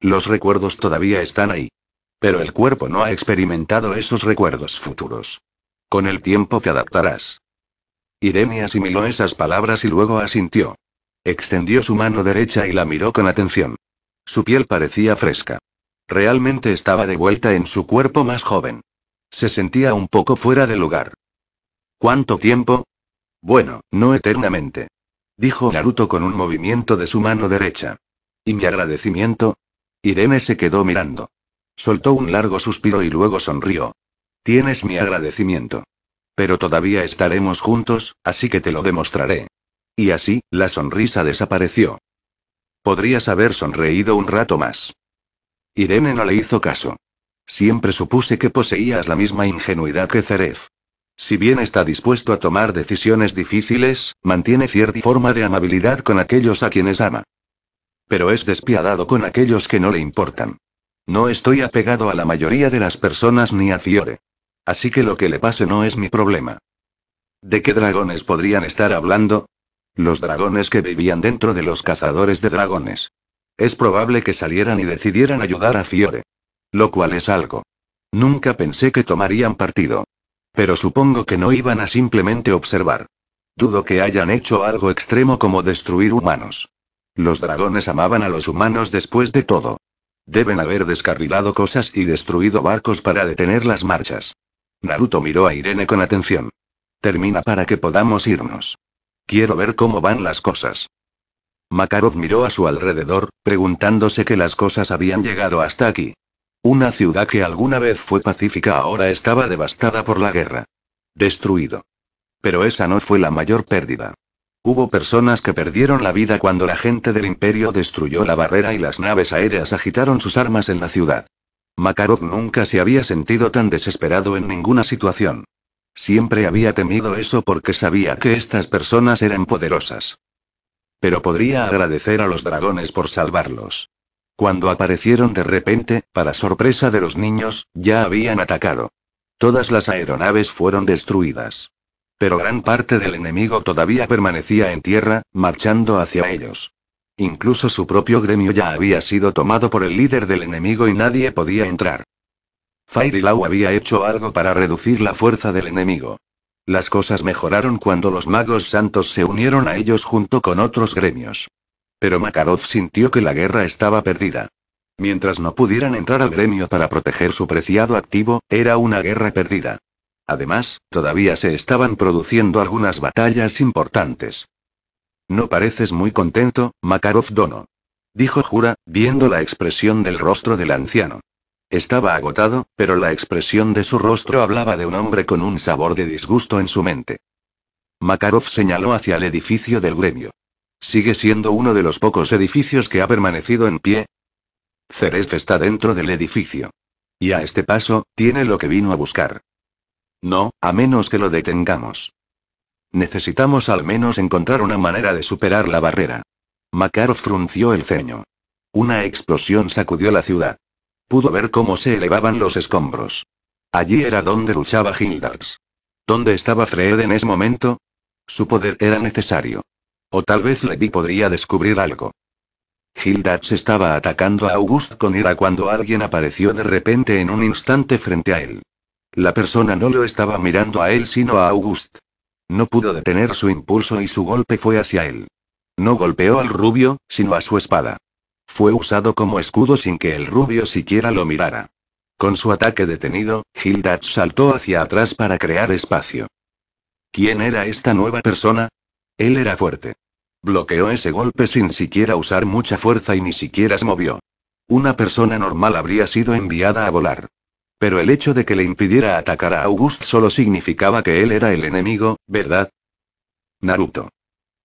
Los recuerdos todavía están ahí. Pero el cuerpo no ha experimentado esos recuerdos futuros. Con el tiempo te adaptarás. Irene asimiló esas palabras y luego asintió. Extendió su mano derecha y la miró con atención. Su piel parecía fresca. Realmente estaba de vuelta en su cuerpo más joven. Se sentía un poco fuera de lugar. ¿Cuánto tiempo? Bueno, no eternamente. Dijo Naruto con un movimiento de su mano derecha. ¿Y mi agradecimiento? Irene se quedó mirando. Soltó un largo suspiro y luego sonrió. Tienes mi agradecimiento. Pero todavía estaremos juntos, así que te lo demostraré. Y así, la sonrisa desapareció. Podrías haber sonreído un rato más. Irene no le hizo caso. Siempre supuse que poseías la misma ingenuidad que Zeref. Si bien está dispuesto a tomar decisiones difíciles, mantiene cierta forma de amabilidad con aquellos a quienes ama. Pero es despiadado con aquellos que no le importan. No estoy apegado a la mayoría de las personas ni a Fiore. Así que lo que le pase no es mi problema. ¿De qué dragones podrían estar hablando? Los dragones que vivían dentro de los cazadores de dragones. Es probable que salieran y decidieran ayudar a Fiore. Lo cual es algo. Nunca pensé que tomarían partido. Pero supongo que no iban a simplemente observar. Dudo que hayan hecho algo extremo como destruir humanos. Los dragones amaban a los humanos después de todo. Deben haber descarrilado cosas y destruido barcos para detener las marchas. Naruto miró a Irene con atención. Termina para que podamos irnos. Quiero ver cómo van las cosas. Makarov miró a su alrededor, preguntándose que las cosas habían llegado hasta aquí. Una ciudad que alguna vez fue pacífica ahora estaba devastada por la guerra. Destruido. Pero esa no fue la mayor pérdida. Hubo personas que perdieron la vida cuando la gente del imperio destruyó la barrera y las naves aéreas agitaron sus armas en la ciudad. Makarov nunca se había sentido tan desesperado en ninguna situación. Siempre había temido eso porque sabía que estas personas eran poderosas. Pero podría agradecer a los dragones por salvarlos. Cuando aparecieron de repente, para sorpresa de los niños, ya habían atacado. Todas las aeronaves fueron destruidas. Pero gran parte del enemigo todavía permanecía en tierra, marchando hacia ellos. Incluso su propio gremio ya había sido tomado por el líder del enemigo y nadie podía entrar. Fairylaw había hecho algo para reducir la fuerza del enemigo. Las cosas mejoraron cuando los magos santos se unieron a ellos junto con otros gremios. Pero Makarov sintió que la guerra estaba perdida. Mientras no pudieran entrar al gremio para proteger su preciado activo, era una guerra perdida. Además, todavía se estaban produciendo algunas batallas importantes. No pareces muy contento, Makarov Dono. Dijo Jura, viendo la expresión del rostro del anciano. Estaba agotado, pero la expresión de su rostro hablaba de un hombre con un sabor de disgusto en su mente. Makarov señaló hacia el edificio del gremio. Sigue siendo uno de los pocos edificios que ha permanecido en pie. Ceref está dentro del edificio. Y a este paso, tiene lo que vino a buscar. No, a menos que lo detengamos. Necesitamos al menos encontrar una manera de superar la barrera. Makarov frunció el ceño. Una explosión sacudió la ciudad. Pudo ver cómo se elevaban los escombros. Allí era donde luchaba Hildars. ¿Dónde estaba Fred en ese momento? Su poder era necesario. O tal vez Levi podría descubrir algo. se estaba atacando a August con ira cuando alguien apareció de repente en un instante frente a él. La persona no lo estaba mirando a él sino a August. No pudo detener su impulso y su golpe fue hacia él. No golpeó al rubio, sino a su espada. Fue usado como escudo sin que el rubio siquiera lo mirara. Con su ataque detenido, Hilda saltó hacia atrás para crear espacio. ¿Quién era esta nueva persona? Él era fuerte. Bloqueó ese golpe sin siquiera usar mucha fuerza y ni siquiera se movió. Una persona normal habría sido enviada a volar. Pero el hecho de que le impidiera atacar a August solo significaba que él era el enemigo, ¿verdad? Naruto.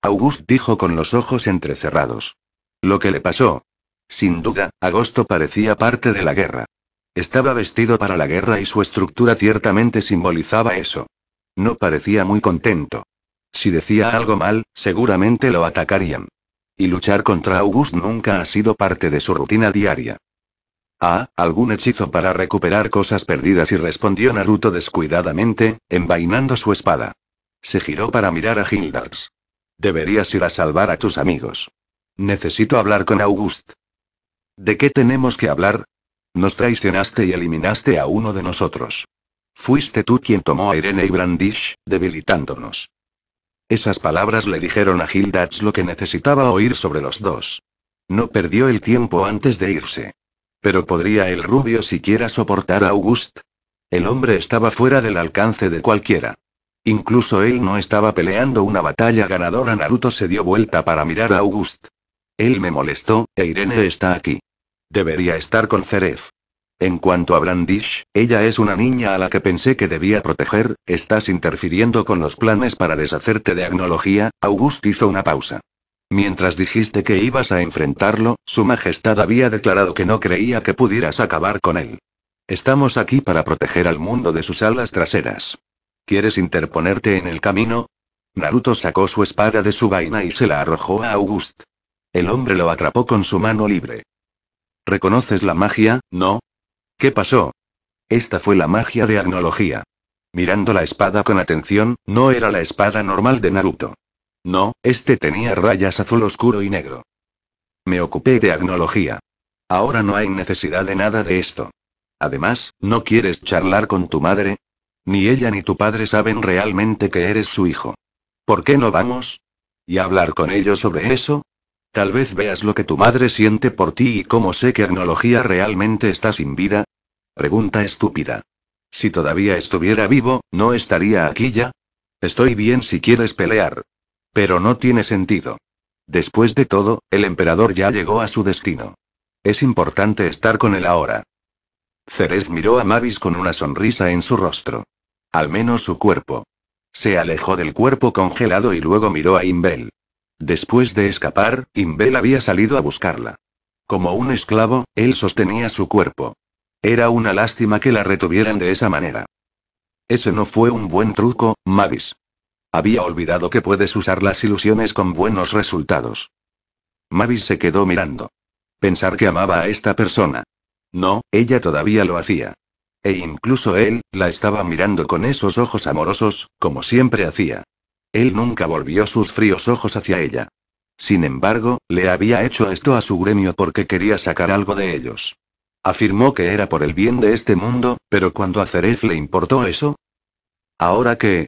August dijo con los ojos entrecerrados. Lo que le pasó. Sin duda, agosto parecía parte de la guerra. Estaba vestido para la guerra y su estructura ciertamente simbolizaba eso. No parecía muy contento. Si decía algo mal, seguramente lo atacarían. Y luchar contra August nunca ha sido parte de su rutina diaria. Ah, algún hechizo para recuperar cosas perdidas y respondió Naruto descuidadamente, envainando su espada. Se giró para mirar a Hildars. Deberías ir a salvar a tus amigos. Necesito hablar con August. ¿De qué tenemos que hablar? Nos traicionaste y eliminaste a uno de nosotros. Fuiste tú quien tomó a Irene y Brandish, debilitándonos. Esas palabras le dijeron a Gildatz lo que necesitaba oír sobre los dos. No perdió el tiempo antes de irse. Pero ¿podría el rubio siquiera soportar a August? El hombre estaba fuera del alcance de cualquiera. Incluso él no estaba peleando una batalla ganadora. Naruto se dio vuelta para mirar a August. Él me molestó, e Irene está aquí. Debería estar con Zeref. En cuanto a Brandish, ella es una niña a la que pensé que debía proteger, estás interfiriendo con los planes para deshacerte de Agnología, August hizo una pausa. Mientras dijiste que ibas a enfrentarlo, su majestad había declarado que no creía que pudieras acabar con él. Estamos aquí para proteger al mundo de sus alas traseras. ¿Quieres interponerte en el camino? Naruto sacó su espada de su vaina y se la arrojó a August. El hombre lo atrapó con su mano libre. ¿Reconoces la magia, no? ¿Qué pasó? Esta fue la magia de agnología. Mirando la espada con atención, no era la espada normal de Naruto. No, este tenía rayas azul oscuro y negro. Me ocupé de agnología. Ahora no hay necesidad de nada de esto. Además, ¿no quieres charlar con tu madre? Ni ella ni tu padre saben realmente que eres su hijo. ¿Por qué no vamos? ¿Y hablar con ellos sobre eso? Tal vez veas lo que tu madre siente por ti y cómo sé que Agnología realmente está sin vida. Pregunta estúpida. Si todavía estuviera vivo, ¿no estaría aquí ya? Estoy bien si quieres pelear. Pero no tiene sentido. Después de todo, el emperador ya llegó a su destino. Es importante estar con él ahora. Cerez miró a Mavis con una sonrisa en su rostro. Al menos su cuerpo. Se alejó del cuerpo congelado y luego miró a Imbel. Después de escapar, Imbel había salido a buscarla. Como un esclavo, él sostenía su cuerpo. Era una lástima que la retuvieran de esa manera. Ese no fue un buen truco, Mavis. Había olvidado que puedes usar las ilusiones con buenos resultados. Mavis se quedó mirando. Pensar que amaba a esta persona. No, ella todavía lo hacía. E incluso él, la estaba mirando con esos ojos amorosos, como siempre hacía. Él nunca volvió sus fríos ojos hacia ella. Sin embargo, le había hecho esto a su gremio porque quería sacar algo de ellos. Afirmó que era por el bien de este mundo, pero cuando a Ceref le importó eso. Ahora que...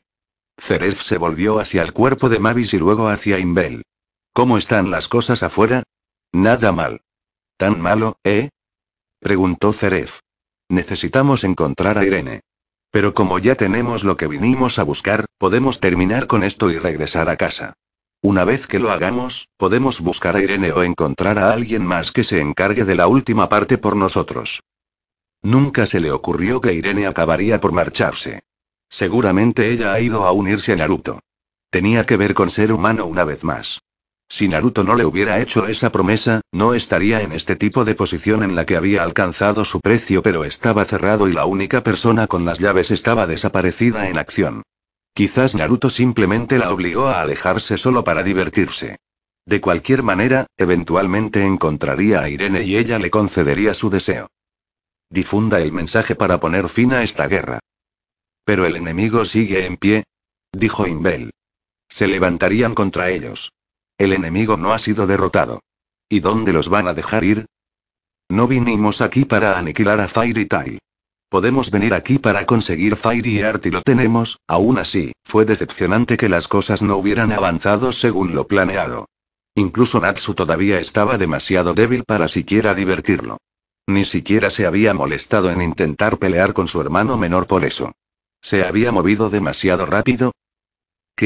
Ceref se volvió hacia el cuerpo de Mavis y luego hacia Imbel. ¿Cómo están las cosas afuera? Nada mal. ¿Tan malo, eh? Preguntó Ceref. Necesitamos encontrar a Irene. Pero como ya tenemos lo que vinimos a buscar, podemos terminar con esto y regresar a casa. Una vez que lo hagamos, podemos buscar a Irene o encontrar a alguien más que se encargue de la última parte por nosotros. Nunca se le ocurrió que Irene acabaría por marcharse. Seguramente ella ha ido a unirse a Naruto. Tenía que ver con ser humano una vez más. Si Naruto no le hubiera hecho esa promesa, no estaría en este tipo de posición en la que había alcanzado su precio pero estaba cerrado y la única persona con las llaves estaba desaparecida en acción. Quizás Naruto simplemente la obligó a alejarse solo para divertirse. De cualquier manera, eventualmente encontraría a Irene y ella le concedería su deseo. Difunda el mensaje para poner fin a esta guerra. Pero el enemigo sigue en pie, dijo Imbel. Se levantarían contra ellos. El enemigo no ha sido derrotado. ¿Y dónde los van a dejar ir? No vinimos aquí para aniquilar a Fairy Tail. Podemos venir aquí para conseguir Fairy Art y lo tenemos, aún así, fue decepcionante que las cosas no hubieran avanzado según lo planeado. Incluso Natsu todavía estaba demasiado débil para siquiera divertirlo. Ni siquiera se había molestado en intentar pelear con su hermano menor por eso. Se había movido demasiado rápido,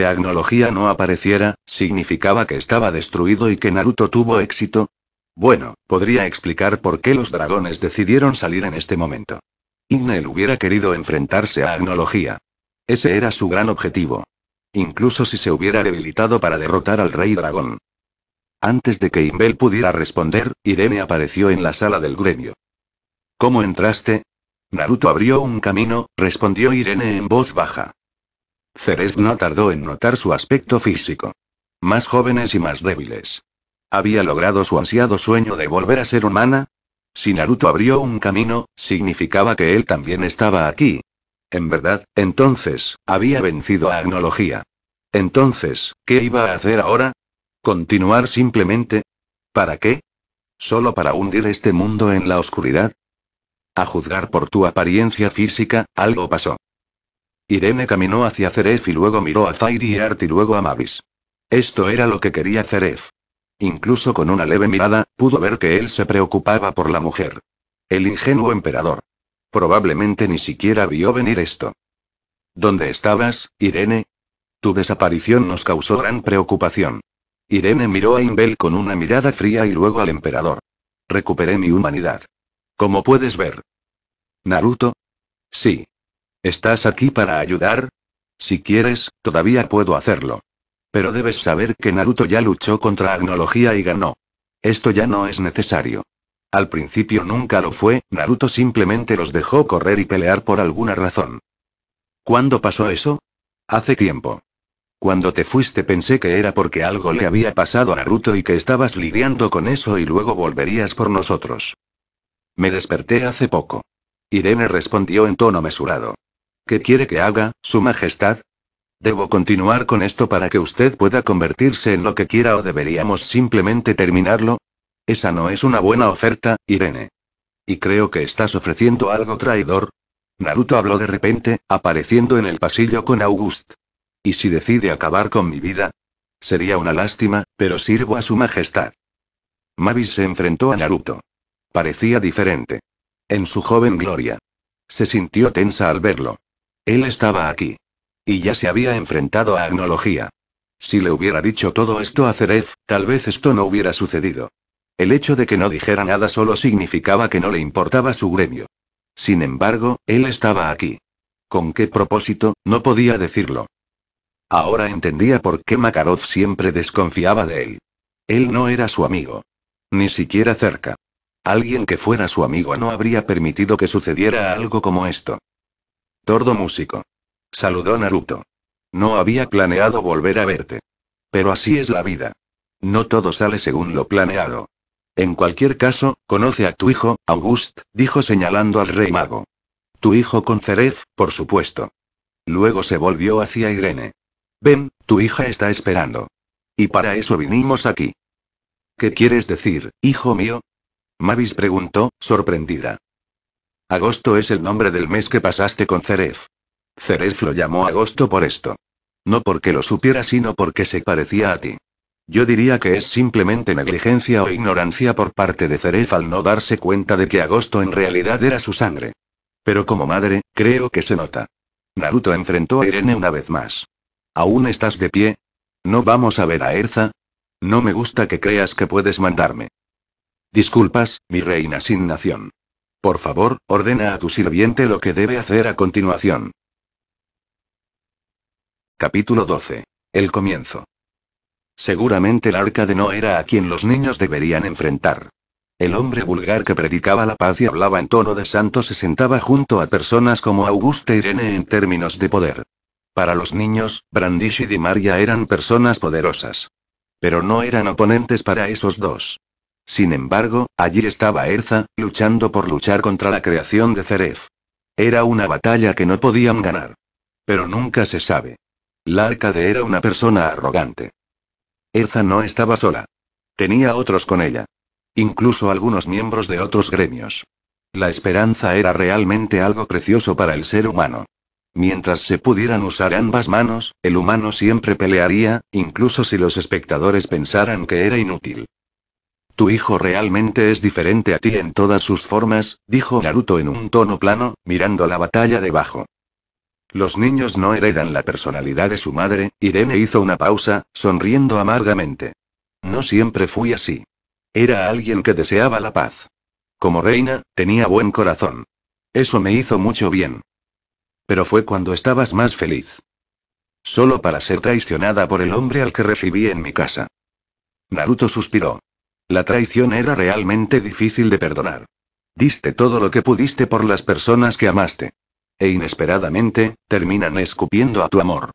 Agnología no apareciera, significaba que estaba destruido y que Naruto tuvo éxito? Bueno, podría explicar por qué los dragones decidieron salir en este momento. Ignel hubiera querido enfrentarse a Agnología. Ese era su gran objetivo. Incluso si se hubiera debilitado para derrotar al rey dragón. Antes de que Imbel pudiera responder, Irene apareció en la sala del gremio. ¿Cómo entraste? Naruto abrió un camino, respondió Irene en voz baja. Ceres no tardó en notar su aspecto físico. Más jóvenes y más débiles. ¿Había logrado su ansiado sueño de volver a ser humana? Si Naruto abrió un camino, significaba que él también estaba aquí. En verdad, entonces, había vencido a Agnología. Entonces, ¿qué iba a hacer ahora? ¿Continuar simplemente? ¿Para qué? ¿Solo para hundir este mundo en la oscuridad? A juzgar por tu apariencia física, algo pasó. Irene caminó hacia Ceref y luego miró a Zair y Art y luego a Mavis. Esto era lo que quería Ceref. Incluso con una leve mirada, pudo ver que él se preocupaba por la mujer. El ingenuo emperador. Probablemente ni siquiera vio venir esto. ¿Dónde estabas, Irene? Tu desaparición nos causó gran preocupación. Irene miró a Imbel con una mirada fría y luego al emperador. Recuperé mi humanidad. Como puedes ver. Naruto. Sí, ¿Estás aquí para ayudar? Si quieres, todavía puedo hacerlo. Pero debes saber que Naruto ya luchó contra Agnología y ganó. Esto ya no es necesario. Al principio nunca lo fue, Naruto simplemente los dejó correr y pelear por alguna razón. ¿Cuándo pasó eso? Hace tiempo. Cuando te fuiste pensé que era porque algo le había pasado a Naruto y que estabas lidiando con eso y luego volverías por nosotros. Me desperté hace poco. Irene respondió en tono mesurado. ¿Qué quiere que haga, Su Majestad? ¿Debo continuar con esto para que usted pueda convertirse en lo que quiera o deberíamos simplemente terminarlo? Esa no es una buena oferta, Irene. Y creo que estás ofreciendo algo traidor. Naruto habló de repente, apareciendo en el pasillo con August. ¿Y si decide acabar con mi vida? Sería una lástima, pero sirvo a su majestad. Mavis se enfrentó a Naruto. Parecía diferente. En su joven gloria. Se sintió tensa al verlo. Él estaba aquí. Y ya se había enfrentado a Agnología. Si le hubiera dicho todo esto a Ceref, tal vez esto no hubiera sucedido. El hecho de que no dijera nada solo significaba que no le importaba su gremio. Sin embargo, él estaba aquí. ¿Con qué propósito? No podía decirlo. Ahora entendía por qué Makarov siempre desconfiaba de él. Él no era su amigo. Ni siquiera cerca. Alguien que fuera su amigo no habría permitido que sucediera algo como esto. Tordo músico. Saludó Naruto. No había planeado volver a verte. Pero así es la vida. No todo sale según lo planeado. En cualquier caso, conoce a tu hijo, August, dijo señalando al rey mago. Tu hijo con Ceref, por supuesto. Luego se volvió hacia Irene. Ven, tu hija está esperando. Y para eso vinimos aquí. ¿Qué quieres decir, hijo mío? Mavis preguntó, sorprendida. Agosto es el nombre del mes que pasaste con Ceref. Ceref lo llamó agosto por esto. No porque lo supiera, sino porque se parecía a ti. Yo diría que es simplemente negligencia o ignorancia por parte de Ceref al no darse cuenta de que agosto en realidad era su sangre. Pero como madre, creo que se nota. Naruto enfrentó a Irene una vez más. ¿Aún estás de pie? ¿No vamos a ver a Erza? No me gusta que creas que puedes mandarme. Disculpas, mi reina sin nación. Por favor, ordena a tu sirviente lo que debe hacer a continuación. Capítulo 12. El comienzo. Seguramente el arca de no era a quien los niños deberían enfrentar. El hombre vulgar que predicaba la paz y hablaba en tono de santo se sentaba junto a personas como Augusta Irene en términos de poder. Para los niños, Brandish y Di Maria eran personas poderosas. Pero no eran oponentes para esos dos. Sin embargo, allí estaba Erza, luchando por luchar contra la creación de Zeref. Era una batalla que no podían ganar. Pero nunca se sabe. La Arcade era una persona arrogante. Erza no estaba sola. Tenía otros con ella. Incluso algunos miembros de otros gremios. La esperanza era realmente algo precioso para el ser humano. Mientras se pudieran usar ambas manos, el humano siempre pelearía, incluso si los espectadores pensaran que era inútil. Tu hijo realmente es diferente a ti en todas sus formas, dijo Naruto en un tono plano, mirando la batalla debajo. Los niños no heredan la personalidad de su madre, Irene hizo una pausa, sonriendo amargamente. No siempre fui así. Era alguien que deseaba la paz. Como reina, tenía buen corazón. Eso me hizo mucho bien. Pero fue cuando estabas más feliz. Solo para ser traicionada por el hombre al que recibí en mi casa. Naruto suspiró. La traición era realmente difícil de perdonar. Diste todo lo que pudiste por las personas que amaste. E inesperadamente, terminan escupiendo a tu amor.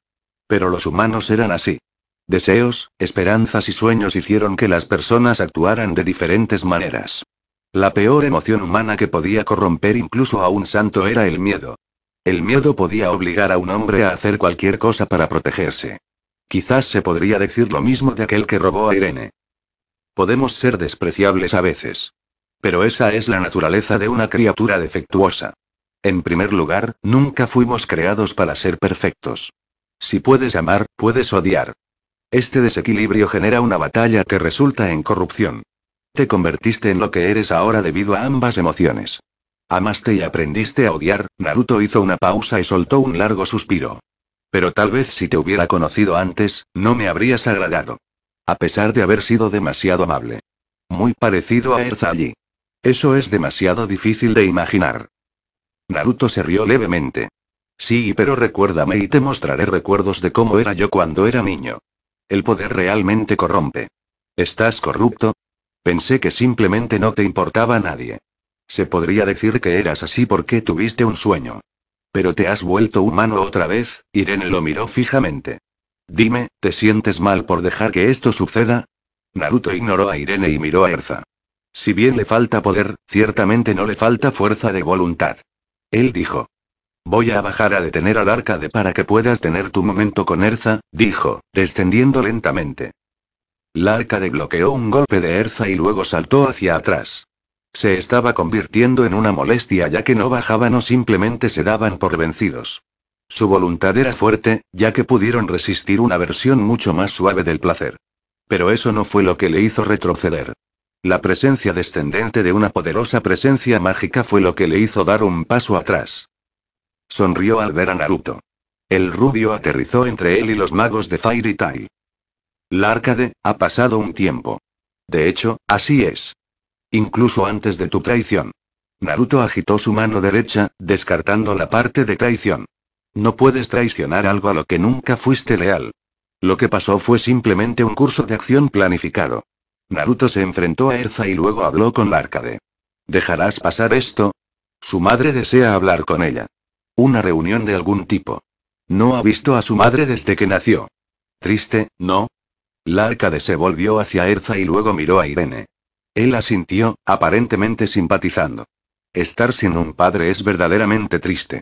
Pero los humanos eran así. Deseos, esperanzas y sueños hicieron que las personas actuaran de diferentes maneras. La peor emoción humana que podía corromper incluso a un santo era el miedo. El miedo podía obligar a un hombre a hacer cualquier cosa para protegerse. Quizás se podría decir lo mismo de aquel que robó a Irene. Podemos ser despreciables a veces. Pero esa es la naturaleza de una criatura defectuosa. En primer lugar, nunca fuimos creados para ser perfectos. Si puedes amar, puedes odiar. Este desequilibrio genera una batalla que resulta en corrupción. Te convertiste en lo que eres ahora debido a ambas emociones. Amaste y aprendiste a odiar, Naruto hizo una pausa y soltó un largo suspiro. Pero tal vez si te hubiera conocido antes, no me habrías agradado. A pesar de haber sido demasiado amable. Muy parecido a allí. Eso es demasiado difícil de imaginar. Naruto se rió levemente. Sí, pero recuérdame y te mostraré recuerdos de cómo era yo cuando era niño. El poder realmente corrompe. ¿Estás corrupto? Pensé que simplemente no te importaba a nadie. Se podría decir que eras así porque tuviste un sueño. Pero te has vuelto humano otra vez, Irene lo miró fijamente. Dime, ¿te sientes mal por dejar que esto suceda? Naruto ignoró a Irene y miró a Erza. Si bien le falta poder, ciertamente no le falta fuerza de voluntad. Él dijo. Voy a bajar a detener al arca de para que puedas tener tu momento con Erza, dijo, descendiendo lentamente. La arca bloqueó un golpe de Erza y luego saltó hacia atrás. Se estaba convirtiendo en una molestia ya que no bajaban o simplemente se daban por vencidos. Su voluntad era fuerte, ya que pudieron resistir una versión mucho más suave del placer. Pero eso no fue lo que le hizo retroceder. La presencia descendente de una poderosa presencia mágica fue lo que le hizo dar un paso atrás. Sonrió al ver a Naruto. El rubio aterrizó entre él y los magos de Fairy Tail. arcade, ha pasado un tiempo. De hecho, así es. Incluso antes de tu traición. Naruto agitó su mano derecha, descartando la parte de traición. No puedes traicionar algo a lo que nunca fuiste leal. Lo que pasó fue simplemente un curso de acción planificado. Naruto se enfrentó a Erza y luego habló con la Arcade. ¿Dejarás pasar esto? Su madre desea hablar con ella. Una reunión de algún tipo. No ha visto a su madre desde que nació. Triste, ¿no? La Arcade se volvió hacia Erza y luego miró a Irene. Él asintió, aparentemente simpatizando. Estar sin un padre es verdaderamente triste.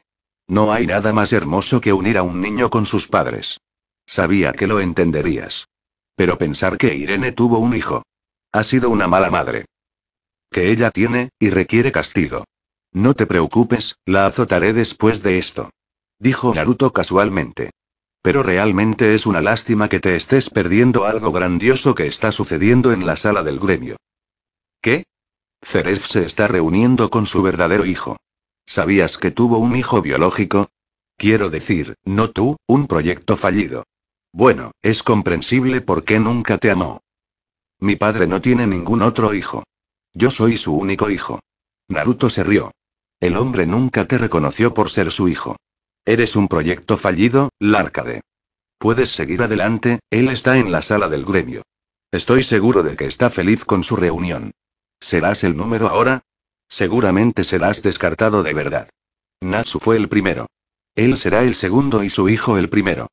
No hay nada más hermoso que unir a un niño con sus padres. Sabía que lo entenderías. Pero pensar que Irene tuvo un hijo. Ha sido una mala madre. Que ella tiene, y requiere castigo. No te preocupes, la azotaré después de esto. Dijo Naruto casualmente. Pero realmente es una lástima que te estés perdiendo algo grandioso que está sucediendo en la sala del gremio. ¿Qué? Zeref se está reuniendo con su verdadero hijo. ¿Sabías que tuvo un hijo biológico? Quiero decir, no tú, un proyecto fallido. Bueno, es comprensible por qué nunca te amó. Mi padre no tiene ningún otro hijo. Yo soy su único hijo. Naruto se rió. El hombre nunca te reconoció por ser su hijo. Eres un proyecto fallido, Lárcade. Puedes seguir adelante, él está en la sala del gremio. Estoy seguro de que está feliz con su reunión. ¿Serás el número ahora? Seguramente serás descartado de verdad. Natsu fue el primero. Él será el segundo y su hijo el primero.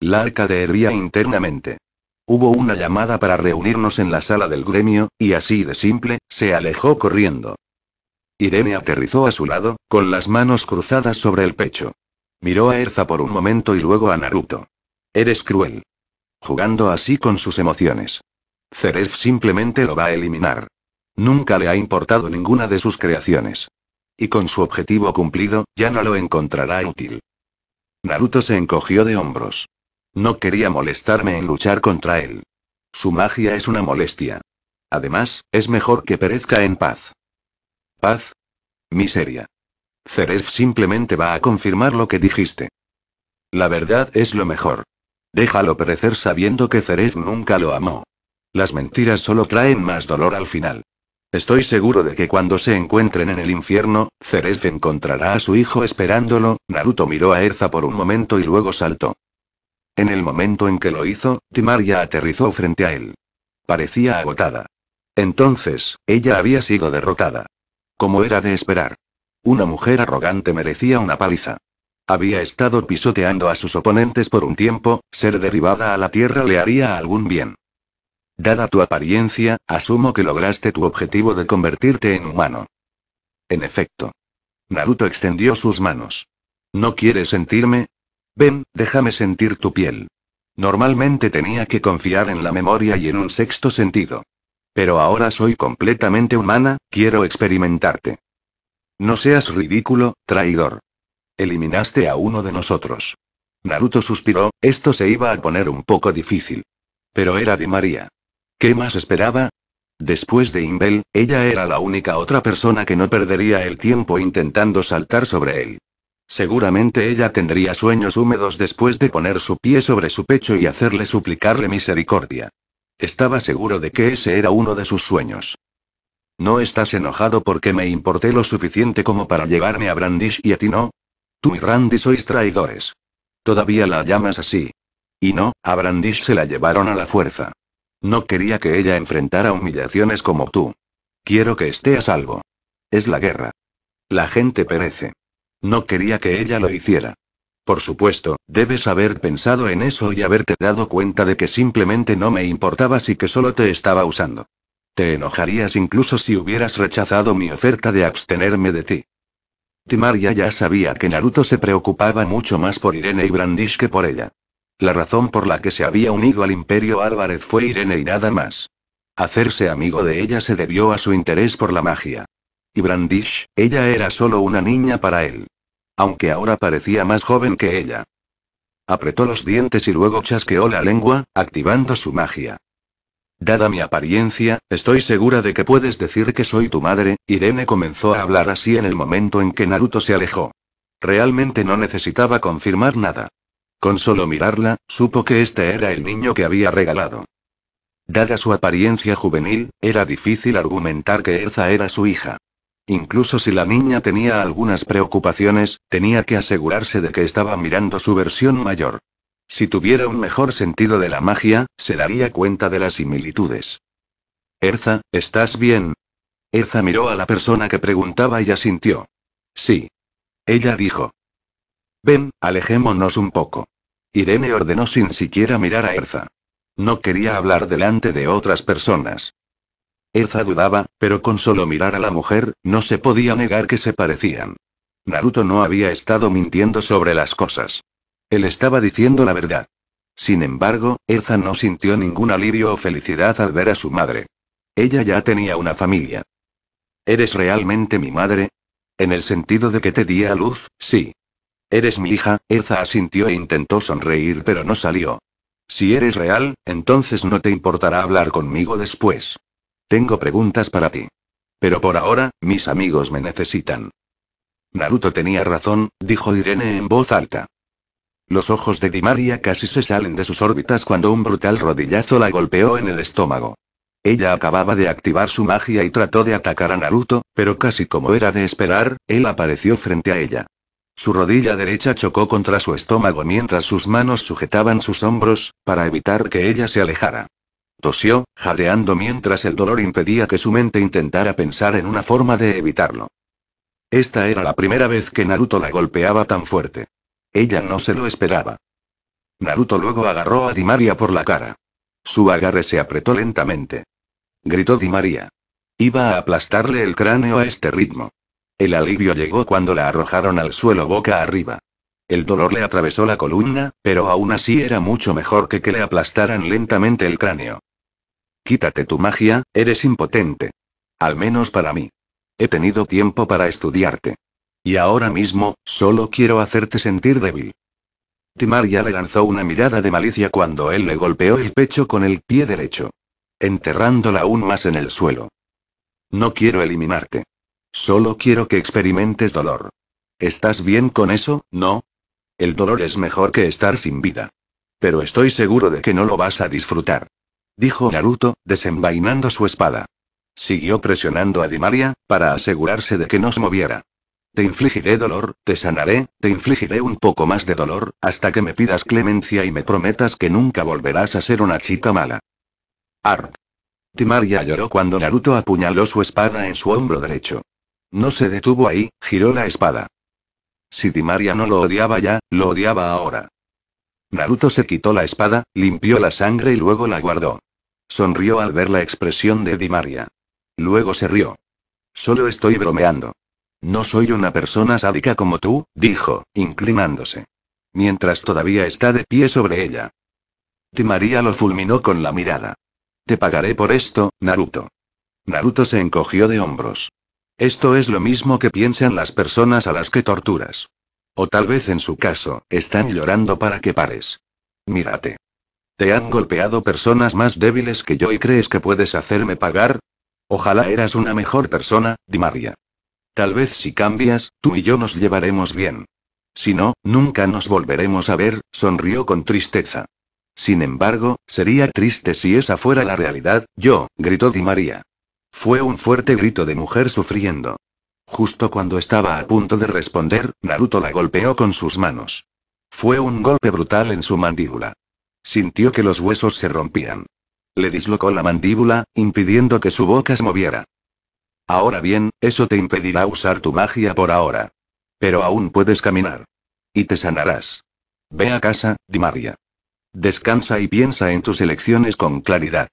La de hervía internamente. Hubo una llamada para reunirnos en la sala del gremio, y así de simple, se alejó corriendo. Irene aterrizó a su lado, con las manos cruzadas sobre el pecho. Miró a Erza por un momento y luego a Naruto. Eres cruel. Jugando así con sus emociones. Zeref simplemente lo va a eliminar. Nunca le ha importado ninguna de sus creaciones. Y con su objetivo cumplido, ya no lo encontrará útil. Naruto se encogió de hombros. No quería molestarme en luchar contra él. Su magia es una molestia. Además, es mejor que perezca en paz. ¿Paz? Miseria. Cerez simplemente va a confirmar lo que dijiste. La verdad es lo mejor. Déjalo perecer sabiendo que Cerez nunca lo amó. Las mentiras solo traen más dolor al final. Estoy seguro de que cuando se encuentren en el infierno, Cerez encontrará a su hijo esperándolo. Naruto miró a Erza por un momento y luego saltó. En el momento en que lo hizo, Timaria aterrizó frente a él. Parecía agotada. Entonces, ella había sido derrotada. Como era de esperar. Una mujer arrogante merecía una paliza. Había estado pisoteando a sus oponentes por un tiempo, ser derribada a la tierra le haría algún bien. Dada tu apariencia, asumo que lograste tu objetivo de convertirte en humano. En efecto. Naruto extendió sus manos. ¿No quieres sentirme? Ven, déjame sentir tu piel. Normalmente tenía que confiar en la memoria y en un sexto sentido. Pero ahora soy completamente humana, quiero experimentarte. No seas ridículo, traidor. Eliminaste a uno de nosotros. Naruto suspiró, esto se iba a poner un poco difícil. Pero era de María. ¿Qué más esperaba? Después de Imbel, ella era la única otra persona que no perdería el tiempo intentando saltar sobre él. Seguramente ella tendría sueños húmedos después de poner su pie sobre su pecho y hacerle suplicarle misericordia. Estaba seguro de que ese era uno de sus sueños. ¿No estás enojado porque me importé lo suficiente como para llevarme a Brandish y a ti no? Tú y Randy sois traidores. Todavía la llamas así. Y no, a Brandish se la llevaron a la fuerza. No quería que ella enfrentara humillaciones como tú. Quiero que esté a salvo. Es la guerra. La gente perece. No quería que ella lo hiciera. Por supuesto, debes haber pensado en eso y haberte dado cuenta de que simplemente no me importabas y que solo te estaba usando. Te enojarías incluso si hubieras rechazado mi oferta de abstenerme de ti. Timaria ya sabía que Naruto se preocupaba mucho más por Irene y Brandish que por ella. La razón por la que se había unido al Imperio Álvarez fue Irene y nada más. Hacerse amigo de ella se debió a su interés por la magia. Y Brandish, ella era solo una niña para él. Aunque ahora parecía más joven que ella. Apretó los dientes y luego chasqueó la lengua, activando su magia. Dada mi apariencia, estoy segura de que puedes decir que soy tu madre, Irene comenzó a hablar así en el momento en que Naruto se alejó. Realmente no necesitaba confirmar nada. Con solo mirarla, supo que este era el niño que había regalado. Dada su apariencia juvenil, era difícil argumentar que Erza era su hija. Incluso si la niña tenía algunas preocupaciones, tenía que asegurarse de que estaba mirando su versión mayor. Si tuviera un mejor sentido de la magia, se daría cuenta de las similitudes. Erza, ¿estás bien? Erza miró a la persona que preguntaba y asintió. Sí. Ella dijo. Ven, alejémonos un poco. Irene ordenó sin siquiera mirar a Erza. No quería hablar delante de otras personas. Erza dudaba, pero con solo mirar a la mujer, no se podía negar que se parecían. Naruto no había estado mintiendo sobre las cosas. Él estaba diciendo la verdad. Sin embargo, Erza no sintió ningún alivio o felicidad al ver a su madre. Ella ya tenía una familia. ¿Eres realmente mi madre? En el sentido de que te di a luz, sí. Eres mi hija, Elza asintió e intentó sonreír pero no salió. Si eres real, entonces no te importará hablar conmigo después. Tengo preguntas para ti. Pero por ahora, mis amigos me necesitan. Naruto tenía razón, dijo Irene en voz alta. Los ojos de Dimaria casi se salen de sus órbitas cuando un brutal rodillazo la golpeó en el estómago. Ella acababa de activar su magia y trató de atacar a Naruto, pero casi como era de esperar, él apareció frente a ella. Su rodilla derecha chocó contra su estómago mientras sus manos sujetaban sus hombros, para evitar que ella se alejara. Tosió, jadeando mientras el dolor impedía que su mente intentara pensar en una forma de evitarlo. Esta era la primera vez que Naruto la golpeaba tan fuerte. Ella no se lo esperaba. Naruto luego agarró a Dimaria por la cara. Su agarre se apretó lentamente. Gritó Dimaria. Iba a aplastarle el cráneo a este ritmo. El alivio llegó cuando la arrojaron al suelo boca arriba. El dolor le atravesó la columna, pero aún así era mucho mejor que que le aplastaran lentamente el cráneo. Quítate tu magia, eres impotente. Al menos para mí. He tenido tiempo para estudiarte. Y ahora mismo, solo quiero hacerte sentir débil. Timaria le lanzó una mirada de malicia cuando él le golpeó el pecho con el pie derecho. Enterrándola aún más en el suelo. No quiero eliminarte. Solo quiero que experimentes dolor. ¿Estás bien con eso, no? El dolor es mejor que estar sin vida. Pero estoy seguro de que no lo vas a disfrutar. Dijo Naruto, desenvainando su espada. Siguió presionando a Dimaria, para asegurarse de que no se moviera. Te infligiré dolor, te sanaré, te infligiré un poco más de dolor, hasta que me pidas clemencia y me prometas que nunca volverás a ser una chica mala. Arp. Dimaria lloró cuando Naruto apuñaló su espada en su hombro derecho. No se detuvo ahí, giró la espada. Si Dimaria no lo odiaba ya, lo odiaba ahora. Naruto se quitó la espada, limpió la sangre y luego la guardó. Sonrió al ver la expresión de Dimaria. Luego se rió. Solo estoy bromeando. No soy una persona sádica como tú, dijo, inclinándose. Mientras todavía está de pie sobre ella. Dimaria lo fulminó con la mirada. Te pagaré por esto, Naruto. Naruto se encogió de hombros. Esto es lo mismo que piensan las personas a las que torturas. O tal vez en su caso, están llorando para que pares. Mírate. ¿Te han golpeado personas más débiles que yo y crees que puedes hacerme pagar? Ojalá eras una mejor persona, Di María. Tal vez si cambias, tú y yo nos llevaremos bien. Si no, nunca nos volveremos a ver, sonrió con tristeza. Sin embargo, sería triste si esa fuera la realidad, yo, gritó Di María. Fue un fuerte grito de mujer sufriendo. Justo cuando estaba a punto de responder, Naruto la golpeó con sus manos. Fue un golpe brutal en su mandíbula. Sintió que los huesos se rompían. Le dislocó la mandíbula, impidiendo que su boca se moviera. Ahora bien, eso te impedirá usar tu magia por ahora. Pero aún puedes caminar. Y te sanarás. Ve a casa, Dimaria. Descansa y piensa en tus elecciones con claridad.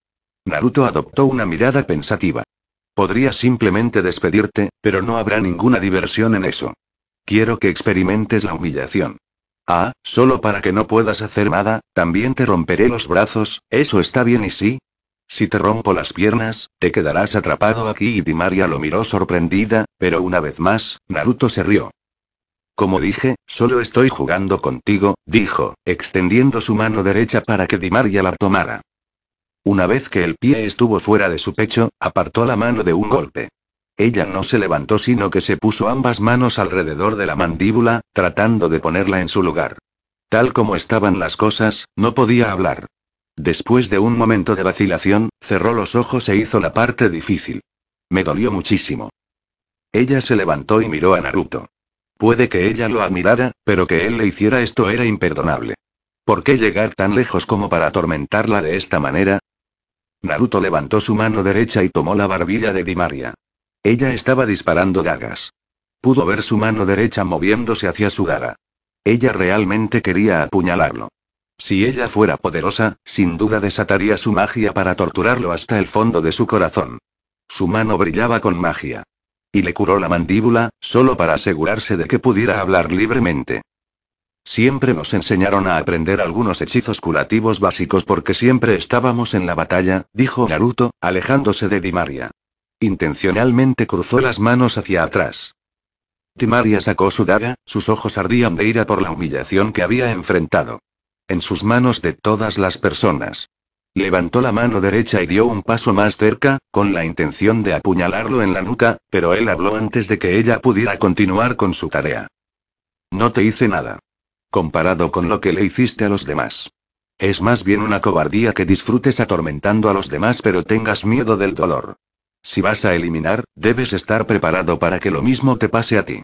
Naruto adoptó una mirada pensativa. Podría simplemente despedirte, pero no habrá ninguna diversión en eso. Quiero que experimentes la humillación. Ah, solo para que no puedas hacer nada, también te romperé los brazos, eso está bien y sí. Si te rompo las piernas, te quedarás atrapado aquí y Dimaria lo miró sorprendida, pero una vez más, Naruto se rió. Como dije, solo estoy jugando contigo, dijo, extendiendo su mano derecha para que Dimaria la tomara. Una vez que el pie estuvo fuera de su pecho, apartó la mano de un golpe. Ella no se levantó sino que se puso ambas manos alrededor de la mandíbula, tratando de ponerla en su lugar. Tal como estaban las cosas, no podía hablar. Después de un momento de vacilación, cerró los ojos e hizo la parte difícil. Me dolió muchísimo. Ella se levantó y miró a Naruto. Puede que ella lo admirara, pero que él le hiciera esto era imperdonable. ¿Por qué llegar tan lejos como para atormentarla de esta manera? Naruto levantó su mano derecha y tomó la barbilla de Dimaria. Ella estaba disparando gagas. Pudo ver su mano derecha moviéndose hacia su gara. Ella realmente quería apuñalarlo. Si ella fuera poderosa, sin duda desataría su magia para torturarlo hasta el fondo de su corazón. Su mano brillaba con magia. Y le curó la mandíbula, solo para asegurarse de que pudiera hablar libremente. Siempre nos enseñaron a aprender algunos hechizos curativos básicos porque siempre estábamos en la batalla, dijo Naruto, alejándose de Dimaria. Intencionalmente cruzó las manos hacia atrás. Dimaria sacó su daga, sus ojos ardían de ira por la humillación que había enfrentado. En sus manos de todas las personas. Levantó la mano derecha y dio un paso más cerca, con la intención de apuñalarlo en la nuca, pero él habló antes de que ella pudiera continuar con su tarea. No te hice nada comparado con lo que le hiciste a los demás. Es más bien una cobardía que disfrutes atormentando a los demás pero tengas miedo del dolor. Si vas a eliminar, debes estar preparado para que lo mismo te pase a ti.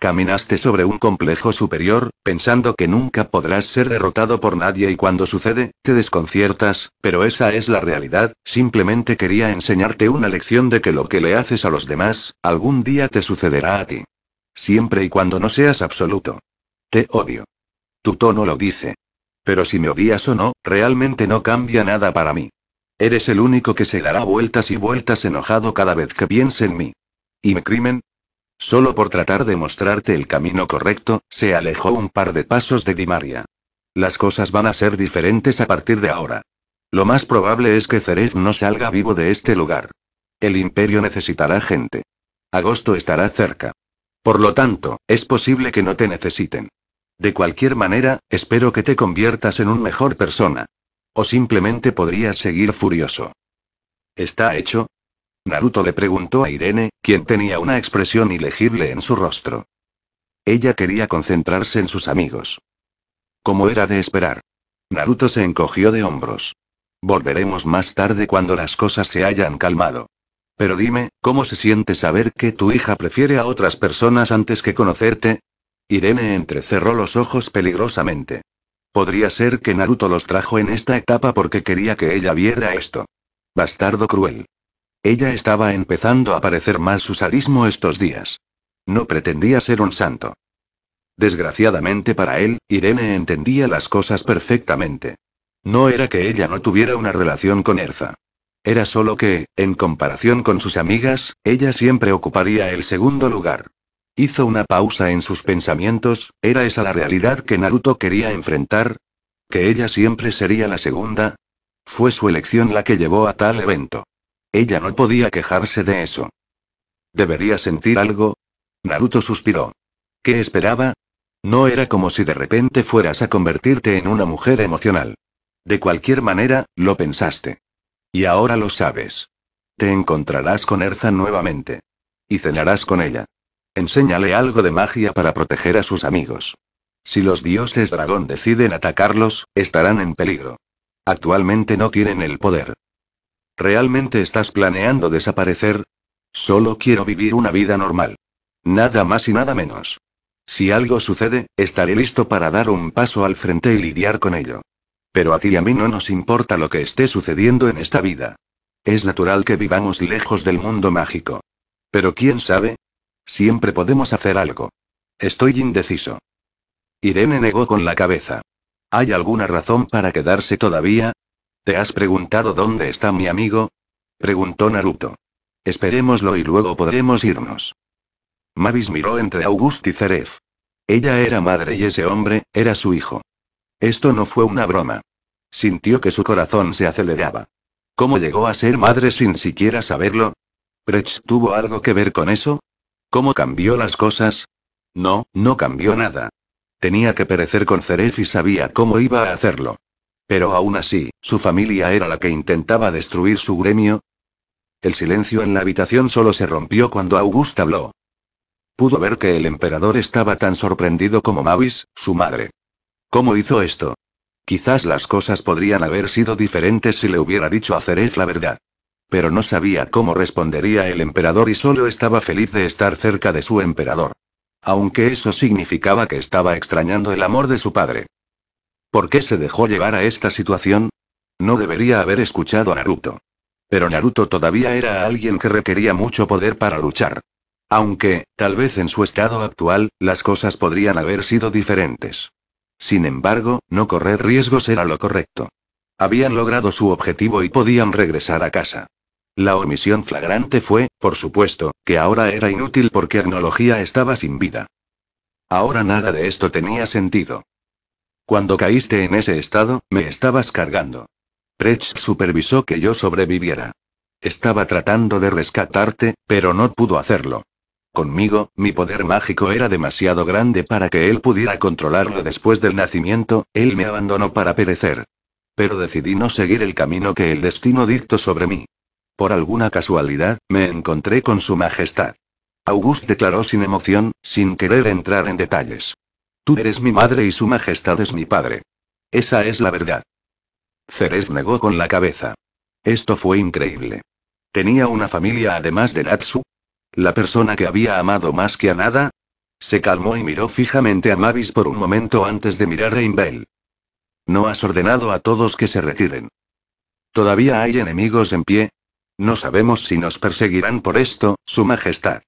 Caminaste sobre un complejo superior, pensando que nunca podrás ser derrotado por nadie y cuando sucede, te desconciertas, pero esa es la realidad, simplemente quería enseñarte una lección de que lo que le haces a los demás, algún día te sucederá a ti. Siempre y cuando no seas absoluto. Te odio. Tu tono lo dice. Pero si me odias o no, realmente no cambia nada para mí. Eres el único que se dará vueltas y vueltas enojado cada vez que piense en mí. ¿Y me crimen? Solo por tratar de mostrarte el camino correcto, se alejó un par de pasos de Dimaria. Las cosas van a ser diferentes a partir de ahora. Lo más probable es que Cerez no salga vivo de este lugar. El imperio necesitará gente. Agosto estará cerca. Por lo tanto, es posible que no te necesiten. De cualquier manera, espero que te conviertas en un mejor persona. O simplemente podrías seguir furioso. ¿Está hecho? Naruto le preguntó a Irene, quien tenía una expresión ilegible en su rostro. Ella quería concentrarse en sus amigos. Como era de esperar. Naruto se encogió de hombros. Volveremos más tarde cuando las cosas se hayan calmado. Pero dime, ¿cómo se siente saber que tu hija prefiere a otras personas antes que conocerte? Irene entrecerró los ojos peligrosamente. Podría ser que Naruto los trajo en esta etapa porque quería que ella viera esto. Bastardo cruel. Ella estaba empezando a parecer más su sadismo estos días. No pretendía ser un santo. Desgraciadamente para él, Irene entendía las cosas perfectamente. No era que ella no tuviera una relación con Erza. Era solo que, en comparación con sus amigas, ella siempre ocuparía el segundo lugar. Hizo una pausa en sus pensamientos, ¿era esa la realidad que Naruto quería enfrentar? ¿Que ella siempre sería la segunda? Fue su elección la que llevó a tal evento. Ella no podía quejarse de eso. ¿Debería sentir algo? Naruto suspiró. ¿Qué esperaba? No era como si de repente fueras a convertirte en una mujer emocional. De cualquier manera, lo pensaste. Y ahora lo sabes. Te encontrarás con Erza nuevamente. Y cenarás con ella. Enséñale algo de magia para proteger a sus amigos. Si los dioses dragón deciden atacarlos, estarán en peligro. Actualmente no tienen el poder. ¿Realmente estás planeando desaparecer? Solo quiero vivir una vida normal. Nada más y nada menos. Si algo sucede, estaré listo para dar un paso al frente y lidiar con ello. Pero a ti y a mí no nos importa lo que esté sucediendo en esta vida. Es natural que vivamos lejos del mundo mágico. Pero quién sabe, Siempre podemos hacer algo. Estoy indeciso. Irene negó con la cabeza. ¿Hay alguna razón para quedarse todavía? ¿Te has preguntado dónde está mi amigo? preguntó Naruto. Esperémoslo y luego podremos irnos. Mavis miró entre August y Zeref. Ella era madre y ese hombre, era su hijo. Esto no fue una broma. Sintió que su corazón se aceleraba. ¿Cómo llegó a ser madre sin siquiera saberlo? ¿Prech tuvo algo que ver con eso? ¿Cómo cambió las cosas? No, no cambió nada. Tenía que perecer con Ceref y sabía cómo iba a hacerlo. Pero aún así, su familia era la que intentaba destruir su gremio. El silencio en la habitación solo se rompió cuando Augusta habló. Pudo ver que el emperador estaba tan sorprendido como Mavis, su madre. ¿Cómo hizo esto? Quizás las cosas podrían haber sido diferentes si le hubiera dicho a Ceref la verdad. Pero no sabía cómo respondería el emperador y solo estaba feliz de estar cerca de su emperador. Aunque eso significaba que estaba extrañando el amor de su padre. ¿Por qué se dejó llevar a esta situación? No debería haber escuchado a Naruto. Pero Naruto todavía era alguien que requería mucho poder para luchar. Aunque, tal vez en su estado actual, las cosas podrían haber sido diferentes. Sin embargo, no correr riesgos era lo correcto. Habían logrado su objetivo y podían regresar a casa. La omisión flagrante fue, por supuesto, que ahora era inútil porque Agnología estaba sin vida. Ahora nada de esto tenía sentido. Cuando caíste en ese estado, me estabas cargando. Prech supervisó que yo sobreviviera. Estaba tratando de rescatarte, pero no pudo hacerlo. Conmigo, mi poder mágico era demasiado grande para que él pudiera controlarlo después del nacimiento, él me abandonó para perecer. Pero decidí no seguir el camino que el destino dictó sobre mí. Por alguna casualidad, me encontré con su majestad. August declaró sin emoción, sin querer entrar en detalles. Tú eres mi madre y su majestad es mi padre. Esa es la verdad. Ceres negó con la cabeza. Esto fue increíble. ¿Tenía una familia además de Natsu? ¿La persona que había amado más que a nada? Se calmó y miró fijamente a Mavis por un momento antes de mirar a Imbel. No has ordenado a todos que se retiren. ¿Todavía hay enemigos en pie? No sabemos si nos perseguirán por esto, Su Majestad.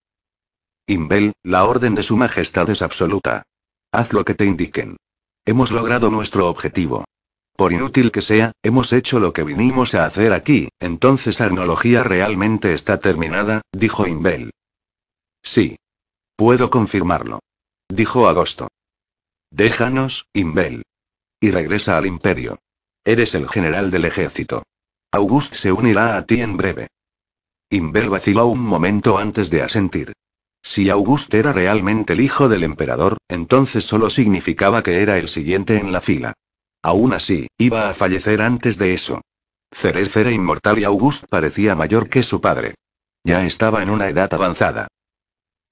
Imbel, la orden de Su Majestad es absoluta. Haz lo que te indiquen. Hemos logrado nuestro objetivo. Por inútil que sea, hemos hecho lo que vinimos a hacer aquí, entonces Arnología realmente está terminada, dijo Imbel. Sí. Puedo confirmarlo. Dijo Agosto. Déjanos, Imbel. Y regresa al imperio. Eres el general del ejército. August se unirá a ti en breve. Imbel vaciló un momento antes de asentir. Si August era realmente el hijo del emperador, entonces solo significaba que era el siguiente en la fila. Aún así, iba a fallecer antes de eso. Ceres era inmortal y August parecía mayor que su padre. Ya estaba en una edad avanzada.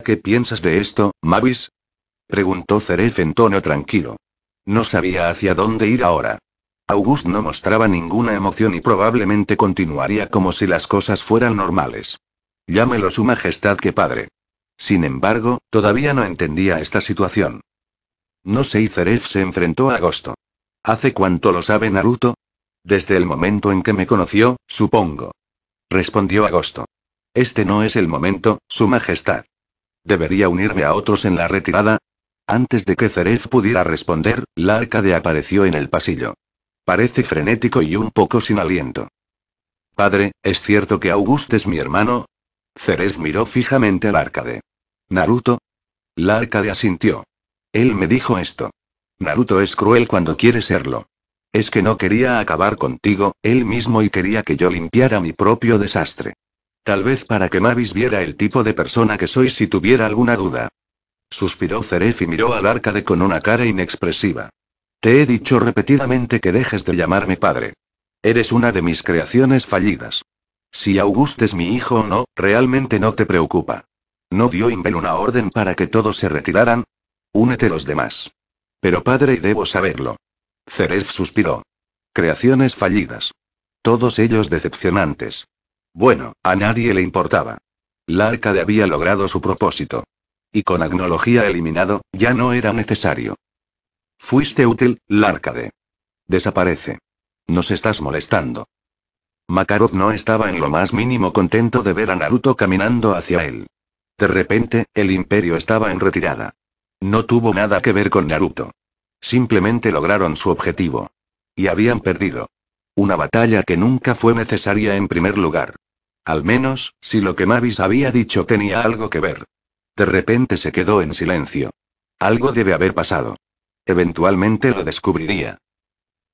¿Qué piensas de esto, Mavis? Preguntó Ceres en tono tranquilo. No sabía hacia dónde ir ahora. August no mostraba ninguna emoción y probablemente continuaría como si las cosas fueran normales. Llámelo su majestad que padre. Sin embargo, todavía no entendía esta situación. No sé. Cerez se enfrentó a Agosto. ¿Hace cuánto lo sabe Naruto? Desde el momento en que me conoció, supongo. Respondió Agosto. Este no es el momento, Su Majestad. ¿Debería unirme a otros en la retirada? Antes de que Cerez pudiera responder, la arcade apareció en el pasillo. Parece frenético y un poco sin aliento. Padre, ¿es cierto que August es mi hermano? Ceres miró fijamente al arcade. ¿Naruto? La arcade asintió. Él me dijo esto. Naruto es cruel cuando quiere serlo. Es que no quería acabar contigo, él mismo y quería que yo limpiara mi propio desastre. Tal vez para que Mavis viera el tipo de persona que soy si tuviera alguna duda. Suspiró Cerez y miró al arcade con una cara inexpresiva. Te he dicho repetidamente que dejes de llamarme padre. Eres una de mis creaciones fallidas. Si August es mi hijo o no, realmente no te preocupa. ¿No dio Imbel una orden para que todos se retiraran? Únete los demás. Pero padre, debo saberlo. Ceres suspiró. Creaciones fallidas. Todos ellos decepcionantes. Bueno, a nadie le importaba. La arcade había logrado su propósito. Y con agnología eliminado, ya no era necesario. Fuiste útil, Lárcade. Desaparece. Nos estás molestando. Makarov no estaba en lo más mínimo contento de ver a Naruto caminando hacia él. De repente, el imperio estaba en retirada. No tuvo nada que ver con Naruto. Simplemente lograron su objetivo. Y habían perdido. Una batalla que nunca fue necesaria en primer lugar. Al menos, si lo que Mavis había dicho tenía algo que ver. De repente se quedó en silencio. Algo debe haber pasado. Eventualmente lo descubriría.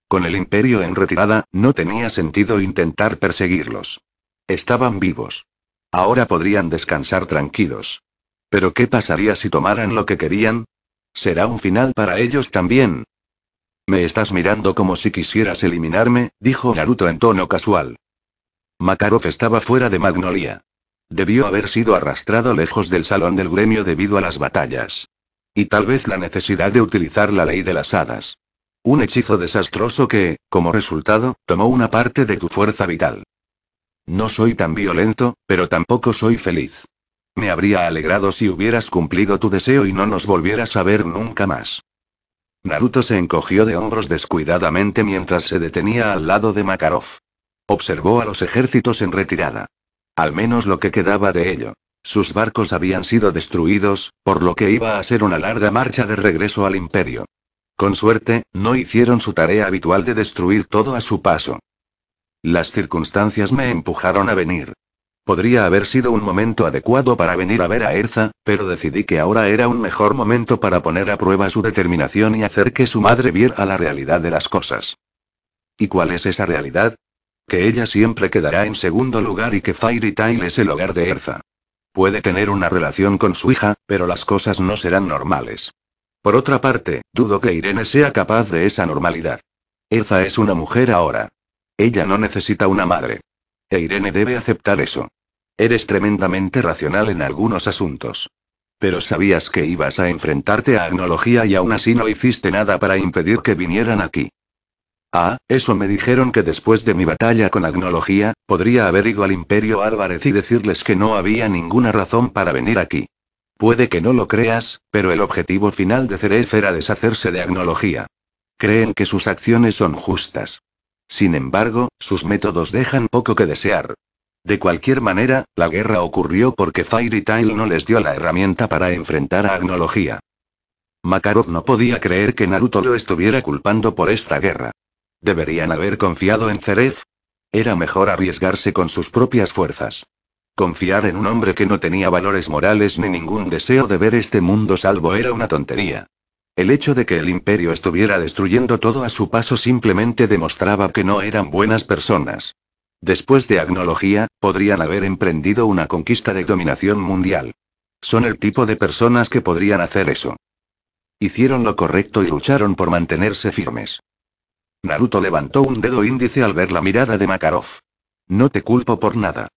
Con el imperio en retirada, no tenía sentido intentar perseguirlos. Estaban vivos. Ahora podrían descansar tranquilos. Pero ¿qué pasaría si tomaran lo que querían? ¿Será un final para ellos también? Me estás mirando como si quisieras eliminarme, dijo Naruto en tono casual. Makarov estaba fuera de Magnolia. Debió haber sido arrastrado lejos del salón del gremio debido a las batallas. Y tal vez la necesidad de utilizar la ley de las hadas. Un hechizo desastroso que, como resultado, tomó una parte de tu fuerza vital. No soy tan violento, pero tampoco soy feliz. Me habría alegrado si hubieras cumplido tu deseo y no nos volvieras a ver nunca más. Naruto se encogió de hombros descuidadamente mientras se detenía al lado de Makarov. Observó a los ejércitos en retirada. Al menos lo que quedaba de ello. Sus barcos habían sido destruidos, por lo que iba a ser una larga marcha de regreso al imperio. Con suerte, no hicieron su tarea habitual de destruir todo a su paso. Las circunstancias me empujaron a venir. Podría haber sido un momento adecuado para venir a ver a Erza, pero decidí que ahora era un mejor momento para poner a prueba su determinación y hacer que su madre viera la realidad de las cosas. ¿Y cuál es esa realidad? Que ella siempre quedará en segundo lugar y que Fairy Tail es el hogar de Erza puede tener una relación con su hija, pero las cosas no serán normales. Por otra parte, dudo que Irene sea capaz de esa normalidad. Erza es una mujer ahora. Ella no necesita una madre. E Irene debe aceptar eso. Eres tremendamente racional en algunos asuntos. Pero sabías que ibas a enfrentarte a Agnología y aún así no hiciste nada para impedir que vinieran aquí. Ah, eso me dijeron que después de mi batalla con Agnología, podría haber ido al Imperio Álvarez y decirles que no había ninguna razón para venir aquí. Puede que no lo creas, pero el objetivo final de Ceref era deshacerse de Agnología. Creen que sus acciones son justas. Sin embargo, sus métodos dejan poco que desear. De cualquier manera, la guerra ocurrió porque Fairy Tail no les dio la herramienta para enfrentar a Agnología. Makarov no podía creer que Naruto lo estuviera culpando por esta guerra. Deberían haber confiado en Cerez. Era mejor arriesgarse con sus propias fuerzas. Confiar en un hombre que no tenía valores morales ni ningún deseo de ver este mundo salvo era una tontería. El hecho de que el imperio estuviera destruyendo todo a su paso simplemente demostraba que no eran buenas personas. Después de Agnología, podrían haber emprendido una conquista de dominación mundial. Son el tipo de personas que podrían hacer eso. Hicieron lo correcto y lucharon por mantenerse firmes. Naruto levantó un dedo índice al ver la mirada de Makarov. No te culpo por nada.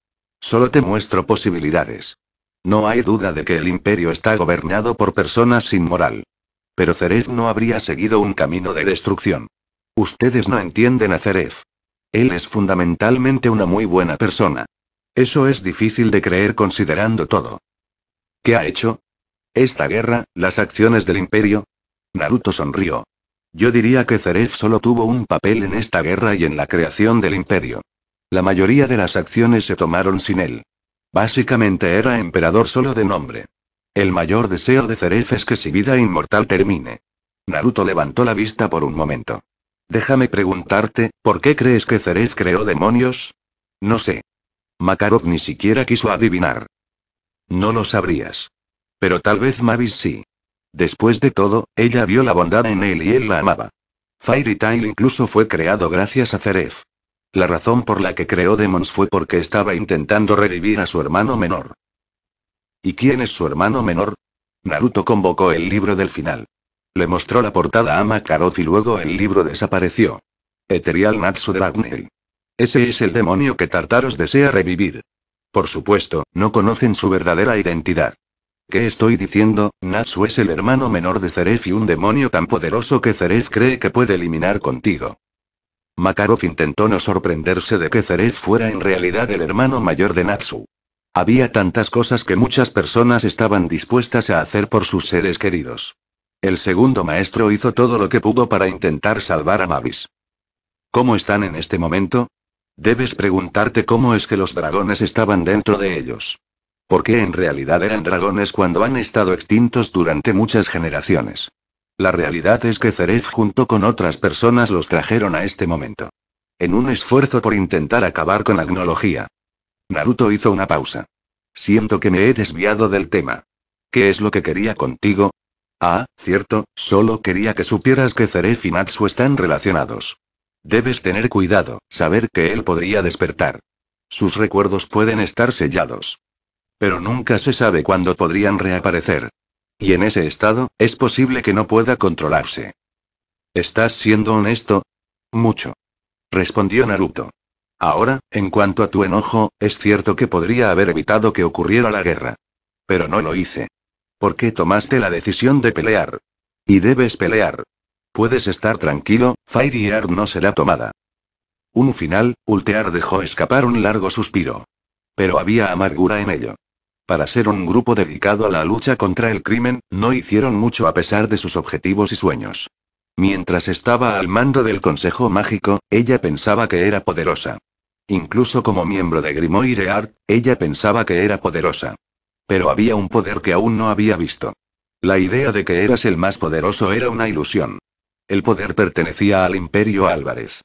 Solo te muestro posibilidades. No hay duda de que el imperio está gobernado por personas sin moral. Pero Zeref no habría seguido un camino de destrucción. Ustedes no entienden a Zeref. Él es fundamentalmente una muy buena persona. Eso es difícil de creer considerando todo. ¿Qué ha hecho? Esta guerra, las acciones del imperio. Naruto sonrió. Yo diría que Zeref solo tuvo un papel en esta guerra y en la creación del imperio. La mayoría de las acciones se tomaron sin él. Básicamente era emperador solo de nombre. El mayor deseo de Zeref es que su vida inmortal termine. Naruto levantó la vista por un momento. Déjame preguntarte, ¿por qué crees que Zeref creó demonios? No sé. Makarov ni siquiera quiso adivinar. No lo sabrías. Pero tal vez Mavis sí. Después de todo, ella vio la bondad en él y él la amaba. Fairy Tail incluso fue creado gracias a Zeref. La razón por la que creó Demons fue porque estaba intentando revivir a su hermano menor. ¿Y quién es su hermano menor? Naruto convocó el libro del final. Le mostró la portada a Makarov y luego el libro desapareció. Eterial Natsu Dragnel. Ese es el demonio que Tartaros desea revivir. Por supuesto, no conocen su verdadera identidad. ¿Qué estoy diciendo? Natsu es el hermano menor de Zeref y un demonio tan poderoso que Zeref cree que puede eliminar contigo. Makarov intentó no sorprenderse de que Zeref fuera en realidad el hermano mayor de Natsu. Había tantas cosas que muchas personas estaban dispuestas a hacer por sus seres queridos. El segundo maestro hizo todo lo que pudo para intentar salvar a Mavis. ¿Cómo están en este momento? Debes preguntarte cómo es que los dragones estaban dentro de ellos porque en realidad eran dragones cuando han estado extintos durante muchas generaciones. La realidad es que Zeref junto con otras personas los trajeron a este momento. En un esfuerzo por intentar acabar con Agnología. Naruto hizo una pausa. Siento que me he desviado del tema. ¿Qué es lo que quería contigo? Ah, cierto, solo quería que supieras que Zeref y Matsu están relacionados. Debes tener cuidado, saber que él podría despertar. Sus recuerdos pueden estar sellados pero nunca se sabe cuándo podrían reaparecer. Y en ese estado, es posible que no pueda controlarse. ¿Estás siendo honesto? Mucho. Respondió Naruto. Ahora, en cuanto a tu enojo, es cierto que podría haber evitado que ocurriera la guerra. Pero no lo hice. ¿Por qué tomaste la decisión de pelear? Y debes pelear. Puedes estar tranquilo, Fire Art no será tomada. Un final, Ultear dejó escapar un largo suspiro. Pero había amargura en ello. Para ser un grupo dedicado a la lucha contra el crimen, no hicieron mucho a pesar de sus objetivos y sueños. Mientras estaba al mando del Consejo Mágico, ella pensaba que era poderosa. Incluso como miembro de Grimoire Art, ella pensaba que era poderosa. Pero había un poder que aún no había visto. La idea de que eras el más poderoso era una ilusión. El poder pertenecía al Imperio Álvarez.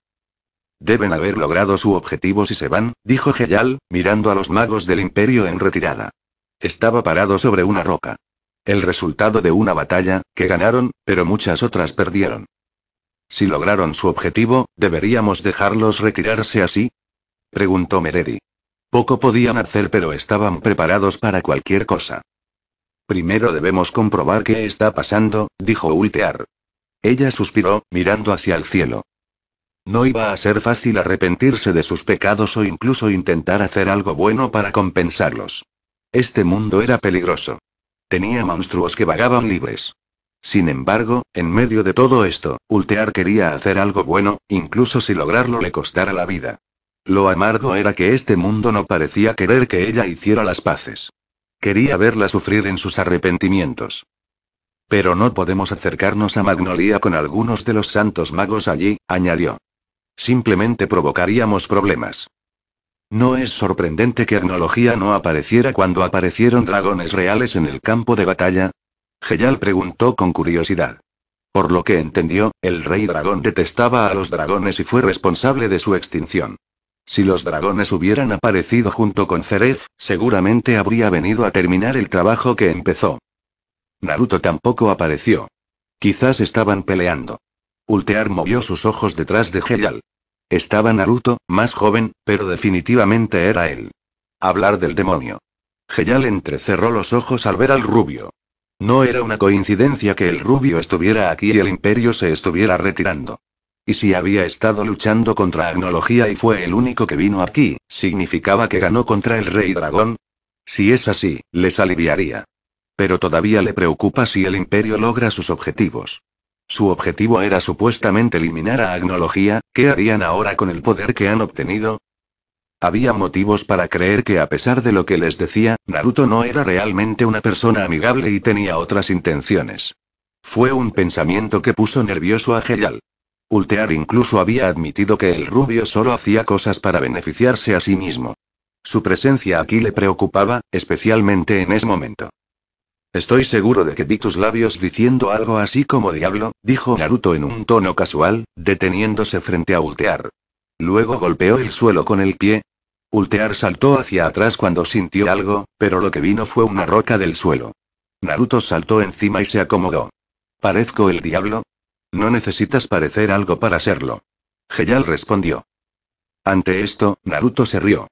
Deben haber logrado su objetivo si se van, dijo Geyal, mirando a los magos del Imperio en retirada. Estaba parado sobre una roca. El resultado de una batalla, que ganaron, pero muchas otras perdieron. Si lograron su objetivo, ¿deberíamos dejarlos retirarse así? preguntó Meredi. Poco podían hacer, pero estaban preparados para cualquier cosa. Primero debemos comprobar qué está pasando, dijo Ultear. Ella suspiró, mirando hacia el cielo. No iba a ser fácil arrepentirse de sus pecados o incluso intentar hacer algo bueno para compensarlos. Este mundo era peligroso. Tenía monstruos que vagaban libres. Sin embargo, en medio de todo esto, Ultear quería hacer algo bueno, incluso si lograrlo le costara la vida. Lo amargo era que este mundo no parecía querer que ella hiciera las paces. Quería verla sufrir en sus arrepentimientos. Pero no podemos acercarnos a Magnolia con algunos de los santos magos allí, añadió. Simplemente provocaríamos problemas. No es sorprendente que Arnología no apareciera cuando aparecieron dragones reales en el campo de batalla. Geyal preguntó con curiosidad. Por lo que entendió, el rey dragón detestaba a los dragones y fue responsable de su extinción. Si los dragones hubieran aparecido junto con Ceref, seguramente habría venido a terminar el trabajo que empezó. Naruto tampoco apareció. Quizás estaban peleando. Ultear movió sus ojos detrás de Geyal. Estaba Naruto, más joven, pero definitivamente era él. Hablar del demonio. Geyal entrecerró los ojos al ver al rubio. No era una coincidencia que el rubio estuviera aquí y el imperio se estuviera retirando. Y si había estado luchando contra Agnología y fue el único que vino aquí, ¿significaba que ganó contra el rey dragón? Si es así, les aliviaría. Pero todavía le preocupa si el imperio logra sus objetivos. Su objetivo era supuestamente eliminar a Agnología, ¿qué harían ahora con el poder que han obtenido? Había motivos para creer que a pesar de lo que les decía, Naruto no era realmente una persona amigable y tenía otras intenciones. Fue un pensamiento que puso nervioso a Geyal. Ultear incluso había admitido que el rubio solo hacía cosas para beneficiarse a sí mismo. Su presencia aquí le preocupaba, especialmente en ese momento. Estoy seguro de que vi tus labios diciendo algo así como diablo, dijo Naruto en un tono casual, deteniéndose frente a Ultear. Luego golpeó el suelo con el pie. Ultear saltó hacia atrás cuando sintió algo, pero lo que vino fue una roca del suelo. Naruto saltó encima y se acomodó. ¿Parezco el diablo? No necesitas parecer algo para serlo. Heyal respondió. Ante esto, Naruto se rió.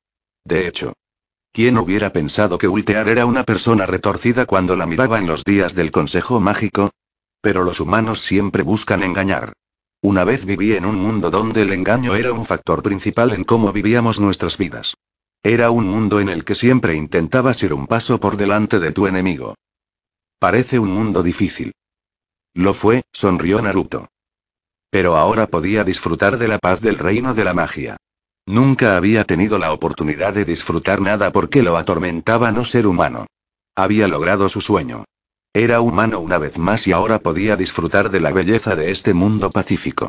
De hecho, ¿Quién hubiera pensado que Ultear era una persona retorcida cuando la miraba en los días del Consejo Mágico? Pero los humanos siempre buscan engañar. Una vez viví en un mundo donde el engaño era un factor principal en cómo vivíamos nuestras vidas. Era un mundo en el que siempre intentabas ir un paso por delante de tu enemigo. Parece un mundo difícil. Lo fue, sonrió Naruto. Pero ahora podía disfrutar de la paz del reino de la magia. Nunca había tenido la oportunidad de disfrutar nada porque lo atormentaba no ser humano. Había logrado su sueño. Era humano una vez más y ahora podía disfrutar de la belleza de este mundo pacífico.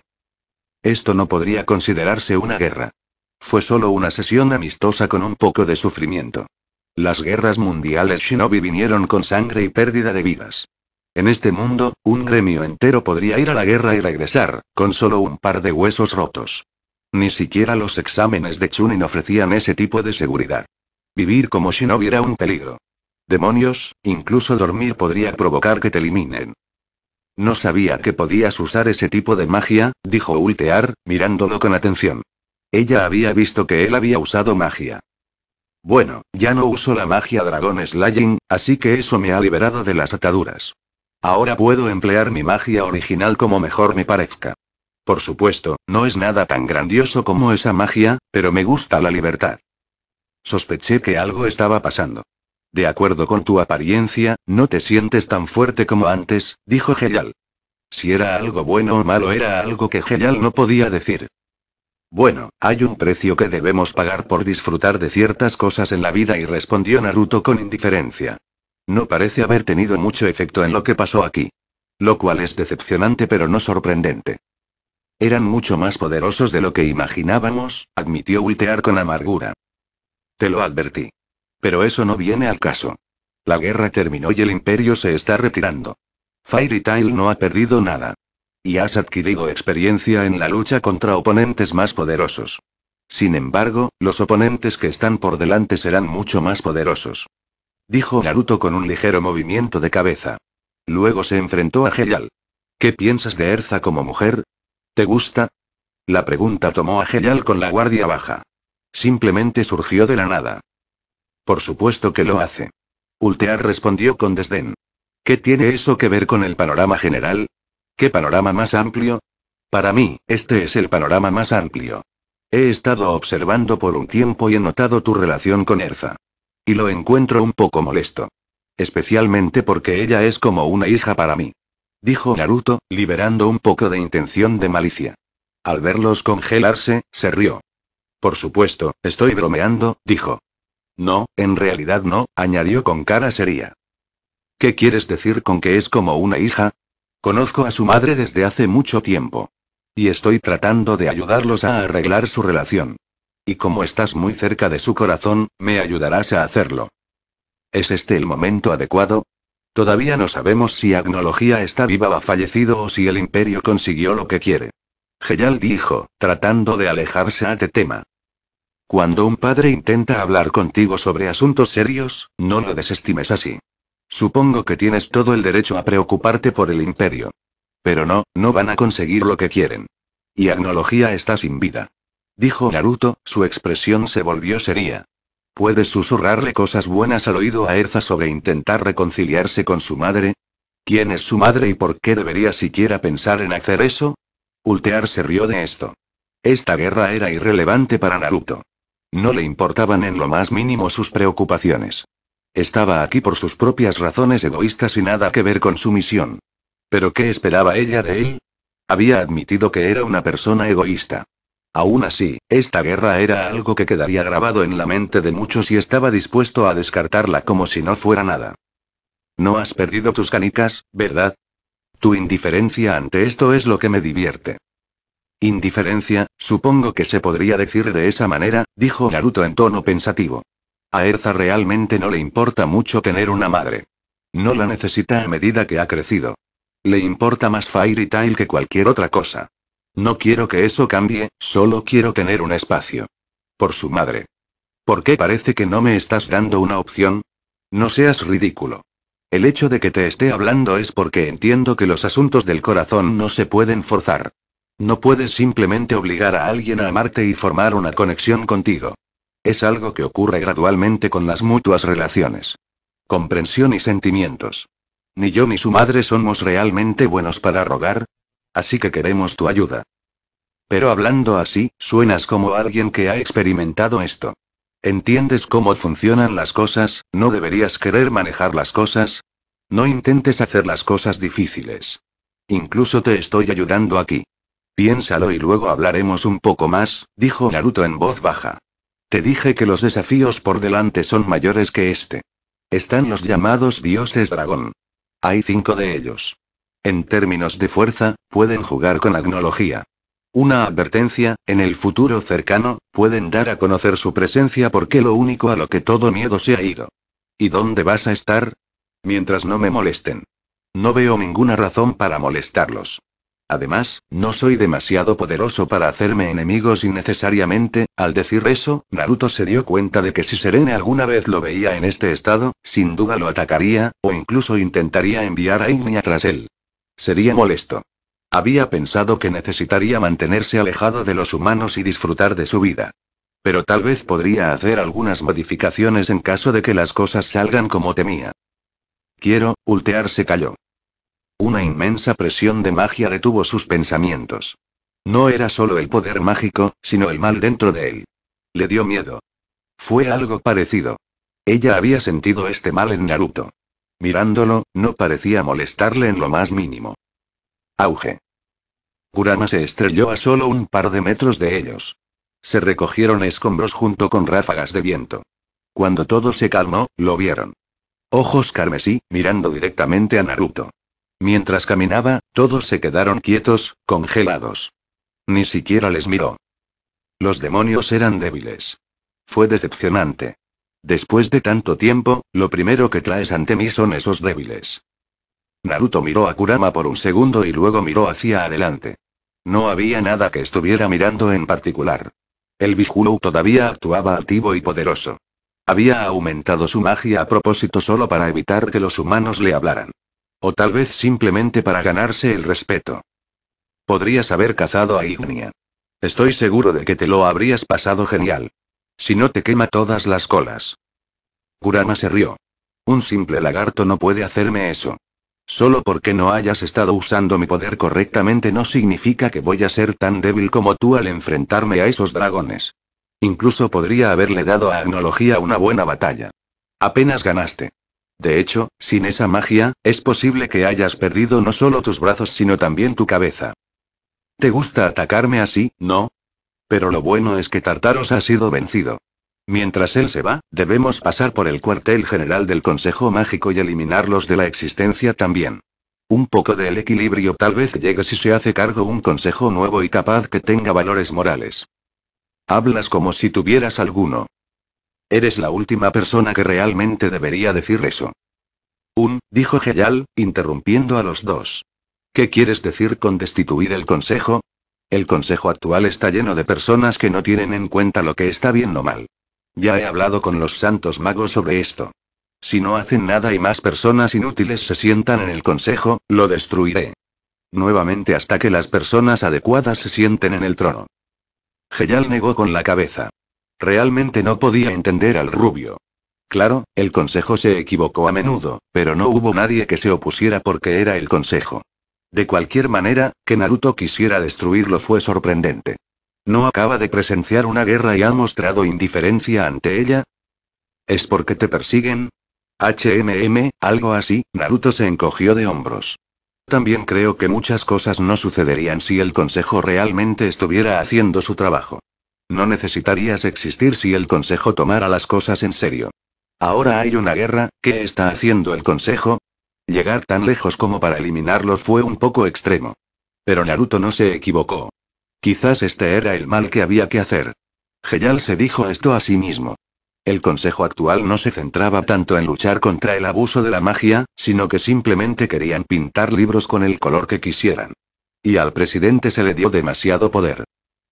Esto no podría considerarse una guerra. Fue solo una sesión amistosa con un poco de sufrimiento. Las guerras mundiales shinobi vinieron con sangre y pérdida de vidas. En este mundo, un gremio entero podría ir a la guerra y regresar, con solo un par de huesos rotos. Ni siquiera los exámenes de Chunin ofrecían ese tipo de seguridad. Vivir como si no hubiera un peligro. Demonios, incluso dormir podría provocar que te eliminen. No sabía que podías usar ese tipo de magia, dijo Ultear, mirándolo con atención. Ella había visto que él había usado magia. Bueno, ya no uso la magia dragón Slaying, así que eso me ha liberado de las ataduras. Ahora puedo emplear mi magia original como mejor me parezca. Por supuesto, no es nada tan grandioso como esa magia, pero me gusta la libertad. Sospeché que algo estaba pasando. De acuerdo con tu apariencia, no te sientes tan fuerte como antes, dijo Geyal. Si era algo bueno o malo era algo que Geyal no podía decir. Bueno, hay un precio que debemos pagar por disfrutar de ciertas cosas en la vida y respondió Naruto con indiferencia. No parece haber tenido mucho efecto en lo que pasó aquí. Lo cual es decepcionante pero no sorprendente. Eran mucho más poderosos de lo que imaginábamos, admitió Ultear con amargura. Te lo advertí. Pero eso no viene al caso. La guerra terminó y el imperio se está retirando. Fairy Tail no ha perdido nada. Y has adquirido experiencia en la lucha contra oponentes más poderosos. Sin embargo, los oponentes que están por delante serán mucho más poderosos. Dijo Naruto con un ligero movimiento de cabeza. Luego se enfrentó a Heyal. ¿Qué piensas de Erza como mujer? ¿Te gusta? La pregunta tomó a Geyal con la guardia baja. Simplemente surgió de la nada. Por supuesto que lo hace. Ultear respondió con desdén. ¿Qué tiene eso que ver con el panorama general? ¿Qué panorama más amplio? Para mí, este es el panorama más amplio. He estado observando por un tiempo y he notado tu relación con Erza. Y lo encuentro un poco molesto. Especialmente porque ella es como una hija para mí dijo Naruto, liberando un poco de intención de malicia. Al verlos congelarse, se rió. Por supuesto, estoy bromeando, dijo. No, en realidad no, añadió con cara seria. ¿Qué quieres decir con que es como una hija? Conozco a su madre desde hace mucho tiempo. Y estoy tratando de ayudarlos a arreglar su relación. Y como estás muy cerca de su corazón, me ayudarás a hacerlo. ¿Es este el momento adecuado? Todavía no sabemos si Agnología está viva o ha fallecido o si el imperio consiguió lo que quiere. Geyal dijo, tratando de alejarse a este tema. Cuando un padre intenta hablar contigo sobre asuntos serios, no lo desestimes así. Supongo que tienes todo el derecho a preocuparte por el imperio. Pero no, no van a conseguir lo que quieren. Y Agnología está sin vida. Dijo Naruto, su expresión se volvió seria. ¿Puedes susurrarle cosas buenas al oído a Erza sobre intentar reconciliarse con su madre? ¿Quién es su madre y por qué debería siquiera pensar en hacer eso? Ultear se rió de esto. Esta guerra era irrelevante para Naruto. No le importaban en lo más mínimo sus preocupaciones. Estaba aquí por sus propias razones egoístas y nada que ver con su misión. ¿Pero qué esperaba ella de él? Había admitido que era una persona egoísta. Aún así, esta guerra era algo que quedaría grabado en la mente de muchos y estaba dispuesto a descartarla como si no fuera nada. No has perdido tus canicas, ¿verdad? Tu indiferencia ante esto es lo que me divierte. Indiferencia, supongo que se podría decir de esa manera, dijo Naruto en tono pensativo. A Erza realmente no le importa mucho tener una madre. No la necesita a medida que ha crecido. Le importa más Fairy Tail que cualquier otra cosa. No quiero que eso cambie, solo quiero tener un espacio. Por su madre. ¿Por qué parece que no me estás dando una opción? No seas ridículo. El hecho de que te esté hablando es porque entiendo que los asuntos del corazón no se pueden forzar. No puedes simplemente obligar a alguien a amarte y formar una conexión contigo. Es algo que ocurre gradualmente con las mutuas relaciones. Comprensión y sentimientos. Ni yo ni su madre somos realmente buenos para rogar, Así que queremos tu ayuda. Pero hablando así, suenas como alguien que ha experimentado esto. ¿Entiendes cómo funcionan las cosas? ¿No deberías querer manejar las cosas? No intentes hacer las cosas difíciles. Incluso te estoy ayudando aquí. Piénsalo y luego hablaremos un poco más, dijo Naruto en voz baja. Te dije que los desafíos por delante son mayores que este. Están los llamados dioses dragón. Hay cinco de ellos. En términos de fuerza, pueden jugar con agnología. Una advertencia, en el futuro cercano, pueden dar a conocer su presencia porque lo único a lo que todo miedo se ha ido. ¿Y dónde vas a estar? Mientras no me molesten. No veo ninguna razón para molestarlos. Además, no soy demasiado poderoso para hacerme enemigos innecesariamente, al decir eso, Naruto se dio cuenta de que si Serene alguna vez lo veía en este estado, sin duda lo atacaría, o incluso intentaría enviar a Ignea tras él. Sería molesto. Había pensado que necesitaría mantenerse alejado de los humanos y disfrutar de su vida. Pero tal vez podría hacer algunas modificaciones en caso de que las cosas salgan como temía. Quiero, ultear se calló. Una inmensa presión de magia detuvo sus pensamientos. No era solo el poder mágico, sino el mal dentro de él. Le dio miedo. Fue algo parecido. Ella había sentido este mal en Naruto. Mirándolo, no parecía molestarle en lo más mínimo. Auge. Kurama se estrelló a solo un par de metros de ellos. Se recogieron escombros junto con ráfagas de viento. Cuando todo se calmó, lo vieron. Ojos carmesí, mirando directamente a Naruto. Mientras caminaba, todos se quedaron quietos, congelados. Ni siquiera les miró. Los demonios eran débiles. Fue decepcionante. Después de tanto tiempo, lo primero que traes ante mí son esos débiles. Naruto miró a Kurama por un segundo y luego miró hacia adelante. No había nada que estuviera mirando en particular. El Bijulu todavía actuaba activo y poderoso. Había aumentado su magia a propósito solo para evitar que los humanos le hablaran. O tal vez simplemente para ganarse el respeto. Podrías haber cazado a Ignia. Estoy seguro de que te lo habrías pasado genial. Si no te quema todas las colas. Kurama se rió. Un simple lagarto no puede hacerme eso. Solo porque no hayas estado usando mi poder correctamente no significa que voy a ser tan débil como tú al enfrentarme a esos dragones. Incluso podría haberle dado a Agnología una buena batalla. Apenas ganaste. De hecho, sin esa magia, es posible que hayas perdido no solo tus brazos sino también tu cabeza. ¿Te gusta atacarme así, no? Pero lo bueno es que Tartaros ha sido vencido. Mientras él se va, debemos pasar por el cuartel general del Consejo Mágico y eliminarlos de la existencia también. Un poco del equilibrio tal vez llegue si se hace cargo un consejo nuevo y capaz que tenga valores morales. Hablas como si tuvieras alguno. Eres la última persona que realmente debería decir eso. Un, dijo Geyal, interrumpiendo a los dos. ¿Qué quieres decir con destituir el consejo? El consejo actual está lleno de personas que no tienen en cuenta lo que está bien o mal. Ya he hablado con los santos magos sobre esto. Si no hacen nada y más personas inútiles se sientan en el consejo, lo destruiré. Nuevamente hasta que las personas adecuadas se sienten en el trono. Geyal negó con la cabeza. Realmente no podía entender al rubio. Claro, el consejo se equivocó a menudo, pero no hubo nadie que se opusiera porque era el consejo. De cualquier manera, que Naruto quisiera destruirlo fue sorprendente. ¿No acaba de presenciar una guerra y ha mostrado indiferencia ante ella? ¿Es porque te persiguen? HMM, algo así, Naruto se encogió de hombros. También creo que muchas cosas no sucederían si el Consejo realmente estuviera haciendo su trabajo. No necesitarías existir si el Consejo tomara las cosas en serio. Ahora hay una guerra, ¿qué está haciendo el Consejo? Llegar tan lejos como para eliminarlos fue un poco extremo. Pero Naruto no se equivocó. Quizás este era el mal que había que hacer. Geyal se dijo esto a sí mismo. El consejo actual no se centraba tanto en luchar contra el abuso de la magia, sino que simplemente querían pintar libros con el color que quisieran. Y al presidente se le dio demasiado poder.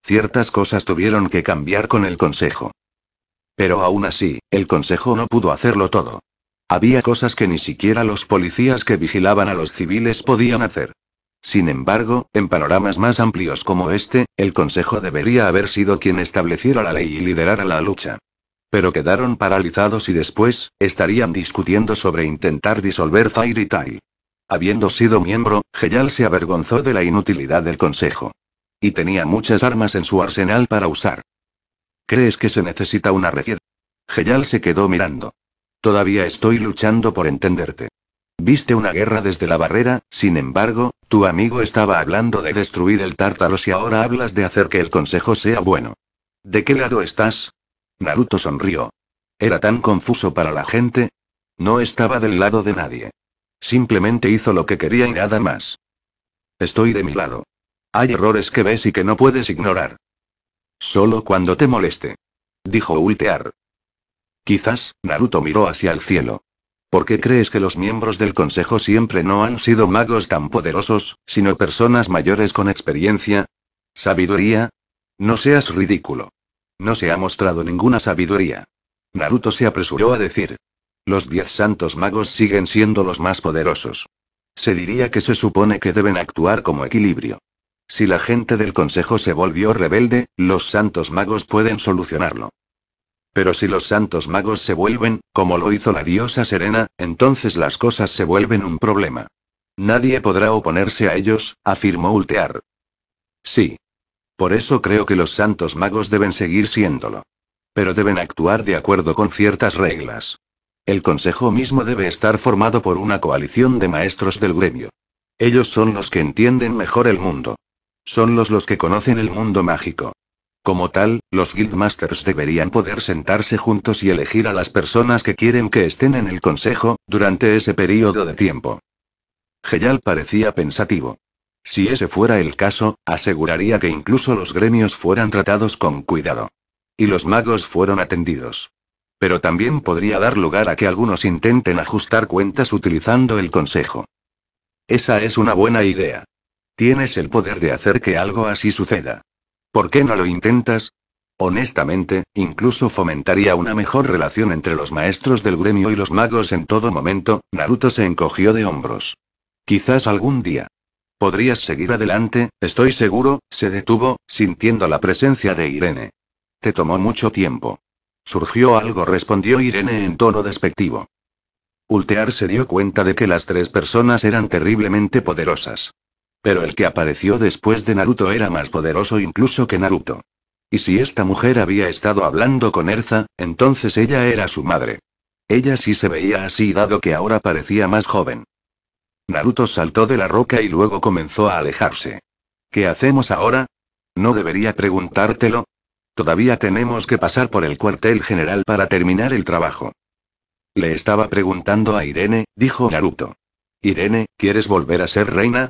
Ciertas cosas tuvieron que cambiar con el consejo. Pero aún así, el consejo no pudo hacerlo todo. Había cosas que ni siquiera los policías que vigilaban a los civiles podían hacer. Sin embargo, en panoramas más amplios como este, el Consejo debería haber sido quien estableciera la ley y liderara la lucha. Pero quedaron paralizados y después, estarían discutiendo sobre intentar disolver Fairy Habiendo sido miembro, Geyal se avergonzó de la inutilidad del Consejo. Y tenía muchas armas en su arsenal para usar. ¿Crees que se necesita una refier? Geyal se quedó mirando. Todavía estoy luchando por entenderte. Viste una guerra desde la barrera, sin embargo, tu amigo estaba hablando de destruir el Tártaro y ahora hablas de hacer que el consejo sea bueno. ¿De qué lado estás? Naruto sonrió. ¿Era tan confuso para la gente? No estaba del lado de nadie. Simplemente hizo lo que quería y nada más. Estoy de mi lado. Hay errores que ves y que no puedes ignorar. Solo cuando te moleste. Dijo Ultear. Quizás, Naruto miró hacia el cielo. ¿Por qué crees que los miembros del Consejo siempre no han sido magos tan poderosos, sino personas mayores con experiencia? ¿Sabiduría? No seas ridículo. No se ha mostrado ninguna sabiduría. Naruto se apresuró a decir. Los diez santos magos siguen siendo los más poderosos. Se diría que se supone que deben actuar como equilibrio. Si la gente del Consejo se volvió rebelde, los santos magos pueden solucionarlo. Pero si los santos magos se vuelven, como lo hizo la diosa Serena, entonces las cosas se vuelven un problema. Nadie podrá oponerse a ellos, afirmó Ultear. Sí. Por eso creo que los santos magos deben seguir siéndolo. Pero deben actuar de acuerdo con ciertas reglas. El consejo mismo debe estar formado por una coalición de maestros del gremio. Ellos son los que entienden mejor el mundo. Son los los que conocen el mundo mágico. Como tal, los Guildmasters deberían poder sentarse juntos y elegir a las personas que quieren que estén en el Consejo, durante ese periodo de tiempo. Geyal parecía pensativo. Si ese fuera el caso, aseguraría que incluso los gremios fueran tratados con cuidado. Y los magos fueron atendidos. Pero también podría dar lugar a que algunos intenten ajustar cuentas utilizando el Consejo. Esa es una buena idea. Tienes el poder de hacer que algo así suceda. ¿Por qué no lo intentas? Honestamente, incluso fomentaría una mejor relación entre los maestros del gremio y los magos en todo momento, Naruto se encogió de hombros. Quizás algún día. Podrías seguir adelante, estoy seguro, se detuvo, sintiendo la presencia de Irene. Te tomó mucho tiempo. Surgió algo, respondió Irene en tono despectivo. Ultear se dio cuenta de que las tres personas eran terriblemente poderosas. Pero el que apareció después de Naruto era más poderoso incluso que Naruto. Y si esta mujer había estado hablando con Erza, entonces ella era su madre. Ella sí se veía así dado que ahora parecía más joven. Naruto saltó de la roca y luego comenzó a alejarse. ¿Qué hacemos ahora? ¿No debería preguntártelo? Todavía tenemos que pasar por el cuartel general para terminar el trabajo. Le estaba preguntando a Irene, dijo Naruto. Irene, ¿quieres volver a ser reina?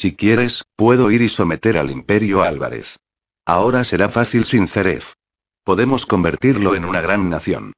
Si quieres, puedo ir y someter al Imperio Álvarez. Ahora será fácil sin Ceref. Podemos convertirlo en una gran nación.